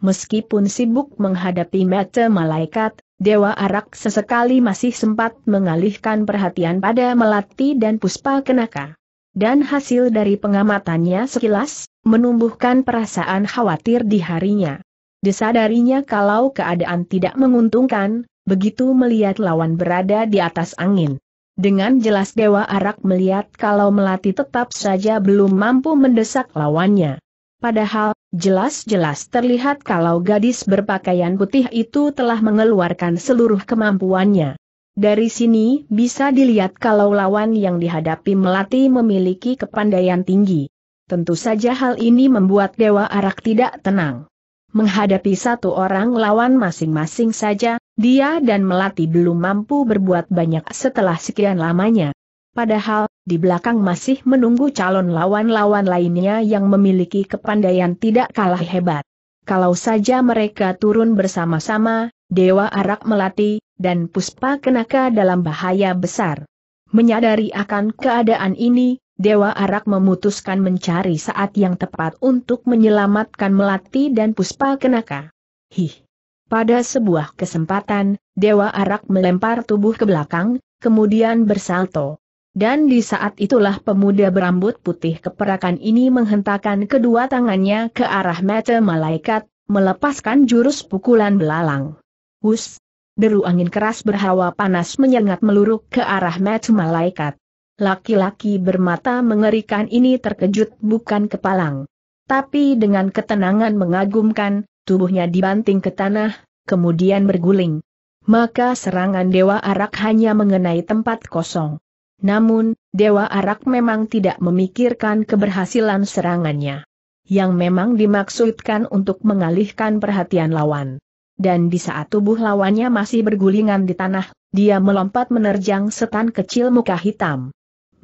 Meskipun sibuk menghadapi mata malaikat, Dewa Arak sesekali masih sempat mengalihkan perhatian pada Melati dan Puspa Kenaka. Dan hasil dari pengamatannya sekilas, menumbuhkan perasaan khawatir di harinya. Disadarinya kalau keadaan tidak menguntungkan, begitu melihat lawan berada di atas angin. Dengan jelas Dewa Arak melihat kalau Melati tetap saja belum mampu mendesak lawannya. Padahal, Jelas-jelas terlihat kalau gadis berpakaian putih itu telah mengeluarkan seluruh kemampuannya. Dari sini bisa dilihat kalau lawan yang dihadapi Melati memiliki kepandaian tinggi. Tentu saja hal ini membuat Dewa Arak tidak tenang. Menghadapi satu orang lawan masing-masing saja, dia dan Melati belum mampu berbuat banyak setelah sekian lamanya. Padahal, di belakang masih menunggu calon lawan-lawan lainnya yang memiliki kepandaian tidak kalah hebat. Kalau saja mereka turun bersama-sama, Dewa Arak Melati, dan Puspa Kenaka dalam bahaya besar. Menyadari akan keadaan ini, Dewa Arak memutuskan mencari saat yang tepat untuk menyelamatkan Melati dan Puspa Kenaka. Hih! Pada sebuah kesempatan, Dewa Arak melempar tubuh ke belakang, kemudian bersalto. Dan di saat itulah pemuda berambut putih keperakan ini menghentakkan kedua tangannya ke arah mata malaikat, melepaskan jurus pukulan belalang. Hus! Deru angin keras berhawa panas menyengat meluruk ke arah mata malaikat. Laki-laki bermata mengerikan ini terkejut bukan kepalang. Tapi dengan ketenangan mengagumkan, tubuhnya dibanting ke tanah, kemudian berguling. Maka serangan Dewa Arak hanya mengenai tempat kosong. Namun, Dewa Arak memang tidak memikirkan keberhasilan serangannya. Yang memang dimaksudkan untuk mengalihkan perhatian lawan. Dan di saat tubuh lawannya masih bergulingan di tanah, dia melompat menerjang setan kecil muka hitam.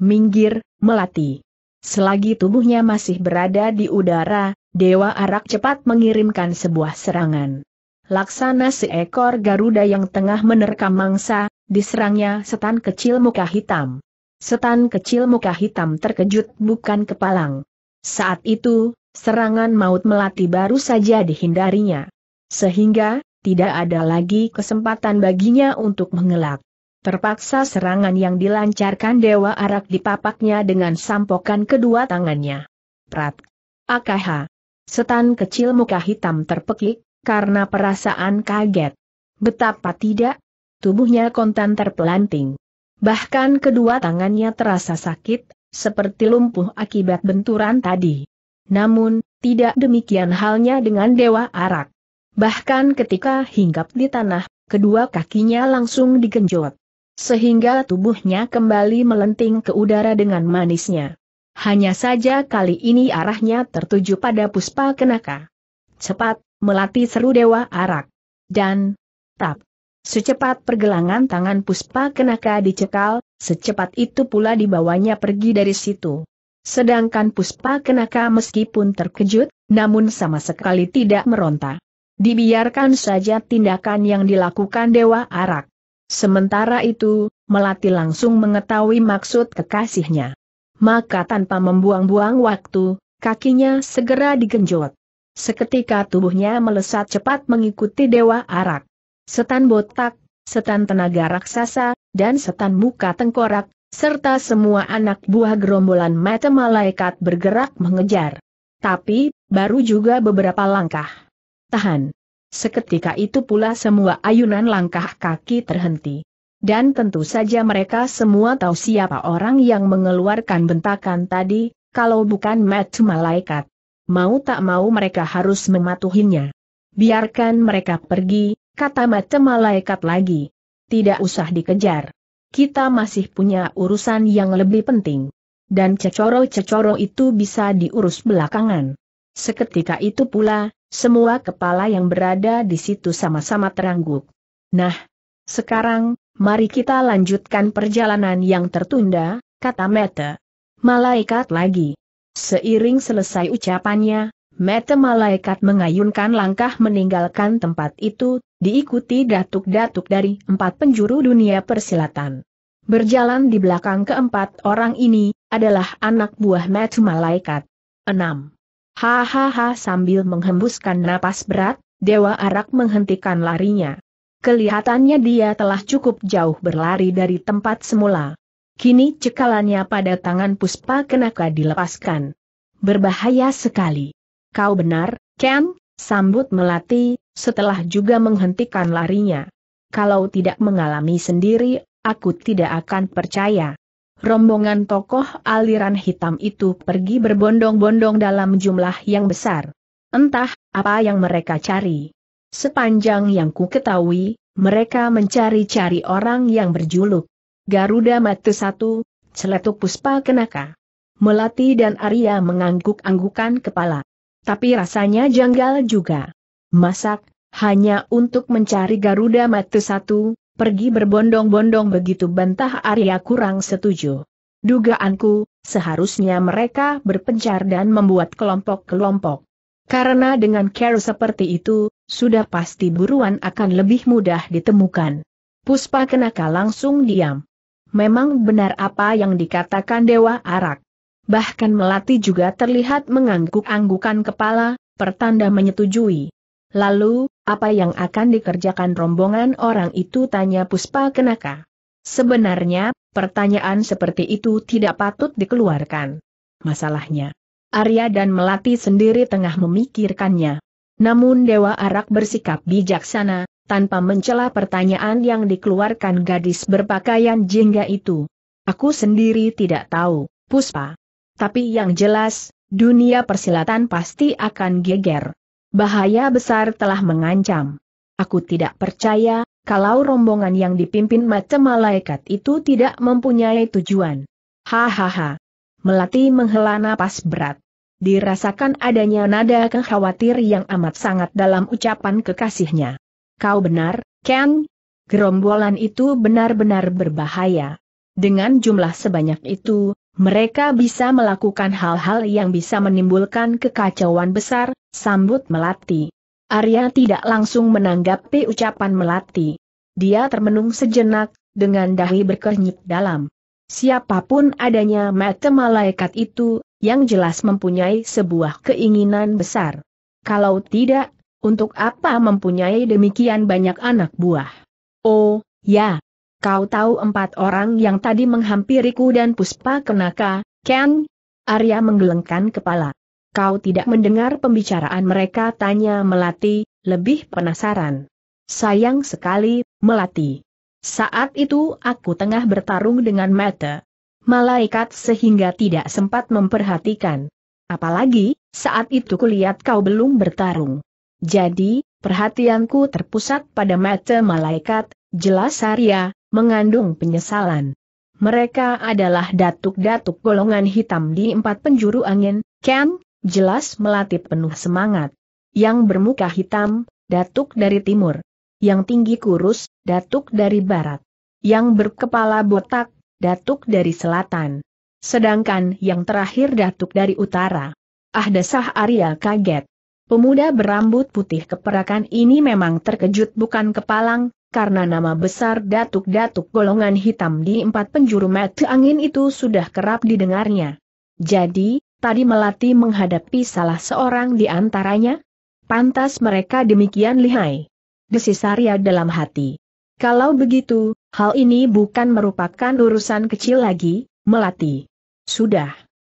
Minggir, melati. Selagi tubuhnya masih berada di udara, Dewa Arak cepat mengirimkan sebuah serangan. Laksana seekor Garuda yang tengah menerkam mangsa, diserangnya setan kecil muka hitam. Setan kecil muka hitam terkejut bukan kepalang. Saat itu, serangan maut melati baru saja dihindarinya. Sehingga, tidak ada lagi kesempatan baginya untuk mengelak. Terpaksa serangan yang dilancarkan Dewa Arak dipapaknya dengan sampokan kedua tangannya. Prat. Akaha. Setan kecil muka hitam terpekik, karena perasaan kaget. Betapa tidak, tubuhnya kontan terpelanting. Bahkan kedua tangannya terasa sakit, seperti lumpuh akibat benturan tadi. Namun, tidak demikian halnya dengan Dewa Arak. Bahkan ketika hinggap di tanah, kedua kakinya langsung digenjot. Sehingga tubuhnya kembali melenting ke udara dengan manisnya. Hanya saja kali ini arahnya tertuju pada Puspa Kenaka. Cepat, melatih seru Dewa Arak. Dan, tap. Secepat pergelangan tangan Puspa Kenaka dicekal, secepat itu pula dibawanya pergi dari situ. Sedangkan Puspa Kenaka meskipun terkejut, namun sama sekali tidak meronta. Dibiarkan saja tindakan yang dilakukan Dewa Arak. Sementara itu, Melati langsung mengetahui maksud kekasihnya. Maka tanpa membuang-buang waktu, kakinya segera digenjot. Seketika tubuhnya melesat cepat mengikuti Dewa Arak setan botak, setan tenaga raksasa, dan setan muka tengkorak, serta semua anak buah gerombolan mata malaikat bergerak mengejar. Tapi, baru juga beberapa langkah. Tahan. Seketika itu pula semua ayunan langkah kaki terhenti. Dan tentu saja mereka semua tahu siapa orang yang mengeluarkan bentakan tadi, kalau bukan Matt Malaikat. Mau tak mau mereka harus mematuhinya. Biarkan mereka pergi, kata mata malaikat lagi. Tidak usah dikejar. Kita masih punya urusan yang lebih penting. Dan cecoro-cecoro itu bisa diurus belakangan. Seketika itu pula, semua kepala yang berada di situ sama-sama terangguk. Nah, sekarang, mari kita lanjutkan perjalanan yang tertunda, kata Mete. Malaikat lagi. Seiring selesai ucapannya, Mete malaikat mengayunkan langkah meninggalkan tempat itu, diikuti datuk-datuk dari empat penjuru dunia persilatan. Berjalan di belakang keempat orang ini, adalah anak buah Matthew Malaikat. 6. Hahaha sambil menghembuskan napas berat, Dewa Arak menghentikan larinya. Kelihatannya dia telah cukup jauh berlari dari tempat semula. Kini cekalannya pada tangan Puspa Kenaka dilepaskan. Berbahaya sekali. Kau benar, Ken, sambut Melati, setelah juga menghentikan larinya. Kalau tidak mengalami sendiri, aku tidak akan percaya. Rombongan tokoh aliran hitam itu pergi berbondong-bondong dalam jumlah yang besar. Entah, apa yang mereka cari. Sepanjang yang ku ketahui, mereka mencari-cari orang yang berjuluk Garuda Mata Satu, Celetuk Puspa Kenaka. Melati dan Arya mengangguk-anggukan kepala. Tapi rasanya janggal juga. Masak, hanya untuk mencari Garuda Mata satu, pergi berbondong-bondong begitu bantah Arya kurang setuju. Dugaanku, seharusnya mereka berpencar dan membuat kelompok-kelompok. Karena dengan care seperti itu, sudah pasti buruan akan lebih mudah ditemukan. Puspa Kenaka langsung diam. Memang benar apa yang dikatakan Dewa Arak. Bahkan Melati juga terlihat mengangguk-anggukan kepala, pertanda menyetujui. Lalu, apa yang akan dikerjakan rombongan orang itu tanya Puspa Kenaka. Sebenarnya, pertanyaan seperti itu tidak patut dikeluarkan. Masalahnya, Arya dan Melati sendiri tengah memikirkannya. Namun Dewa Arak bersikap bijaksana, tanpa mencela pertanyaan yang dikeluarkan gadis berpakaian jingga itu. Aku sendiri tidak tahu, Puspa. Tapi yang jelas, dunia persilatan pasti akan geger. Bahaya besar telah mengancam. Aku tidak percaya, kalau rombongan yang dipimpin macam malaikat itu tidak mempunyai tujuan. Hahaha. Melati menghela napas berat. Dirasakan adanya nada kekhawatir yang amat sangat dalam ucapan kekasihnya. Kau benar, Ken? Gerombolan itu benar-benar berbahaya. Dengan jumlah sebanyak itu, mereka bisa melakukan hal-hal yang bisa menimbulkan kekacauan besar, sambut Melati. Arya tidak langsung menanggapi ucapan Melati. Dia termenung sejenak, dengan dahi berkernyit dalam. Siapapun adanya mata malaikat itu, yang jelas mempunyai sebuah keinginan besar. Kalau tidak, untuk apa mempunyai demikian banyak anak buah? Oh, ya, Kau tahu empat orang yang tadi menghampiriku dan Puspa Kenaka, Ken? Arya menggelengkan kepala. Kau tidak mendengar pembicaraan mereka tanya Melati, lebih penasaran. Sayang sekali, Melati. Saat itu aku tengah bertarung dengan mata. Malaikat sehingga tidak sempat memperhatikan. Apalagi, saat itu kulihat kau belum bertarung. Jadi, perhatianku terpusat pada mata malaikat, jelas Arya, mengandung penyesalan. Mereka adalah datuk-datuk golongan hitam di empat penjuru angin, Ken, jelas melatih penuh semangat. Yang bermuka hitam, datuk dari timur. Yang tinggi kurus, datuk dari barat. Yang berkepala botak, datuk dari selatan. Sedangkan yang terakhir datuk dari utara. Ah desah Arya kaget. Pemuda berambut putih keperakan ini memang terkejut bukan kepalang, karena nama besar datuk-datuk golongan hitam di empat penjuru mata angin itu sudah kerap didengarnya. Jadi, tadi Melati menghadapi salah seorang di antaranya? Pantas mereka demikian lihai. Desis Arya dalam hati. Kalau begitu, hal ini bukan merupakan urusan kecil lagi, Melati. Sudah.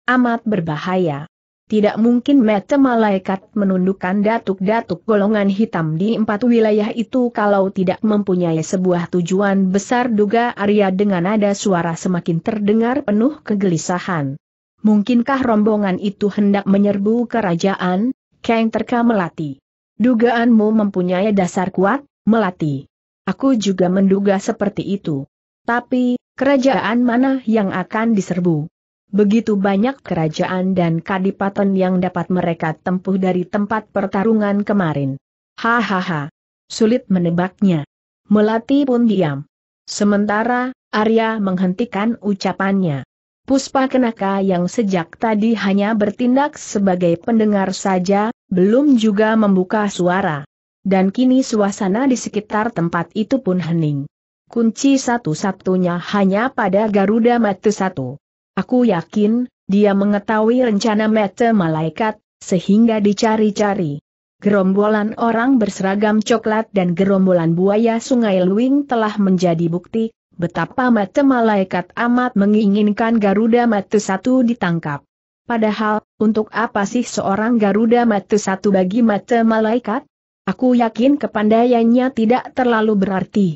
Amat berbahaya tidak mungkin mata malaikat menundukkan datuk-datuk golongan hitam di empat wilayah itu kalau tidak mempunyai sebuah tujuan besar duga Arya dengan nada suara semakin terdengar penuh kegelisahan. Mungkinkah rombongan itu hendak menyerbu kerajaan, Kang Terka Melati? Dugaanmu mempunyai dasar kuat, Melati. Aku juga menduga seperti itu. Tapi, kerajaan mana yang akan diserbu? Begitu banyak kerajaan dan kadipaten yang dapat mereka tempuh dari tempat pertarungan kemarin. Hahaha. Sulit menebaknya. Melati pun diam. Sementara, Arya menghentikan ucapannya. Puspa Kenaka yang sejak tadi hanya bertindak sebagai pendengar saja, belum juga membuka suara. Dan kini suasana di sekitar tempat itu pun hening. Kunci satu-satunya hanya pada Garuda Matu satu. Aku yakin, dia mengetahui rencana mete malaikat, sehingga dicari-cari. Gerombolan orang berseragam coklat dan gerombolan buaya sungai Luing telah menjadi bukti, betapa mata malaikat amat menginginkan Garuda Matu Satu ditangkap. Padahal, untuk apa sih seorang Garuda Matu Satu bagi mata malaikat? Aku yakin kepandaiannya tidak terlalu berarti.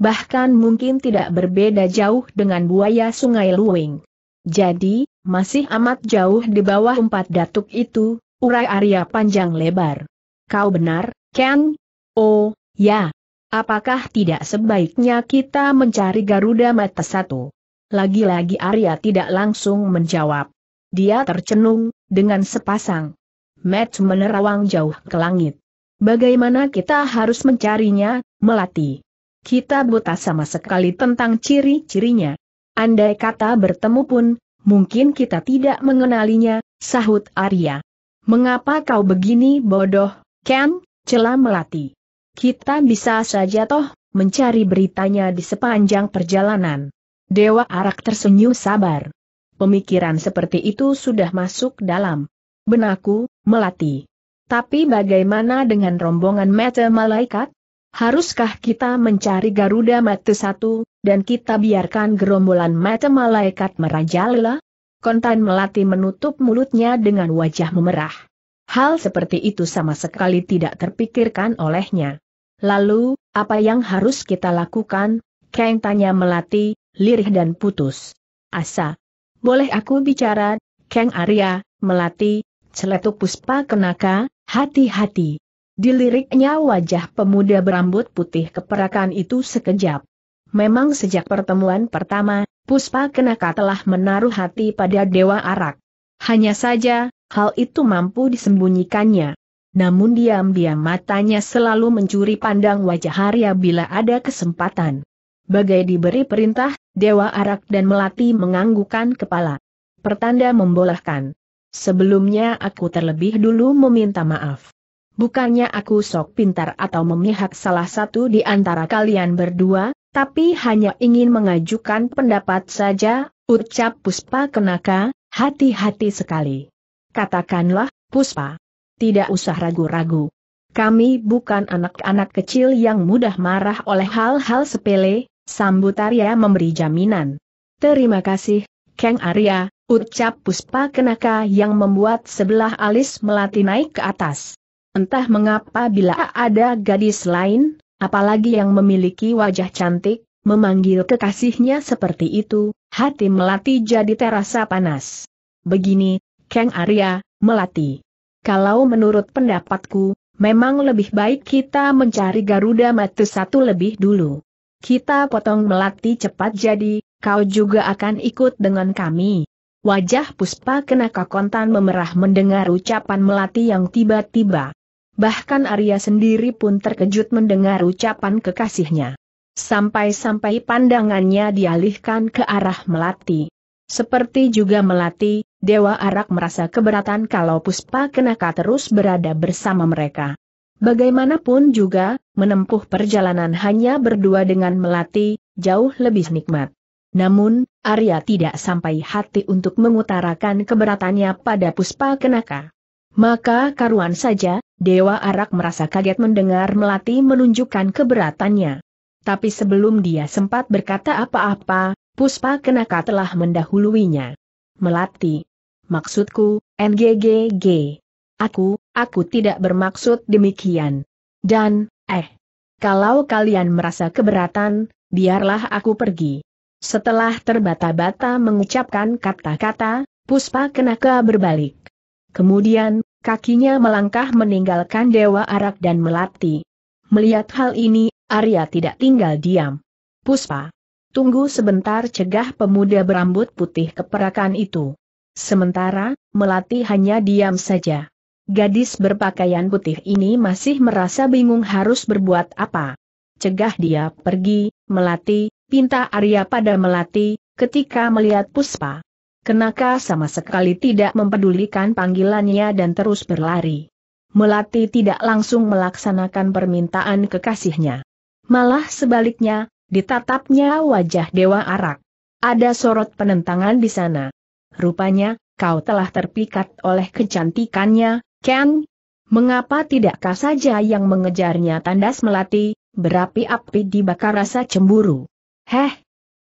Bahkan mungkin tidak berbeda jauh dengan buaya sungai Luing. Jadi, masih amat jauh di bawah empat datuk itu, urai Arya panjang lebar. Kau benar, Ken? Oh, ya. Apakah tidak sebaiknya kita mencari Garuda Mata Satu? Lagi-lagi Arya tidak langsung menjawab. Dia tercenung, dengan sepasang. Matt menerawang jauh ke langit. Bagaimana kita harus mencarinya, Melati? Kita buta sama sekali tentang ciri-cirinya. Andai kata bertemu pun, mungkin kita tidak mengenalinya, sahut Arya. Mengapa kau begini bodoh, Ken? Celah melati. Kita bisa saja toh, mencari beritanya di sepanjang perjalanan. Dewa Arak tersenyum sabar. Pemikiran seperti itu sudah masuk dalam Benaku, melati. Tapi bagaimana dengan rombongan mata malaikat? Haruskah kita mencari Garuda Mata satu, dan kita biarkan gerombolan mata malaikat merajalela? Kontan Melati menutup mulutnya dengan wajah memerah. Hal seperti itu sama sekali tidak terpikirkan olehnya. Lalu, apa yang harus kita lakukan? Kang tanya Melati, lirih dan putus. Asa. Boleh aku bicara, Kang Arya, Melati, celetuk puspa kenaka, hati-hati. Diliriknya wajah pemuda berambut putih keperakan itu sekejap. Memang sejak pertemuan pertama, Puspa Kenaka telah menaruh hati pada Dewa Arak. Hanya saja, hal itu mampu disembunyikannya. Namun diam-diam matanya selalu mencuri pandang wajah Arya bila ada kesempatan. Bagai diberi perintah, Dewa Arak dan Melati menganggukan kepala. Pertanda membolehkan. Sebelumnya aku terlebih dulu meminta maaf. Bukannya aku sok pintar atau memihak salah satu di antara kalian berdua, tapi hanya ingin mengajukan pendapat saja, ucap Puspa Kenaka, hati-hati sekali. Katakanlah, Puspa. Tidak usah ragu-ragu. Kami bukan anak-anak kecil yang mudah marah oleh hal-hal sepele, sambut Arya memberi jaminan. Terima kasih, Kang Arya, ucap Puspa Kenaka yang membuat sebelah alis melati naik ke atas. Entah mengapa bila ada gadis lain, apalagi yang memiliki wajah cantik, memanggil kekasihnya seperti itu, hati Melati jadi terasa panas. Begini, Kang Arya, Melati. Kalau menurut pendapatku, memang lebih baik kita mencari Garuda Mata satu lebih dulu. Kita potong Melati cepat jadi, kau juga akan ikut dengan kami. Wajah Puspa kena Kontan memerah mendengar ucapan Melati yang tiba-tiba bahkan Arya sendiri pun terkejut mendengar ucapan kekasihnya. Sampai-sampai pandangannya dialihkan ke arah Melati. Seperti juga Melati, Dewa Arak merasa keberatan kalau Puspa Kenaka terus berada bersama mereka. Bagaimanapun juga, menempuh perjalanan hanya berdua dengan Melati, jauh lebih nikmat. Namun, Arya tidak sampai hati untuk mengutarakan keberatannya pada Puspa Kenaka. Maka karuan saja, Dewa Arak merasa kaget mendengar Melati menunjukkan keberatannya. Tapi sebelum dia sempat berkata apa-apa, Puspa Kenaka telah mendahuluinya. Melati. Maksudku, NGGG. Aku, aku tidak bermaksud demikian. Dan, eh. Kalau kalian merasa keberatan, biarlah aku pergi. Setelah terbata-bata mengucapkan kata-kata, Puspa Kenaka berbalik. Kemudian, kakinya melangkah meninggalkan Dewa Arak dan Melati. Melihat hal ini, Arya tidak tinggal diam. Puspa. Tunggu sebentar cegah pemuda berambut putih keperakan itu. Sementara, Melati hanya diam saja. Gadis berpakaian putih ini masih merasa bingung harus berbuat apa. Cegah dia pergi, Melati, pinta Arya pada Melati, ketika melihat Puspa. Kenaka sama sekali tidak mempedulikan panggilannya dan terus berlari. Melati tidak langsung melaksanakan permintaan kekasihnya. Malah sebaliknya, ditatapnya wajah Dewa Arak. Ada sorot penentangan di sana. Rupanya, kau telah terpikat oleh kecantikannya, Ken. Mengapa tidakkah saja yang mengejarnya tandas Melati, berapi-api dibakar rasa cemburu? Heh,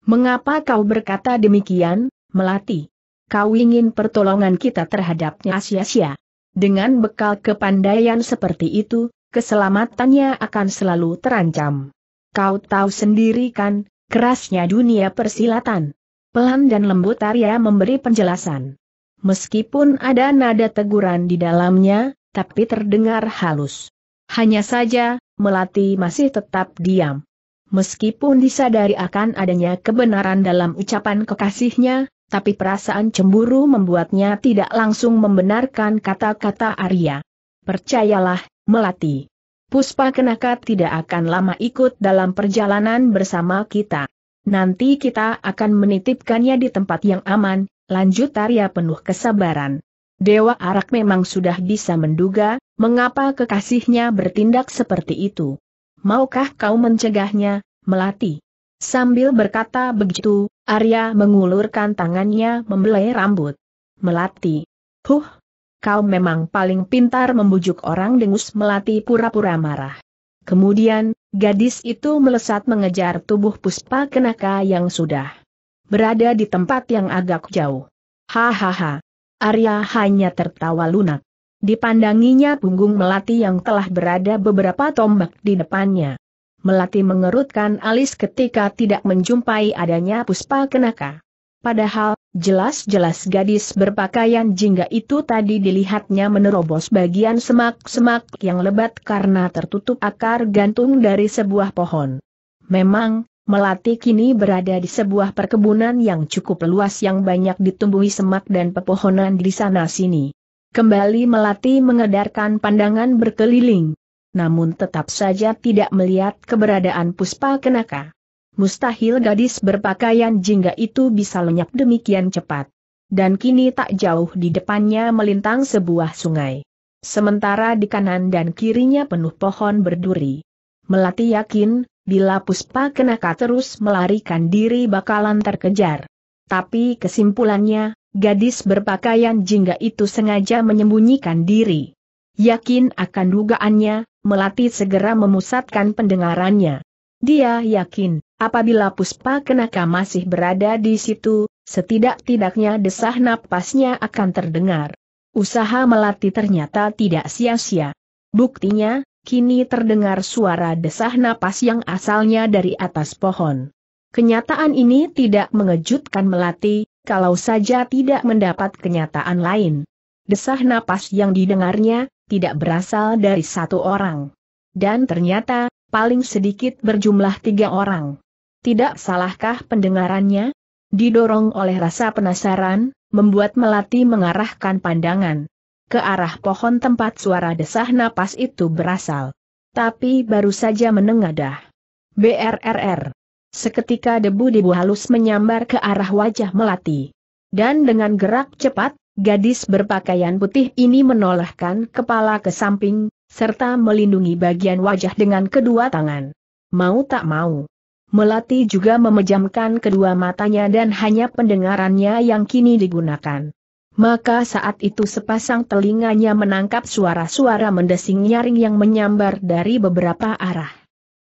mengapa kau berkata demikian, Melati? kau ingin pertolongan kita terhadapnya sia-sia. Dengan bekal kepandaian seperti itu, keselamatannya akan selalu terancam. Kau tahu sendiri kan, kerasnya dunia persilatan. Pelan dan lembut Arya memberi penjelasan. Meskipun ada nada teguran di dalamnya, tapi terdengar halus. Hanya saja, Melati masih tetap diam. Meskipun disadari akan adanya kebenaran dalam ucapan kekasihnya, tapi perasaan cemburu membuatnya tidak langsung membenarkan kata-kata Arya. Percayalah, Melati. Puspa Kenaka tidak akan lama ikut dalam perjalanan bersama kita. Nanti kita akan menitipkannya di tempat yang aman, lanjut Arya penuh kesabaran. Dewa Arak memang sudah bisa menduga, mengapa kekasihnya bertindak seperti itu. Maukah kau mencegahnya, Melati? Sambil berkata begitu, Arya mengulurkan tangannya membelai rambut. Melati. Huh, kau memang paling pintar membujuk orang dengus Melati pura-pura marah. Kemudian, gadis itu melesat mengejar tubuh Puspa Kenaka yang sudah berada di tempat yang agak jauh. Hahaha. Arya hanya tertawa lunak. Dipandanginya punggung Melati yang telah berada beberapa tombak di depannya. Melati mengerutkan alis ketika tidak menjumpai adanya puspa kenaka. Padahal, jelas-jelas gadis berpakaian jingga itu tadi dilihatnya menerobos bagian semak-semak yang lebat karena tertutup akar gantung dari sebuah pohon. Memang, Melati kini berada di sebuah perkebunan yang cukup luas yang banyak ditumbuhi semak dan pepohonan di sana-sini. Kembali Melati mengedarkan pandangan berkeliling namun tetap saja tidak melihat keberadaan Puspa Kenaka. Mustahil gadis berpakaian jingga itu bisa lenyap demikian cepat. Dan kini tak jauh di depannya melintang sebuah sungai. Sementara di kanan dan kirinya penuh pohon berduri. Melati yakin, bila Puspa Kenaka terus melarikan diri bakalan terkejar. Tapi kesimpulannya, gadis berpakaian jingga itu sengaja menyembunyikan diri. Yakin akan dugaannya, Melati segera memusatkan pendengarannya. Dia yakin, apabila Puspa Kenaka masih berada di situ, setidak-tidaknya desah napasnya akan terdengar. Usaha Melati ternyata tidak sia-sia. Buktinya, kini terdengar suara desah napas yang asalnya dari atas pohon. Kenyataan ini tidak mengejutkan Melati, kalau saja tidak mendapat kenyataan lain. Desah napas yang didengarnya, tidak berasal dari satu orang. Dan ternyata, paling sedikit berjumlah tiga orang. Tidak salahkah pendengarannya? Didorong oleh rasa penasaran, membuat Melati mengarahkan pandangan ke arah pohon tempat suara desah napas itu berasal. Tapi baru saja menengadah. BRRR. Seketika debu debu halus menyambar ke arah wajah Melati. Dan dengan gerak cepat, Gadis berpakaian putih ini menolehkan kepala ke samping, serta melindungi bagian wajah dengan kedua tangan. Mau tak mau. Melati juga memejamkan kedua matanya dan hanya pendengarannya yang kini digunakan. Maka saat itu sepasang telinganya menangkap suara-suara mendesing nyaring yang menyambar dari beberapa arah.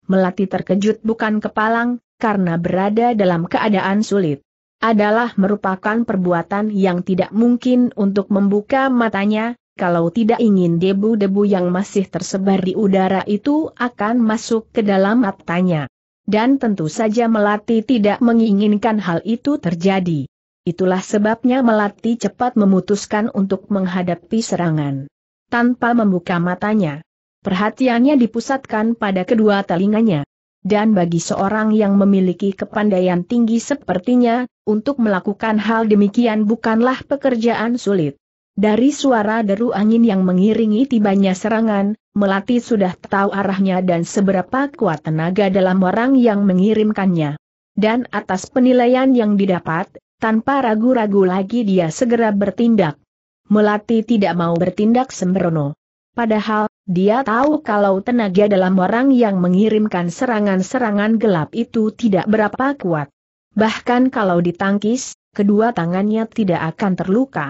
Melati terkejut bukan kepalang, karena berada dalam keadaan sulit adalah merupakan perbuatan yang tidak mungkin untuk membuka matanya, kalau tidak ingin debu-debu yang masih tersebar di udara itu akan masuk ke dalam matanya. Dan tentu saja Melati tidak menginginkan hal itu terjadi. Itulah sebabnya Melati cepat memutuskan untuk menghadapi serangan. Tanpa membuka matanya, perhatiannya dipusatkan pada kedua telinganya. Dan bagi seorang yang memiliki kepandaian tinggi sepertinya, untuk melakukan hal demikian bukanlah pekerjaan sulit. Dari suara deru angin yang mengiringi tibanya serangan, Melati sudah tahu arahnya dan seberapa kuat tenaga dalam orang yang mengirimkannya. Dan atas penilaian yang didapat, tanpa ragu-ragu lagi dia segera bertindak. Melati tidak mau bertindak sembrono. Padahal, dia tahu kalau tenaga dalam orang yang mengirimkan serangan-serangan gelap itu tidak berapa kuat. Bahkan kalau ditangkis, kedua tangannya tidak akan terluka.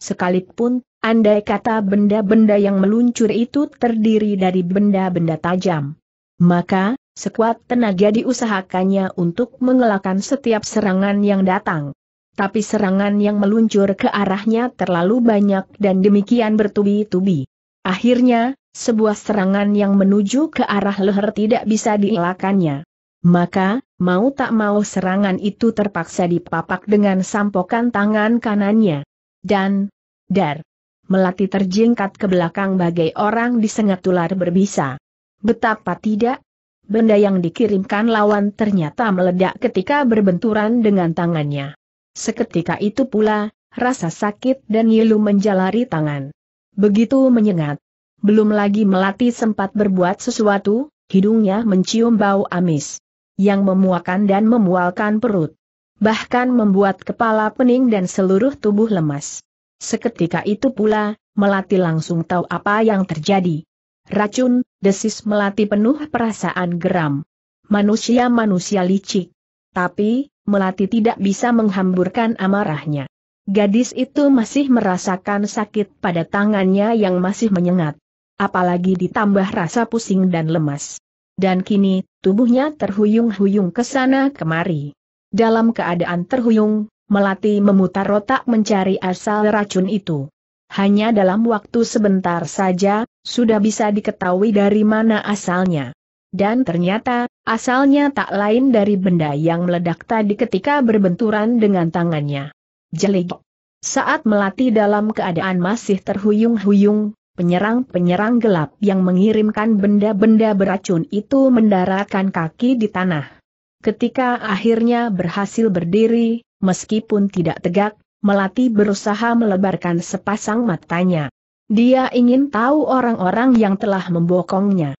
Sekalipun, andai kata benda-benda yang meluncur itu terdiri dari benda-benda tajam. Maka, sekuat tenaga diusahakannya untuk mengelakkan setiap serangan yang datang. Tapi serangan yang meluncur ke arahnya terlalu banyak dan demikian bertubi-tubi. Akhirnya, sebuah serangan yang menuju ke arah leher tidak bisa dielakannya. Maka, Mau tak mau serangan itu terpaksa dipapak dengan sampokan tangan kanannya. Dan, dar. Melati terjingkat ke belakang bagai orang disengat ular berbisa. Betapa tidak? Benda yang dikirimkan lawan ternyata meledak ketika berbenturan dengan tangannya. Seketika itu pula, rasa sakit dan ngilu menjalari tangan. Begitu menyengat. Belum lagi Melati sempat berbuat sesuatu, hidungnya mencium bau amis yang memuakan dan memualkan perut. Bahkan membuat kepala pening dan seluruh tubuh lemas. Seketika itu pula, Melati langsung tahu apa yang terjadi. Racun, desis Melati penuh perasaan geram. Manusia-manusia licik. Tapi, Melati tidak bisa menghamburkan amarahnya. Gadis itu masih merasakan sakit pada tangannya yang masih menyengat. Apalagi ditambah rasa pusing dan lemas dan kini tubuhnya terhuyung-huyung ke sana kemari. Dalam keadaan terhuyung, Melati memutar otak mencari asal racun itu. Hanya dalam waktu sebentar saja, sudah bisa diketahui dari mana asalnya. Dan ternyata, asalnya tak lain dari benda yang meledak tadi ketika berbenturan dengan tangannya. Jelik. Saat melati dalam keadaan masih terhuyung-huyung, Penyerang-penyerang gelap yang mengirimkan benda-benda beracun itu mendaratkan kaki di tanah. Ketika akhirnya berhasil berdiri, meskipun tidak tegak, Melati berusaha melebarkan sepasang matanya. Dia ingin tahu orang-orang yang telah membokongnya.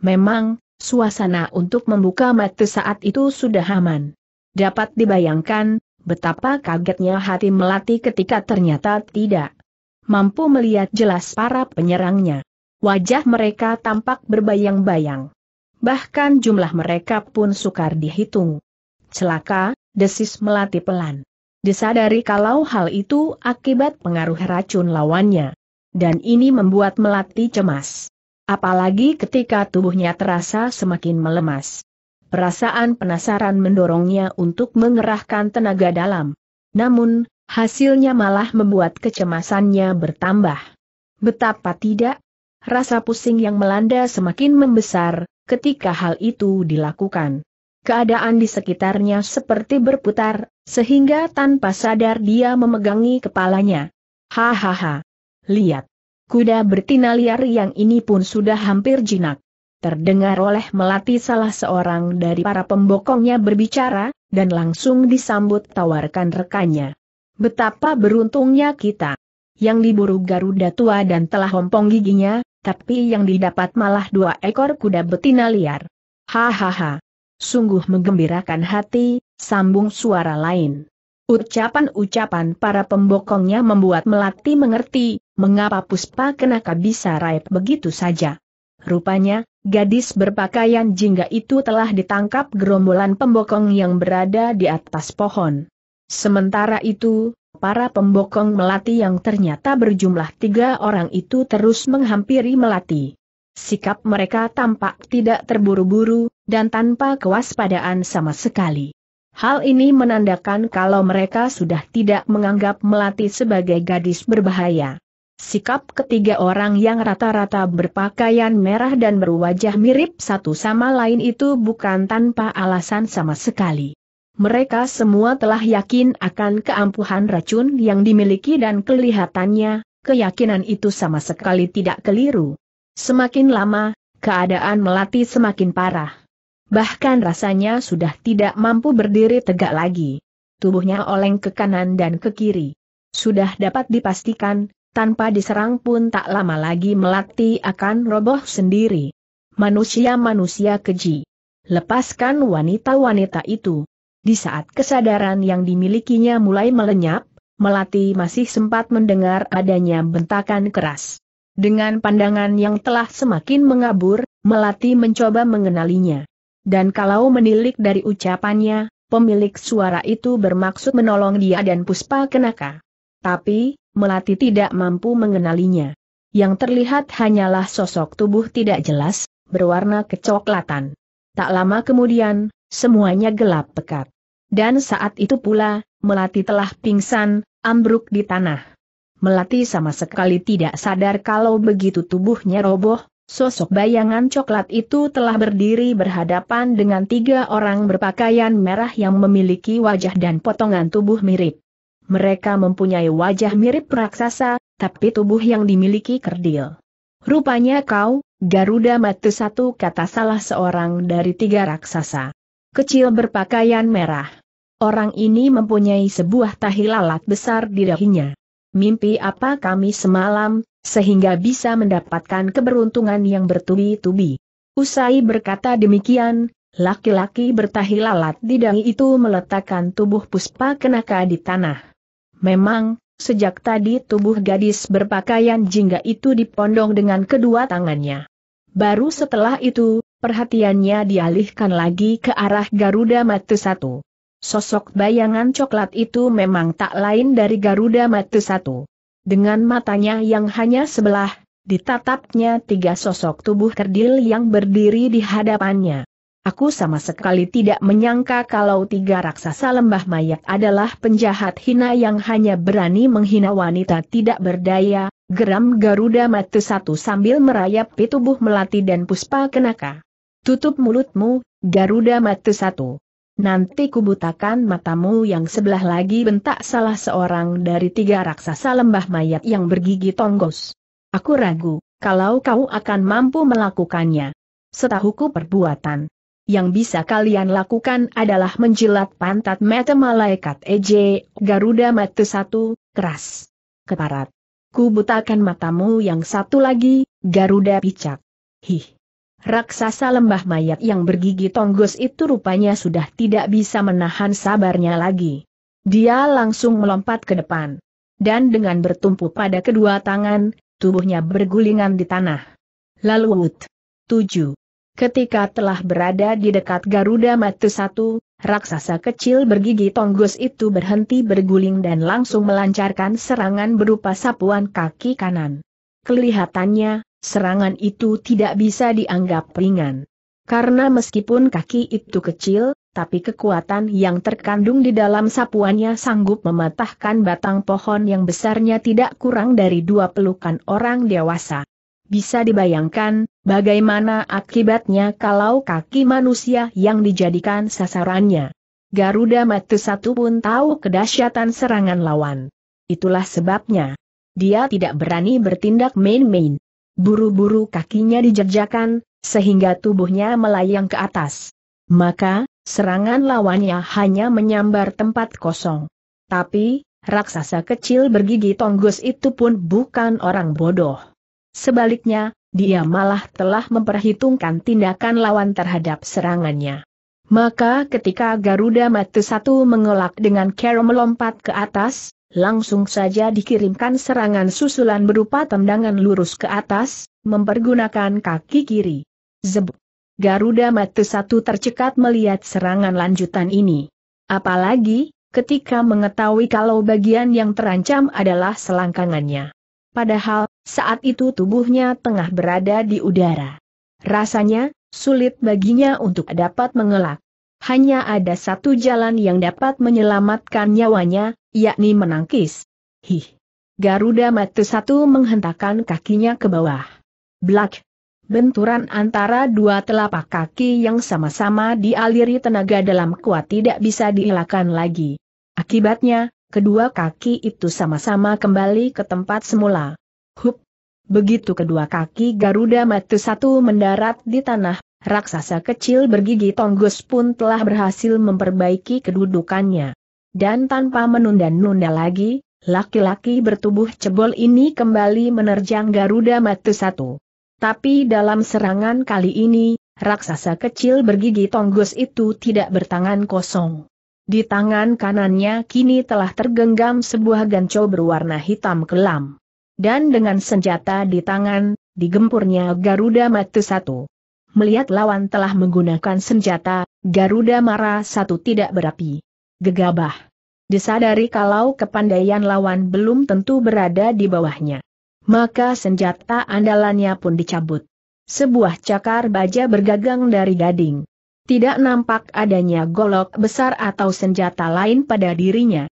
Memang, suasana untuk membuka mata saat itu sudah aman. Dapat dibayangkan, betapa kagetnya hati Melati ketika ternyata tidak mampu melihat jelas para penyerangnya. Wajah mereka tampak berbayang-bayang. Bahkan jumlah mereka pun sukar dihitung. Celaka, desis melati pelan. Disadari kalau hal itu akibat pengaruh racun lawannya. Dan ini membuat melati cemas. Apalagi ketika tubuhnya terasa semakin melemas. Perasaan penasaran mendorongnya untuk mengerahkan tenaga dalam. Namun, hasilnya malah membuat kecemasannya bertambah. Betapa tidak? Rasa pusing yang melanda semakin membesar, ketika hal itu dilakukan. Keadaan di sekitarnya seperti berputar, sehingga tanpa sadar dia memegangi kepalanya. Hahaha. Lihat. Kuda bertina liar yang ini pun sudah hampir jinak. Terdengar oleh Melati salah seorang dari para pembokongnya berbicara, dan langsung disambut tawarkan rekannya. Betapa beruntungnya kita. Yang diburu Garuda tua dan telah hompong giginya, tapi yang didapat malah dua ekor kuda betina liar. Hahaha. Sungguh menggembirakan hati, sambung suara lain. Ucapan-ucapan para pembokongnya membuat Melati mengerti, mengapa Puspa Kenaka bisa raib begitu saja. Rupanya, gadis berpakaian jingga itu telah ditangkap gerombolan pembokong yang berada di atas pohon. Sementara itu, para pembokong Melati yang ternyata berjumlah tiga orang itu terus menghampiri Melati. Sikap mereka tampak tidak terburu-buru, dan tanpa kewaspadaan sama sekali. Hal ini menandakan kalau mereka sudah tidak menganggap Melati sebagai gadis berbahaya. Sikap ketiga orang yang rata-rata berpakaian merah dan berwajah mirip satu sama lain itu bukan tanpa alasan sama sekali. Mereka semua telah yakin akan keampuhan racun yang dimiliki dan kelihatannya, keyakinan itu sama sekali tidak keliru. Semakin lama, keadaan melati semakin parah. Bahkan rasanya sudah tidak mampu berdiri tegak lagi. Tubuhnya oleng ke kanan dan ke kiri. Sudah dapat dipastikan, tanpa diserang pun tak lama lagi melati akan roboh sendiri. Manusia-manusia keji. Lepaskan wanita-wanita itu. Di saat kesadaran yang dimilikinya mulai melenyap, Melati masih sempat mendengar adanya bentakan keras. Dengan pandangan yang telah semakin mengabur, Melati mencoba mengenalinya. Dan kalau menilik dari ucapannya, pemilik suara itu bermaksud menolong dia dan Puspa Kenaka. Tapi, Melati tidak mampu mengenalinya. Yang terlihat hanyalah sosok tubuh tidak jelas, berwarna kecoklatan. Tak lama kemudian, semuanya gelap pekat. Dan saat itu pula, Melati telah pingsan, ambruk di tanah. Melati sama sekali tidak sadar kalau begitu tubuhnya roboh, sosok bayangan coklat itu telah berdiri berhadapan dengan tiga orang berpakaian merah yang memiliki wajah dan potongan tubuh mirip. Mereka mempunyai wajah mirip raksasa, tapi tubuh yang dimiliki kerdil. Rupanya kau, Garuda Matu satu kata salah seorang dari tiga raksasa kecil berpakaian merah. Orang ini mempunyai sebuah tahi lalat besar di dahinya. Mimpi apa kami semalam, sehingga bisa mendapatkan keberuntungan yang bertubi-tubi. Usai berkata demikian, laki-laki bertahi lalat di dahi itu meletakkan tubuh puspa kenaka di tanah. Memang, sejak tadi tubuh gadis berpakaian jingga itu dipondong dengan kedua tangannya. Baru setelah itu, perhatiannya dialihkan lagi ke arah Garuda Matu Satu. Sosok bayangan coklat itu memang tak lain dari Garuda Matu Satu. Dengan matanya yang hanya sebelah, ditatapnya tiga sosok tubuh kerdil yang berdiri di hadapannya. Aku sama sekali tidak menyangka kalau tiga raksasa lembah mayat adalah penjahat hina yang hanya berani menghina wanita tidak berdaya, geram Garuda Matu Satu sambil merayap di tubuh Melati dan Puspa Kenaka. Tutup mulutmu, Garuda Mata satu. Nanti kubutakan matamu yang sebelah lagi bentak salah seorang dari tiga raksasa lembah mayat yang bergigi tonggos. Aku ragu, kalau kau akan mampu melakukannya. Setahuku perbuatan. Yang bisa kalian lakukan adalah menjilat pantat mata malaikat Ej, Garuda Mata satu, keras. Keparat. Kubutakan matamu yang satu lagi, Garuda picak. Hih. Raksasa lembah mayat yang bergigi tonggos itu rupanya sudah tidak bisa menahan sabarnya lagi. Dia langsung melompat ke depan. Dan dengan bertumpu pada kedua tangan, tubuhnya bergulingan di tanah. Lalu Wut. 7. Ketika telah berada di dekat Garuda Matu satu, raksasa kecil bergigi tonggos itu berhenti berguling dan langsung melancarkan serangan berupa sapuan kaki kanan. Kelihatannya, Serangan itu tidak bisa dianggap ringan. Karena meskipun kaki itu kecil, tapi kekuatan yang terkandung di dalam sapuannya sanggup mematahkan batang pohon yang besarnya tidak kurang dari dua pelukan orang dewasa. Bisa dibayangkan, bagaimana akibatnya kalau kaki manusia yang dijadikan sasarannya. Garuda Matu satu pun tahu kedahsyatan serangan lawan. Itulah sebabnya. Dia tidak berani bertindak main-main. Buru-buru kakinya dijejakan, sehingga tubuhnya melayang ke atas. Maka, serangan lawannya hanya menyambar tempat kosong. Tapi, raksasa kecil bergigi tonggos itu pun bukan orang bodoh. Sebaliknya, dia malah telah memperhitungkan tindakan lawan terhadap serangannya. Maka ketika Garuda Matu satu mengelak dengan Kero melompat ke atas, langsung saja dikirimkan serangan susulan berupa tendangan lurus ke atas, mempergunakan kaki kiri. Zeb. Garuda mati satu tercekat melihat serangan lanjutan ini. Apalagi, ketika mengetahui kalau bagian yang terancam adalah selangkangannya. Padahal, saat itu tubuhnya tengah berada di udara. Rasanya, sulit baginya untuk dapat mengelak. Hanya ada satu jalan yang dapat menyelamatkan nyawanya, yakni menangkis. Hih! Garuda Matu satu menghentakkan kakinya ke bawah. Blak! Benturan antara dua telapak kaki yang sama-sama dialiri tenaga dalam kuat tidak bisa dielakkan lagi. Akibatnya, kedua kaki itu sama-sama kembali ke tempat semula. Hup! Begitu kedua kaki Garuda Matu satu mendarat di tanah, raksasa kecil bergigi tonggos pun telah berhasil memperbaiki kedudukannya. Dan tanpa menunda-nunda lagi, laki-laki bertubuh cebol ini kembali menerjang Garuda Matu Satu. Tapi dalam serangan kali ini, raksasa kecil bergigi tonggos itu tidak bertangan kosong. Di tangan kanannya kini telah tergenggam sebuah ganco berwarna hitam kelam. Dan dengan senjata di tangan, digempurnya Garuda Matu Satu. Melihat lawan telah menggunakan senjata, Garuda Mara satu tidak berapi gegabah. Disadari kalau kepandaian lawan belum tentu berada di bawahnya. Maka senjata andalannya pun dicabut. Sebuah cakar baja bergagang dari gading. Tidak nampak adanya golok besar atau senjata lain pada dirinya.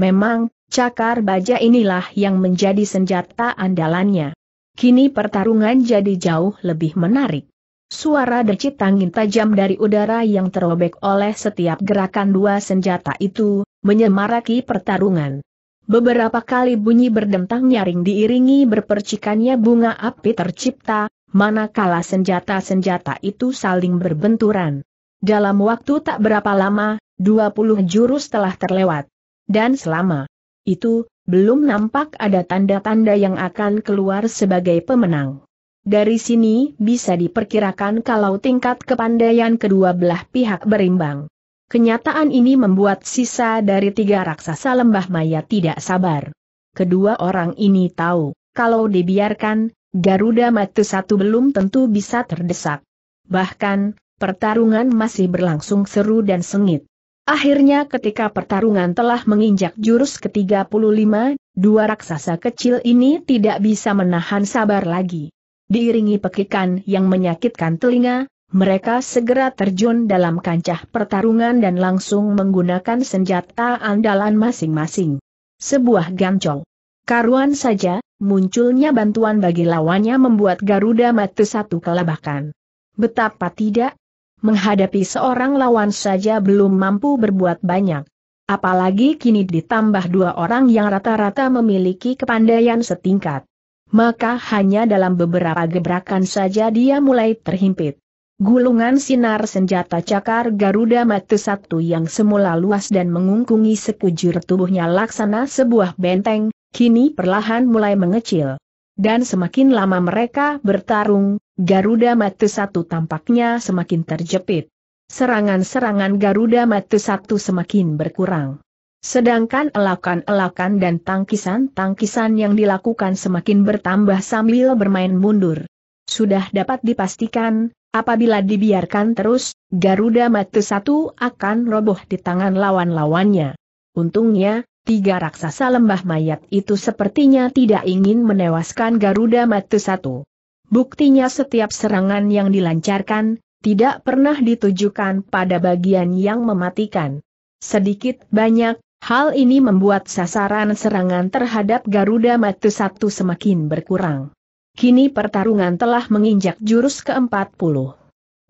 Memang, cakar baja inilah yang menjadi senjata andalannya. Kini pertarungan jadi jauh lebih menarik. Suara decit tangin tajam dari udara yang terobek oleh setiap gerakan dua senjata itu, menyemaraki pertarungan. Beberapa kali bunyi berdentang nyaring diiringi berpercikannya bunga api tercipta, manakala senjata-senjata itu saling berbenturan. Dalam waktu tak berapa lama, 20 jurus telah terlewat. Dan selama itu, belum nampak ada tanda-tanda yang akan keluar sebagai pemenang. Dari sini bisa diperkirakan kalau tingkat kepandaian kedua belah pihak berimbang. Kenyataan ini membuat sisa dari tiga raksasa lembah maya tidak sabar. Kedua orang ini tahu, kalau dibiarkan, Garuda Matu satu belum tentu bisa terdesak. Bahkan, pertarungan masih berlangsung seru dan sengit. Akhirnya ketika pertarungan telah menginjak jurus ke-35, dua raksasa kecil ini tidak bisa menahan sabar lagi. Diiringi pekikan yang menyakitkan telinga, mereka segera terjun dalam kancah pertarungan dan langsung menggunakan senjata andalan masing-masing. Sebuah gancong. Karuan saja, munculnya bantuan bagi lawannya membuat Garuda mati satu kelabakan. Betapa tidak, menghadapi seorang lawan saja belum mampu berbuat banyak. Apalagi kini ditambah dua orang yang rata-rata memiliki kepandaian setingkat maka hanya dalam beberapa gebrakan saja dia mulai terhimpit. Gulungan sinar senjata cakar Garuda Mata Satu yang semula luas dan mengungkungi sekujur tubuhnya laksana sebuah benteng, kini perlahan mulai mengecil. Dan semakin lama mereka bertarung, Garuda Mata Satu tampaknya semakin terjepit. Serangan-serangan Garuda Mata Satu semakin berkurang. Sedangkan elakan-elakan dan tangkisan-tangkisan yang dilakukan semakin bertambah sambil bermain mundur. Sudah dapat dipastikan, apabila dibiarkan terus, Garuda Matu Satu akan roboh di tangan lawan-lawannya. Untungnya, tiga raksasa lembah mayat itu sepertinya tidak ingin menewaskan Garuda Matu Satu. Buktinya setiap serangan yang dilancarkan, tidak pernah ditujukan pada bagian yang mematikan. Sedikit banyak, Hal ini membuat sasaran serangan terhadap Garuda Matu Satu semakin berkurang. Kini pertarungan telah menginjak jurus ke-40.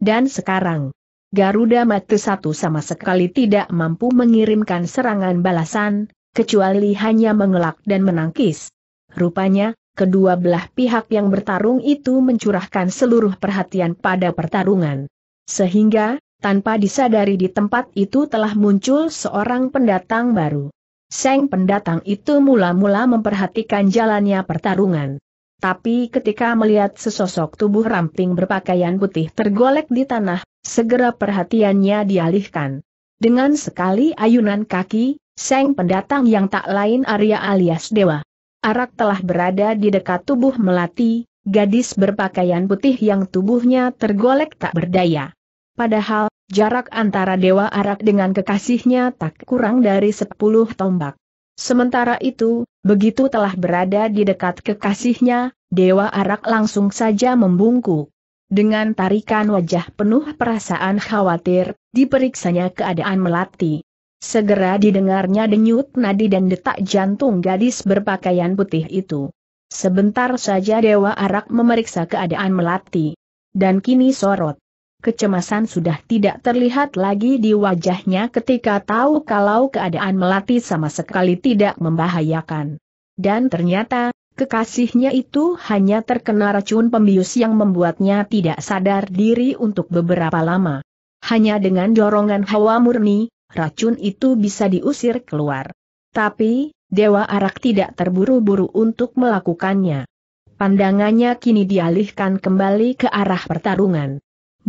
Dan sekarang, Garuda Matu Satu sama sekali tidak mampu mengirimkan serangan balasan, kecuali hanya mengelak dan menangkis. Rupanya, kedua belah pihak yang bertarung itu mencurahkan seluruh perhatian pada pertarungan. Sehingga, tanpa disadari di tempat itu telah muncul seorang pendatang baru. Seng pendatang itu mula-mula memperhatikan jalannya pertarungan. Tapi ketika melihat sesosok tubuh ramping berpakaian putih tergolek di tanah, segera perhatiannya dialihkan. Dengan sekali ayunan kaki, Seng pendatang yang tak lain Arya alias Dewa. Arak telah berada di dekat tubuh Melati, gadis berpakaian putih yang tubuhnya tergolek tak berdaya. Padahal, jarak antara Dewa Arak dengan kekasihnya tak kurang dari sepuluh tombak. Sementara itu, begitu telah berada di dekat kekasihnya, Dewa Arak langsung saja membungkuk. Dengan tarikan wajah penuh perasaan khawatir, diperiksanya keadaan melati. Segera didengarnya denyut nadi dan detak jantung gadis berpakaian putih itu. Sebentar saja Dewa Arak memeriksa keadaan melati. Dan kini sorot Kecemasan sudah tidak terlihat lagi di wajahnya ketika tahu kalau keadaan melati sama sekali tidak membahayakan. Dan ternyata, kekasihnya itu hanya terkena racun pembius yang membuatnya tidak sadar diri untuk beberapa lama. Hanya dengan dorongan hawa murni, racun itu bisa diusir keluar. Tapi, Dewa Arak tidak terburu-buru untuk melakukannya. Pandangannya kini dialihkan kembali ke arah pertarungan.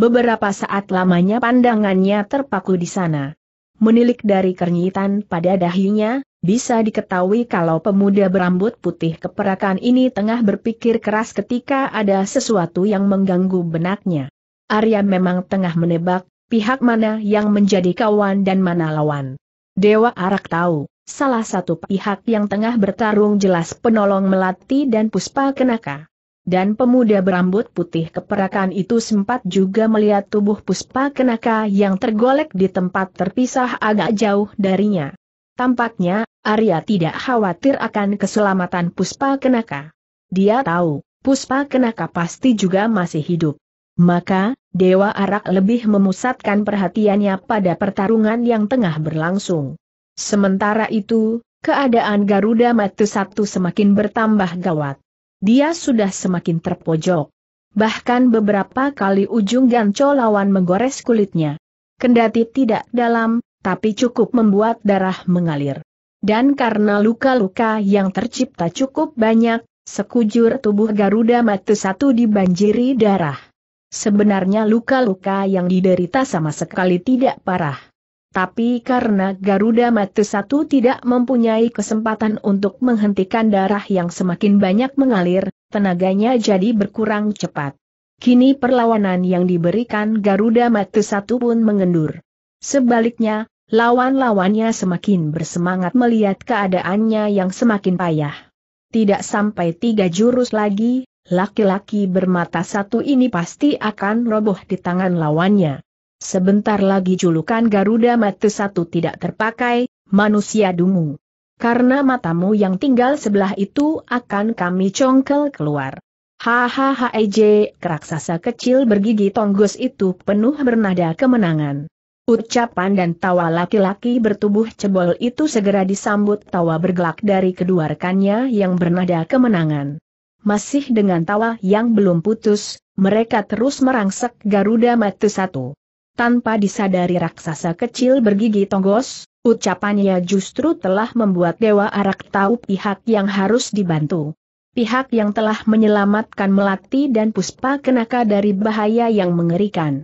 Beberapa saat lamanya pandangannya terpaku di sana. Menilik dari kernyitan pada dahinya, bisa diketahui kalau pemuda berambut putih keperakan ini tengah berpikir keras ketika ada sesuatu yang mengganggu benaknya. Arya memang tengah menebak, pihak mana yang menjadi kawan dan mana lawan. Dewa Arak tahu, salah satu pihak yang tengah bertarung jelas penolong Melati dan Puspa Kenaka. Dan pemuda berambut putih keperakan itu sempat juga melihat tubuh Puspa Kenaka yang tergolek di tempat terpisah agak jauh darinya. Tampaknya, Arya tidak khawatir akan keselamatan Puspa Kenaka. Dia tahu, Puspa Kenaka pasti juga masih hidup. Maka, Dewa Arak lebih memusatkan perhatiannya pada pertarungan yang tengah berlangsung. Sementara itu, keadaan Garuda Matu Satu semakin bertambah gawat. Dia sudah semakin terpojok. Bahkan beberapa kali ujung ganco lawan menggores kulitnya. Kendati tidak dalam, tapi cukup membuat darah mengalir. Dan karena luka-luka yang tercipta cukup banyak, sekujur tubuh Garuda Mati satu dibanjiri darah. Sebenarnya luka-luka yang diderita sama sekali tidak parah. Tapi karena Garuda Mata satu tidak mempunyai kesempatan untuk menghentikan darah yang semakin banyak mengalir, tenaganya jadi berkurang cepat. Kini perlawanan yang diberikan Garuda Mata satu pun mengendur. Sebaliknya, lawan-lawannya semakin bersemangat melihat keadaannya yang semakin payah. Tidak sampai tiga jurus lagi, laki-laki bermata satu ini pasti akan roboh di tangan lawannya. Sebentar lagi julukan Garuda Mata Satu tidak terpakai, manusia dungu. Karena matamu yang tinggal sebelah itu akan kami congkel keluar. Hahaha EJ, raksasa kecil bergigi tonggos itu penuh bernada kemenangan. Ucapan dan tawa laki-laki bertubuh cebol itu segera disambut tawa bergelak dari kedua rekannya yang bernada kemenangan. Masih dengan tawa yang belum putus, mereka terus merangsek Garuda Mata Satu tanpa disadari raksasa kecil bergigi tonggos, ucapannya justru telah membuat Dewa Arak tahu pihak yang harus dibantu. Pihak yang telah menyelamatkan Melati dan Puspa Kenaka dari bahaya yang mengerikan.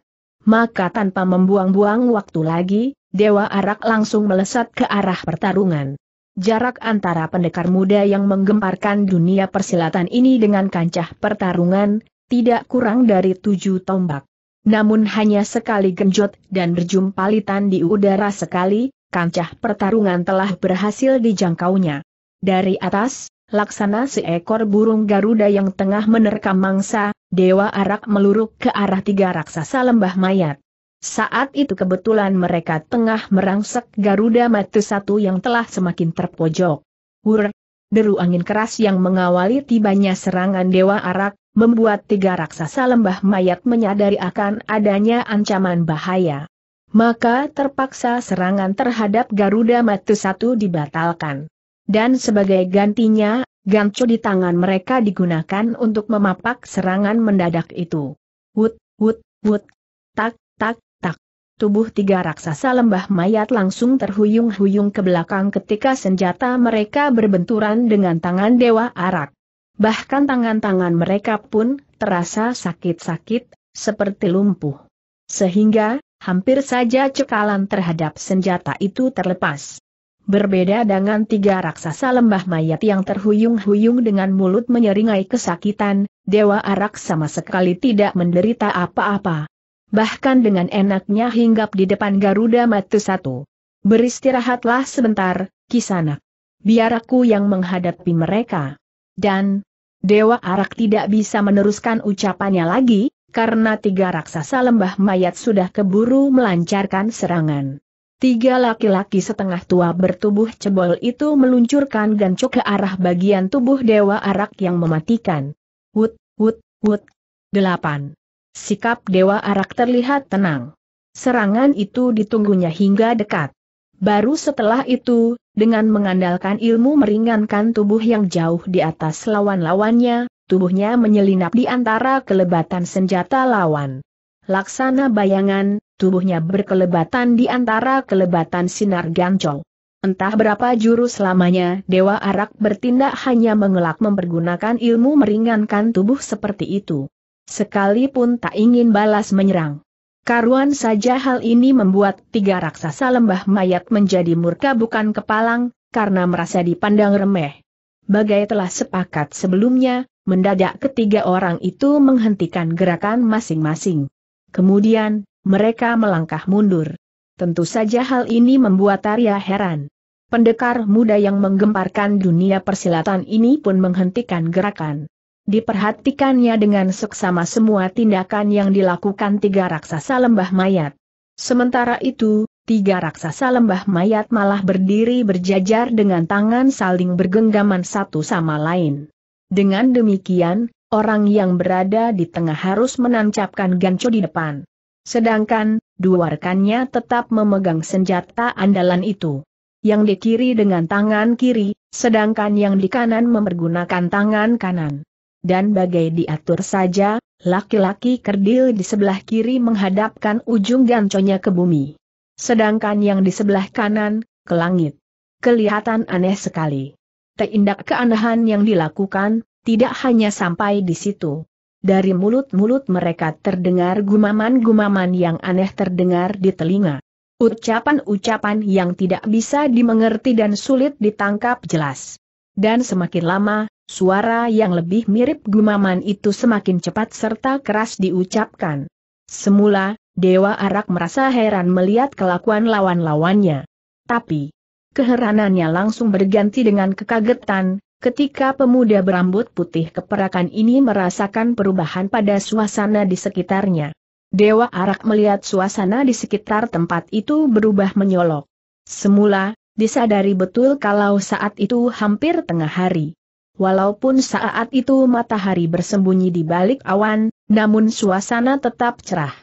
Maka tanpa membuang-buang waktu lagi, Dewa Arak langsung melesat ke arah pertarungan. Jarak antara pendekar muda yang menggemparkan dunia persilatan ini dengan kancah pertarungan, tidak kurang dari tujuh tombak. Namun hanya sekali genjot dan berjumpalitan di udara sekali, kancah pertarungan telah berhasil dijangkaunya. Dari atas, laksana seekor burung Garuda yang tengah menerkam mangsa, Dewa Arak meluruk ke arah tiga raksasa lembah mayat. Saat itu kebetulan mereka tengah merangsek Garuda Matu satu yang telah semakin terpojok. Wur! Deru angin keras yang mengawali tibanya serangan Dewa Arak, membuat tiga raksasa lembah mayat menyadari akan adanya ancaman bahaya. Maka terpaksa serangan terhadap Garuda Matu satu dibatalkan. Dan sebagai gantinya, gancu di tangan mereka digunakan untuk memapak serangan mendadak itu. Wut, wut, wut, tak, tak, tak. Tubuh tiga raksasa lembah mayat langsung terhuyung-huyung ke belakang ketika senjata mereka berbenturan dengan tangan Dewa Arak. Bahkan tangan-tangan mereka pun terasa sakit-sakit, seperti lumpuh. Sehingga, hampir saja cekalan terhadap senjata itu terlepas. Berbeda dengan tiga raksasa lembah mayat yang terhuyung-huyung dengan mulut menyeringai kesakitan, Dewa Arak sama sekali tidak menderita apa-apa. Bahkan dengan enaknya hinggap di depan Garuda Matu Satu. Beristirahatlah sebentar, Kisanak. Biar aku yang menghadapi mereka. Dan, Dewa Arak tidak bisa meneruskan ucapannya lagi, karena tiga raksasa lembah mayat sudah keburu melancarkan serangan. Tiga laki-laki setengah tua bertubuh cebol itu meluncurkan gancok ke arah bagian tubuh Dewa Arak yang mematikan. Wut, wut, wut. Delapan. Sikap Dewa Arak terlihat tenang. Serangan itu ditunggunya hingga dekat. Baru setelah itu, dengan mengandalkan ilmu meringankan tubuh yang jauh di atas lawan-lawannya, tubuhnya menyelinap di antara kelebatan senjata lawan. Laksana bayangan, tubuhnya berkelebatan di antara kelebatan sinar gancong. Entah berapa jurus lamanya Dewa Arak bertindak hanya mengelak mempergunakan ilmu meringankan tubuh seperti itu. Sekalipun tak ingin balas menyerang. Karuan saja hal ini membuat tiga raksasa lembah mayat menjadi murka bukan kepalang, karena merasa dipandang remeh. Bagai telah sepakat sebelumnya, mendadak ketiga orang itu menghentikan gerakan masing-masing. Kemudian, mereka melangkah mundur. Tentu saja hal ini membuat Arya heran. Pendekar muda yang menggemparkan dunia persilatan ini pun menghentikan gerakan. Diperhatikannya dengan seksama semua tindakan yang dilakukan tiga raksasa lembah mayat. Sementara itu, tiga raksasa lembah mayat malah berdiri berjajar dengan tangan saling bergenggaman satu sama lain. Dengan demikian, orang yang berada di tengah harus menancapkan gancu di depan. Sedangkan, dua rekannya tetap memegang senjata andalan itu. Yang di kiri dengan tangan kiri, sedangkan yang di kanan mempergunakan tangan kanan dan bagai diatur saja, laki-laki kerdil di sebelah kiri menghadapkan ujung ganconya ke bumi. Sedangkan yang di sebelah kanan, ke langit. Kelihatan aneh sekali. Teindak keanehan yang dilakukan, tidak hanya sampai di situ. Dari mulut-mulut mereka terdengar gumaman-gumaman yang aneh terdengar di telinga. Ucapan-ucapan yang tidak bisa dimengerti dan sulit ditangkap jelas dan semakin lama, suara yang lebih mirip gumaman itu semakin cepat serta keras diucapkan. Semula, Dewa Arak merasa heran melihat kelakuan lawan-lawannya. Tapi, keheranannya langsung berganti dengan kekagetan, ketika pemuda berambut putih keperakan ini merasakan perubahan pada suasana di sekitarnya. Dewa Arak melihat suasana di sekitar tempat itu berubah menyolok. Semula, disadari betul kalau saat itu hampir tengah hari. Walaupun saat itu matahari bersembunyi di balik awan, namun suasana tetap cerah.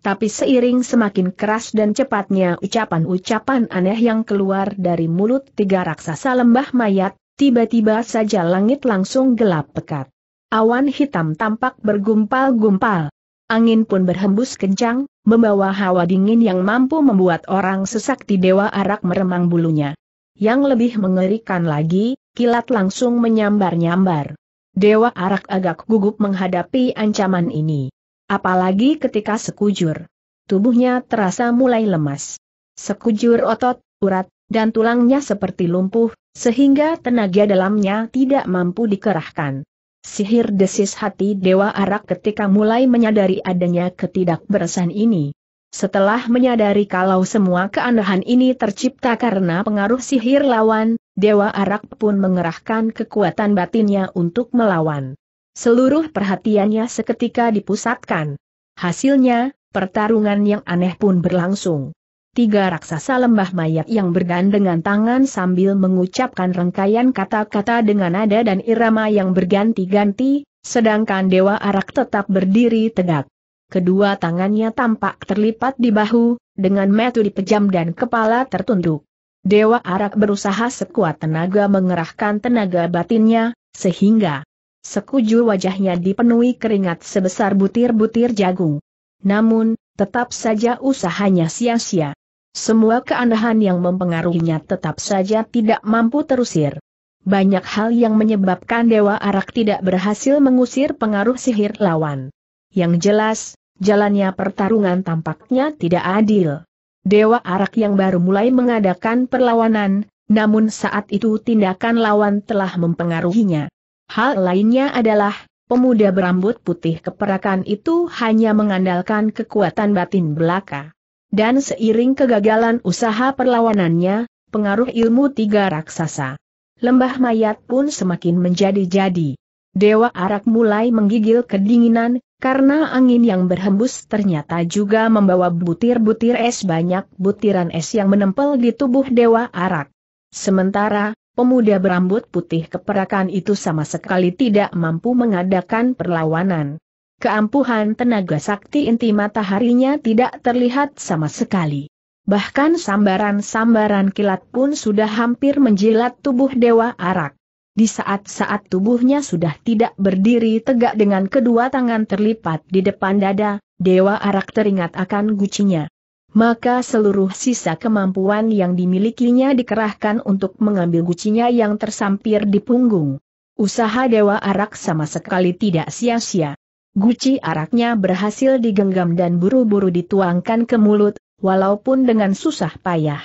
Tapi seiring semakin keras dan cepatnya ucapan-ucapan aneh yang keluar dari mulut tiga raksasa lembah mayat, tiba-tiba saja langit langsung gelap pekat. Awan hitam tampak bergumpal-gumpal. Angin pun berhembus kencang, membawa hawa dingin yang mampu membuat orang sesak di dewa arak meremang bulunya. Yang lebih mengerikan lagi, kilat langsung menyambar-nyambar. Dewa arak agak gugup menghadapi ancaman ini. Apalagi ketika sekujur. Tubuhnya terasa mulai lemas. Sekujur otot, urat, dan tulangnya seperti lumpuh, sehingga tenaga dalamnya tidak mampu dikerahkan. Sihir desis hati Dewa Arak ketika mulai menyadari adanya ketidakberesan ini. Setelah menyadari kalau semua keanehan ini tercipta karena pengaruh sihir lawan, Dewa Arak pun mengerahkan kekuatan batinnya untuk melawan. Seluruh perhatiannya seketika dipusatkan. Hasilnya, pertarungan yang aneh pun berlangsung tiga raksasa lembah mayat yang bergandengan tangan sambil mengucapkan rangkaian kata-kata dengan nada dan irama yang berganti-ganti, sedangkan Dewa Arak tetap berdiri tegak. Kedua tangannya tampak terlipat di bahu, dengan metu dipejam dan kepala tertunduk. Dewa Arak berusaha sekuat tenaga mengerahkan tenaga batinnya, sehingga sekujur wajahnya dipenuhi keringat sebesar butir-butir jagung. Namun, tetap saja usahanya sia-sia. Semua keanehan yang mempengaruhinya tetap saja tidak mampu terusir. Banyak hal yang menyebabkan Dewa Arak tidak berhasil mengusir pengaruh sihir lawan. Yang jelas, jalannya pertarungan tampaknya tidak adil. Dewa Arak yang baru mulai mengadakan perlawanan, namun saat itu tindakan lawan telah mempengaruhinya. Hal lainnya adalah, pemuda berambut putih keperakan itu hanya mengandalkan kekuatan batin belaka. Dan seiring kegagalan usaha perlawanannya, pengaruh ilmu tiga raksasa. Lembah mayat pun semakin menjadi-jadi. Dewa Arak mulai menggigil kedinginan, karena angin yang berhembus ternyata juga membawa butir-butir es banyak butiran es yang menempel di tubuh Dewa Arak. Sementara, pemuda berambut putih keperakan itu sama sekali tidak mampu mengadakan perlawanan keampuhan tenaga sakti inti mataharinya tidak terlihat sama sekali. Bahkan sambaran-sambaran kilat pun sudah hampir menjilat tubuh Dewa Arak. Di saat-saat tubuhnya sudah tidak berdiri tegak dengan kedua tangan terlipat di depan dada, Dewa Arak teringat akan gucinya. Maka seluruh sisa kemampuan yang dimilikinya dikerahkan untuk mengambil gucinya yang tersampir di punggung. Usaha Dewa Arak sama sekali tidak sia-sia guci araknya berhasil digenggam dan buru-buru dituangkan ke mulut, walaupun dengan susah payah.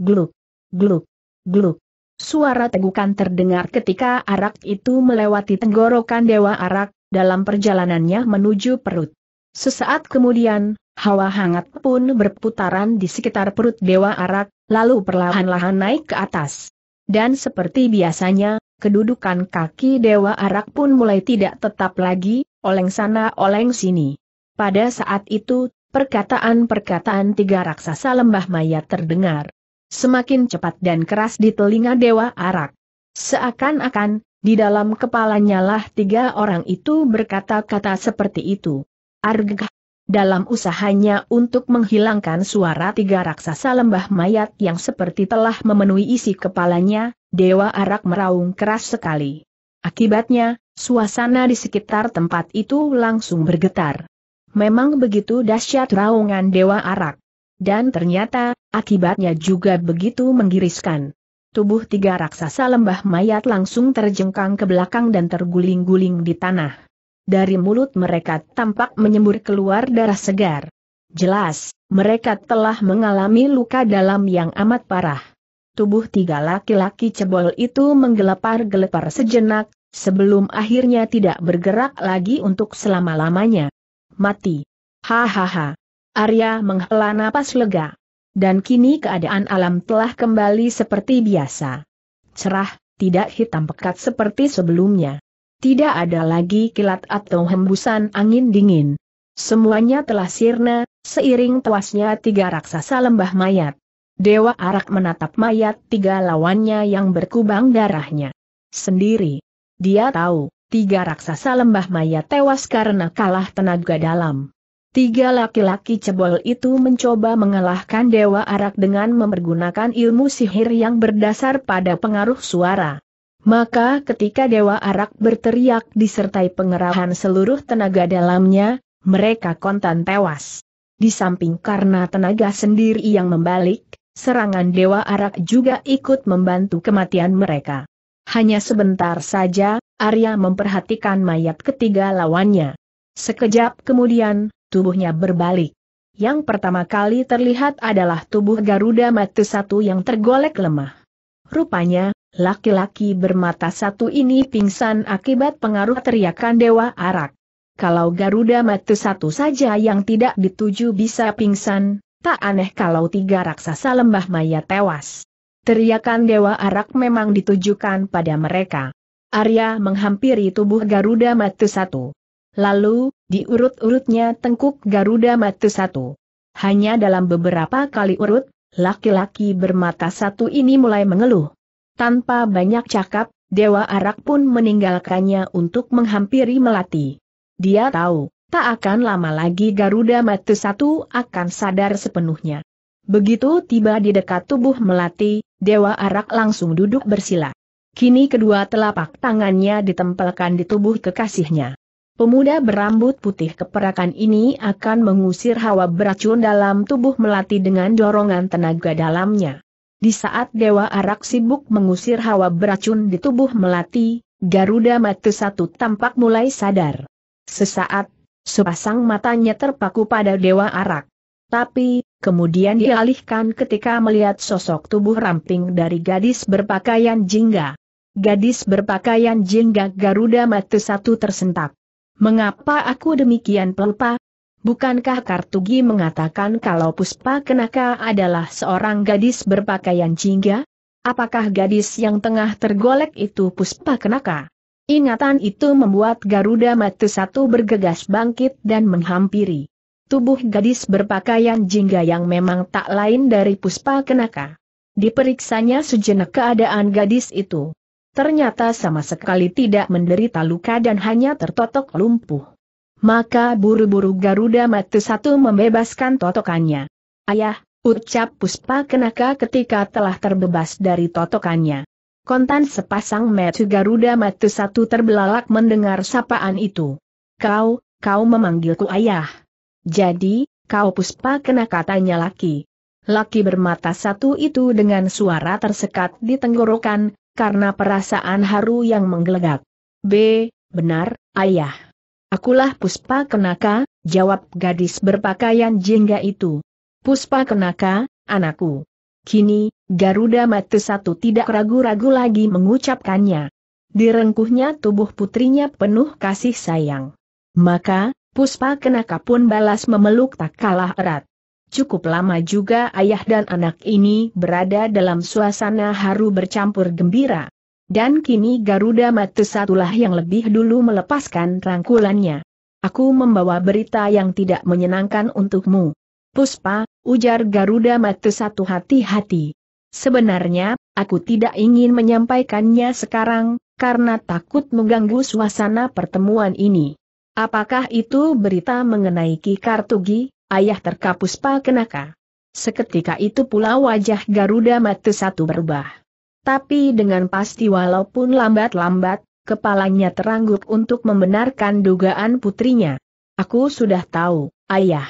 Gluk, gluk, gluk. Suara tegukan terdengar ketika arak itu melewati tenggorokan dewa arak, dalam perjalanannya menuju perut. Sesaat kemudian, hawa hangat pun berputaran di sekitar perut dewa arak, lalu perlahan-lahan naik ke atas. Dan seperti biasanya, kedudukan kaki Dewa Arak pun mulai tidak tetap lagi, oleng sana oleng sini. Pada saat itu, perkataan-perkataan tiga raksasa lembah mayat terdengar. Semakin cepat dan keras di telinga Dewa Arak. Seakan-akan, di dalam kepalanya lah tiga orang itu berkata-kata seperti itu. Argh. Dalam usahanya untuk menghilangkan suara tiga raksasa lembah mayat yang seperti telah memenuhi isi kepalanya, Dewa Arak meraung keras sekali. Akibatnya, suasana di sekitar tempat itu langsung bergetar. Memang begitu dahsyat raungan Dewa Arak. Dan ternyata, akibatnya juga begitu menggiriskan. Tubuh tiga raksasa lembah mayat langsung terjengkang ke belakang dan terguling-guling di tanah. Dari mulut mereka tampak menyembur keluar darah segar. Jelas, mereka telah mengalami luka dalam yang amat parah tubuh tiga laki-laki cebol itu menggelepar-gelepar sejenak, sebelum akhirnya tidak bergerak lagi untuk selama-lamanya. Mati. Hahaha. Arya menghela napas lega. Dan kini keadaan alam telah kembali seperti biasa. Cerah, tidak hitam pekat seperti sebelumnya. Tidak ada lagi kilat atau hembusan angin dingin. Semuanya telah sirna, seiring tuasnya tiga raksasa lembah mayat. Dewa Arak menatap mayat tiga lawannya yang berkubang darahnya. Sendiri. Dia tahu, tiga raksasa lembah mayat tewas karena kalah tenaga dalam. Tiga laki-laki cebol itu mencoba mengalahkan Dewa Arak dengan mempergunakan ilmu sihir yang berdasar pada pengaruh suara. Maka ketika Dewa Arak berteriak disertai pengerahan seluruh tenaga dalamnya, mereka kontan tewas. Di samping karena tenaga sendiri yang membalik, serangan Dewa Arak juga ikut membantu kematian mereka. Hanya sebentar saja, Arya memperhatikan mayat ketiga lawannya. Sekejap kemudian, tubuhnya berbalik. Yang pertama kali terlihat adalah tubuh Garuda Mata satu yang tergolek lemah. Rupanya, laki-laki bermata satu ini pingsan akibat pengaruh teriakan Dewa Arak. Kalau Garuda Mata satu saja yang tidak dituju bisa pingsan, tak aneh kalau tiga raksasa lembah maya tewas. Teriakan Dewa Arak memang ditujukan pada mereka. Arya menghampiri tubuh Garuda Matu Satu. Lalu, diurut-urutnya tengkuk Garuda Matu Satu. Hanya dalam beberapa kali urut, laki-laki bermata satu ini mulai mengeluh. Tanpa banyak cakap, Dewa Arak pun meninggalkannya untuk menghampiri Melati. Dia tahu, Tak akan lama lagi Garuda Matu Satu akan sadar sepenuhnya. Begitu tiba di dekat tubuh Melati, Dewa Arak langsung duduk bersila. Kini kedua telapak tangannya ditempelkan di tubuh kekasihnya. Pemuda berambut putih keperakan ini akan mengusir hawa beracun dalam tubuh Melati dengan dorongan tenaga dalamnya. Di saat Dewa Arak sibuk mengusir hawa beracun di tubuh Melati, Garuda Matu Satu tampak mulai sadar. Sesaat Sepasang matanya terpaku pada Dewa Arak. Tapi, kemudian dialihkan ketika melihat sosok tubuh ramping dari gadis berpakaian jingga. Gadis berpakaian jingga Garuda Mata satu tersentak. Mengapa aku demikian pelupa? Bukankah Kartugi mengatakan kalau Puspa Kenaka adalah seorang gadis berpakaian jingga? Apakah gadis yang tengah tergolek itu Puspa Kenaka? Ingatan itu membuat Garuda Mata satu bergegas bangkit dan menghampiri. Tubuh gadis berpakaian jingga yang memang tak lain dari Puspa Kenaka. Diperiksanya sejenak keadaan gadis itu. Ternyata sama sekali tidak menderita luka dan hanya tertotok lumpuh. Maka buru-buru Garuda Mata satu membebaskan totokannya. Ayah, ucap Puspa Kenaka ketika telah terbebas dari totokannya. Kontan sepasang metu Garuda matu satu terbelalak mendengar sapaan itu. Kau, kau memanggilku ayah. Jadi, kau puspa kena katanya laki. Laki bermata satu itu dengan suara tersekat di tenggorokan, karena perasaan haru yang menggelegak. B, benar, ayah. Akulah Puspa Kenaka, jawab gadis berpakaian jingga itu. Puspa Kenaka, anakku. Kini, Garuda Mata satu tidak ragu-ragu lagi mengucapkannya. Direngkuhnya tubuh putrinya penuh kasih sayang. Maka, Puspa Kenaka pun balas memeluk tak kalah erat. Cukup lama juga ayah dan anak ini berada dalam suasana haru bercampur gembira. Dan kini Garuda Mata satulah yang lebih dulu melepaskan rangkulannya. Aku membawa berita yang tidak menyenangkan untukmu. Puspa, ujar Garuda Mata satu hati-hati. Sebenarnya, aku tidak ingin menyampaikannya sekarang, karena takut mengganggu suasana pertemuan ini. Apakah itu berita mengenai Ki Kartugi, ayah terkapus kenaka? Seketika itu pula wajah Garuda Matu satu berubah. Tapi dengan pasti walaupun lambat-lambat, kepalanya terangguk untuk membenarkan dugaan putrinya. Aku sudah tahu, ayah.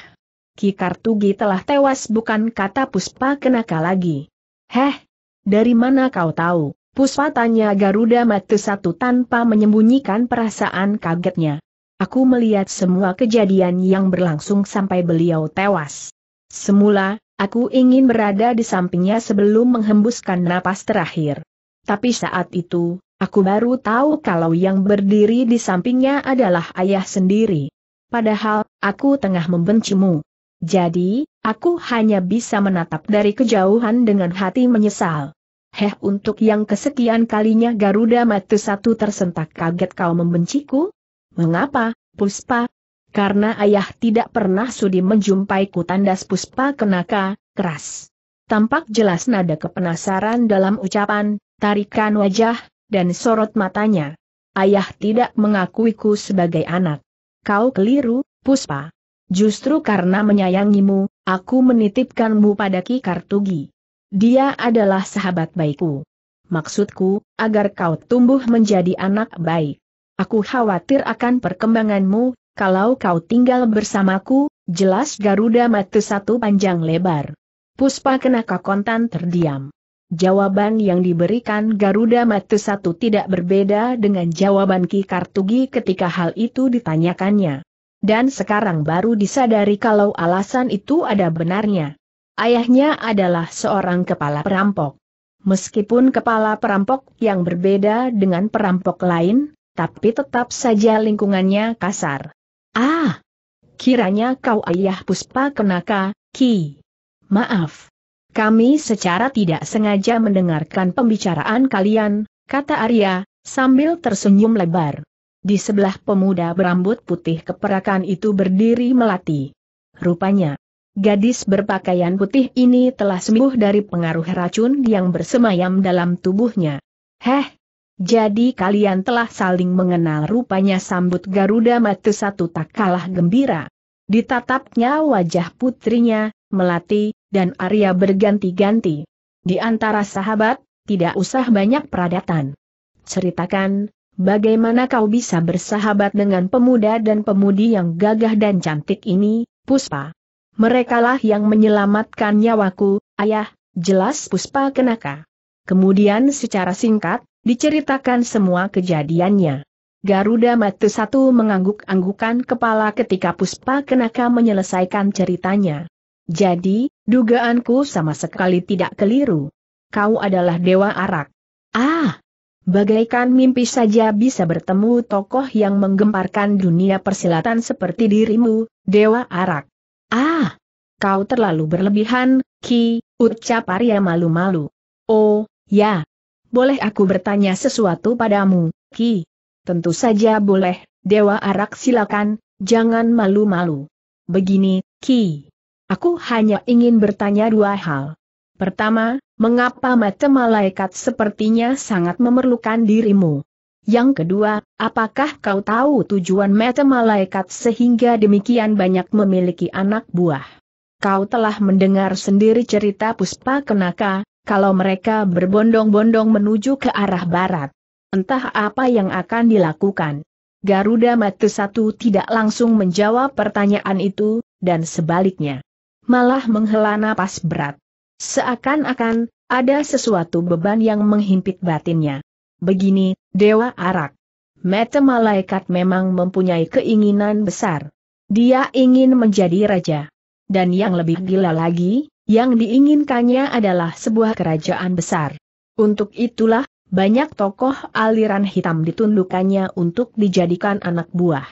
Ki Kartugi telah tewas bukan kata Puspa Kenaka lagi. Heh, dari mana kau tahu? Puspa tanya Garuda Matu satu tanpa menyembunyikan perasaan kagetnya. Aku melihat semua kejadian yang berlangsung sampai beliau tewas. Semula, aku ingin berada di sampingnya sebelum menghembuskan napas terakhir. Tapi saat itu, aku baru tahu kalau yang berdiri di sampingnya adalah ayah sendiri. Padahal, aku tengah membencimu. Jadi, Aku hanya bisa menatap dari kejauhan dengan hati menyesal. Heh untuk yang kesekian kalinya Garuda Matu satu tersentak kaget kau membenciku? Mengapa, Puspa? Karena ayah tidak pernah sudi menjumpaiku tandas Puspa kenaka, keras. Tampak jelas nada kepenasaran dalam ucapan, tarikan wajah, dan sorot matanya. Ayah tidak mengakuiku sebagai anak. Kau keliru, Puspa. Justru karena menyayangimu, aku menitipkanmu pada Ki Kartugi. Dia adalah sahabat baikku. Maksudku, agar kau tumbuh menjadi anak baik. Aku khawatir akan perkembanganmu, kalau kau tinggal bersamaku, jelas Garuda mati satu panjang lebar. Puspa Kenaka kontan terdiam. Jawaban yang diberikan Garuda mati satu tidak berbeda dengan jawaban Ki Kartugi ketika hal itu ditanyakannya. Dan sekarang baru disadari kalau alasan itu ada benarnya. Ayahnya adalah seorang kepala perampok. Meskipun kepala perampok yang berbeda dengan perampok lain, tapi tetap saja lingkungannya kasar. Ah! Kiranya kau ayah Puspa Kenaka, Ki. Maaf. Kami secara tidak sengaja mendengarkan pembicaraan kalian, kata Arya, sambil tersenyum lebar. Di sebelah pemuda berambut putih keperakan itu berdiri melati. Rupanya, gadis berpakaian putih ini telah sembuh dari pengaruh racun yang bersemayam dalam tubuhnya. Heh, jadi kalian telah saling mengenal rupanya sambut Garuda Matu satu tak kalah gembira. Ditatapnya wajah putrinya, Melati, dan Arya berganti-ganti. Di antara sahabat, tidak usah banyak peradatan. Ceritakan, Bagaimana kau bisa bersahabat dengan pemuda dan pemudi yang gagah dan cantik ini, Puspa? Merekalah yang menyelamatkan nyawaku, ayah, jelas Puspa kenaka. Kemudian secara singkat, diceritakan semua kejadiannya. Garuda Mata Satu mengangguk-anggukan kepala ketika Puspa Kenaka menyelesaikan ceritanya. Jadi, dugaanku sama sekali tidak keliru. Kau adalah Dewa Arak. Ah, Bagaikan mimpi saja bisa bertemu tokoh yang menggemparkan dunia persilatan seperti dirimu, Dewa Arak. Ah! Kau terlalu berlebihan, Ki, ucap Arya malu-malu. Oh, ya. Boleh aku bertanya sesuatu padamu, Ki? Tentu saja boleh, Dewa Arak silakan, jangan malu-malu. Begini, Ki. Aku hanya ingin bertanya dua hal. Pertama, mengapa mata malaikat sepertinya sangat memerlukan dirimu? Yang kedua, apakah kau tahu tujuan mata malaikat sehingga demikian banyak memiliki anak buah? Kau telah mendengar sendiri cerita Puspa Kenaka, kalau mereka berbondong-bondong menuju ke arah barat. Entah apa yang akan dilakukan. Garuda Mata Satu tidak langsung menjawab pertanyaan itu, dan sebaliknya. Malah menghela napas berat. Seakan-akan, ada sesuatu beban yang menghimpit batinnya. Begini, Dewa Arak. Mata malaikat memang mempunyai keinginan besar. Dia ingin menjadi raja. Dan yang lebih gila lagi, yang diinginkannya adalah sebuah kerajaan besar. Untuk itulah, banyak tokoh aliran hitam ditundukannya untuk dijadikan anak buah.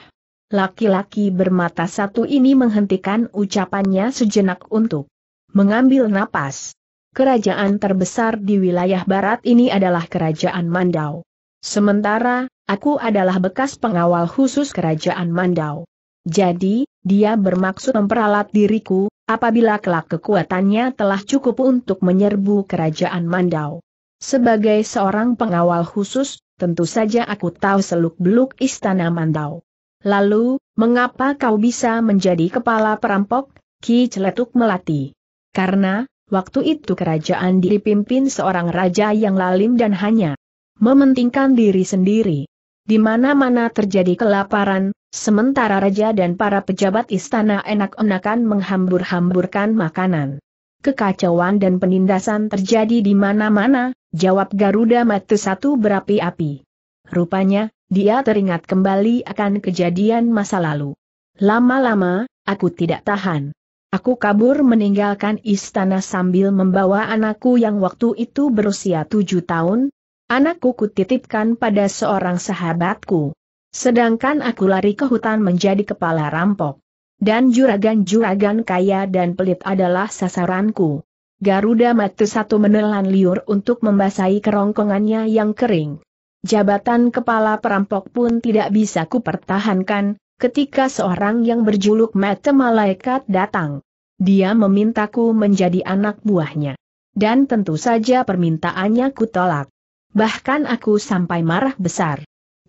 Laki-laki bermata satu ini menghentikan ucapannya sejenak untuk mengambil napas. Kerajaan terbesar di wilayah barat ini adalah Kerajaan Mandau. Sementara, aku adalah bekas pengawal khusus Kerajaan Mandau. Jadi, dia bermaksud memperalat diriku, apabila kelak kekuatannya telah cukup untuk menyerbu Kerajaan Mandau. Sebagai seorang pengawal khusus, tentu saja aku tahu seluk-beluk Istana Mandau. Lalu, mengapa kau bisa menjadi kepala perampok, Ki Celetuk melatih. Karena, waktu itu kerajaan dipimpin seorang raja yang lalim dan hanya mementingkan diri sendiri. Di mana-mana terjadi kelaparan, sementara raja dan para pejabat istana enak-enakan menghambur-hamburkan makanan. Kekacauan dan penindasan terjadi di mana-mana, jawab Garuda Mata satu berapi-api. Rupanya, dia teringat kembali akan kejadian masa lalu. Lama-lama, aku tidak tahan. Aku kabur meninggalkan istana sambil membawa anakku yang waktu itu berusia tujuh tahun. Anakku kutitipkan pada seorang sahabatku. Sedangkan aku lari ke hutan menjadi kepala rampok. Dan juragan-juragan kaya dan pelit adalah sasaranku. Garuda matu satu menelan liur untuk membasahi kerongkongannya yang kering. Jabatan kepala perampok pun tidak bisa kupertahankan, ketika seorang yang berjuluk mata malaikat datang. Dia memintaku menjadi anak buahnya. Dan tentu saja permintaannya kutolak. Bahkan aku sampai marah besar.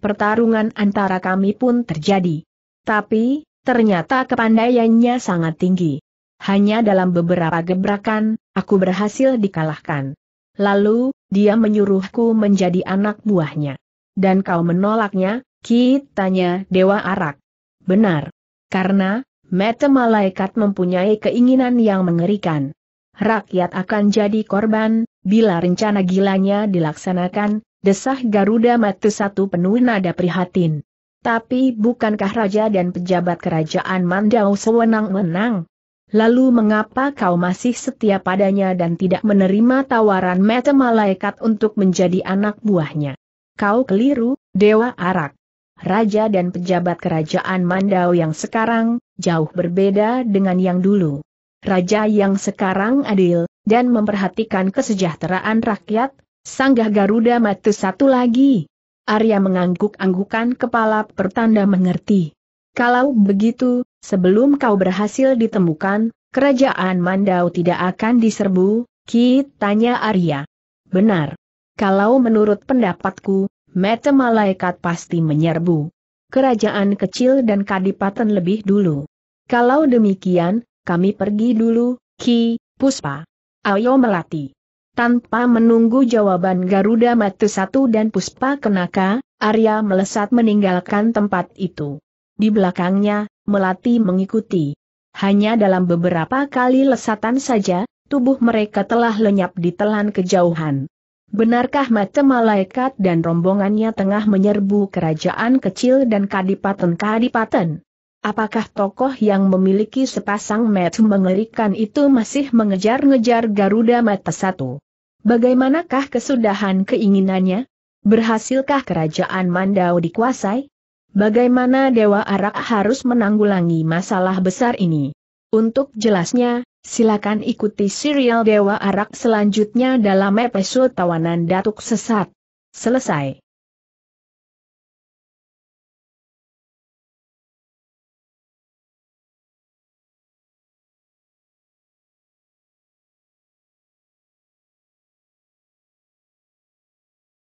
Pertarungan antara kami pun terjadi. Tapi, ternyata kepandaiannya sangat tinggi. Hanya dalam beberapa gebrakan, aku berhasil dikalahkan. Lalu, dia menyuruhku menjadi anak buahnya. Dan kau menolaknya, kitanya Dewa Arak. Benar. Karena, mata malaikat mempunyai keinginan yang mengerikan. Rakyat akan jadi korban, bila rencana gilanya dilaksanakan, desah Garuda Mata satu penuh nada prihatin. Tapi bukankah raja dan pejabat kerajaan Mandau sewenang-wenang? Lalu mengapa kau masih setia padanya dan tidak menerima tawaran mata malaikat untuk menjadi anak buahnya? Kau keliru, Dewa Arak raja dan pejabat kerajaan Mandau yang sekarang, jauh berbeda dengan yang dulu. Raja yang sekarang adil, dan memperhatikan kesejahteraan rakyat, Sanggah Garuda mati satu lagi. Arya mengangguk-anggukan kepala pertanda mengerti. Kalau begitu, sebelum kau berhasil ditemukan, kerajaan Mandau tidak akan diserbu, Ki tanya Arya. Benar. Kalau menurut pendapatku, mata malaikat pasti menyerbu. Kerajaan kecil dan kadipaten lebih dulu. Kalau demikian, kami pergi dulu, Ki, Puspa. Ayo melati. Tanpa menunggu jawaban Garuda Matu Satu dan Puspa Kenaka, Arya melesat meninggalkan tempat itu. Di belakangnya, Melati mengikuti. Hanya dalam beberapa kali lesatan saja, tubuh mereka telah lenyap ditelan kejauhan. Benarkah mata malaikat dan rombongannya tengah menyerbu kerajaan kecil dan kadipaten-kadipaten? Apakah tokoh yang memiliki sepasang mata mengerikan itu masih mengejar-ngejar Garuda Mata Satu? Bagaimanakah kesudahan keinginannya? Berhasilkah kerajaan Mandau dikuasai? Bagaimana Dewa Arak harus menanggulangi masalah besar ini? Untuk jelasnya, Silakan ikuti serial Dewa Arak selanjutnya dalam episode Tawanan Datuk Sesat. Selesai.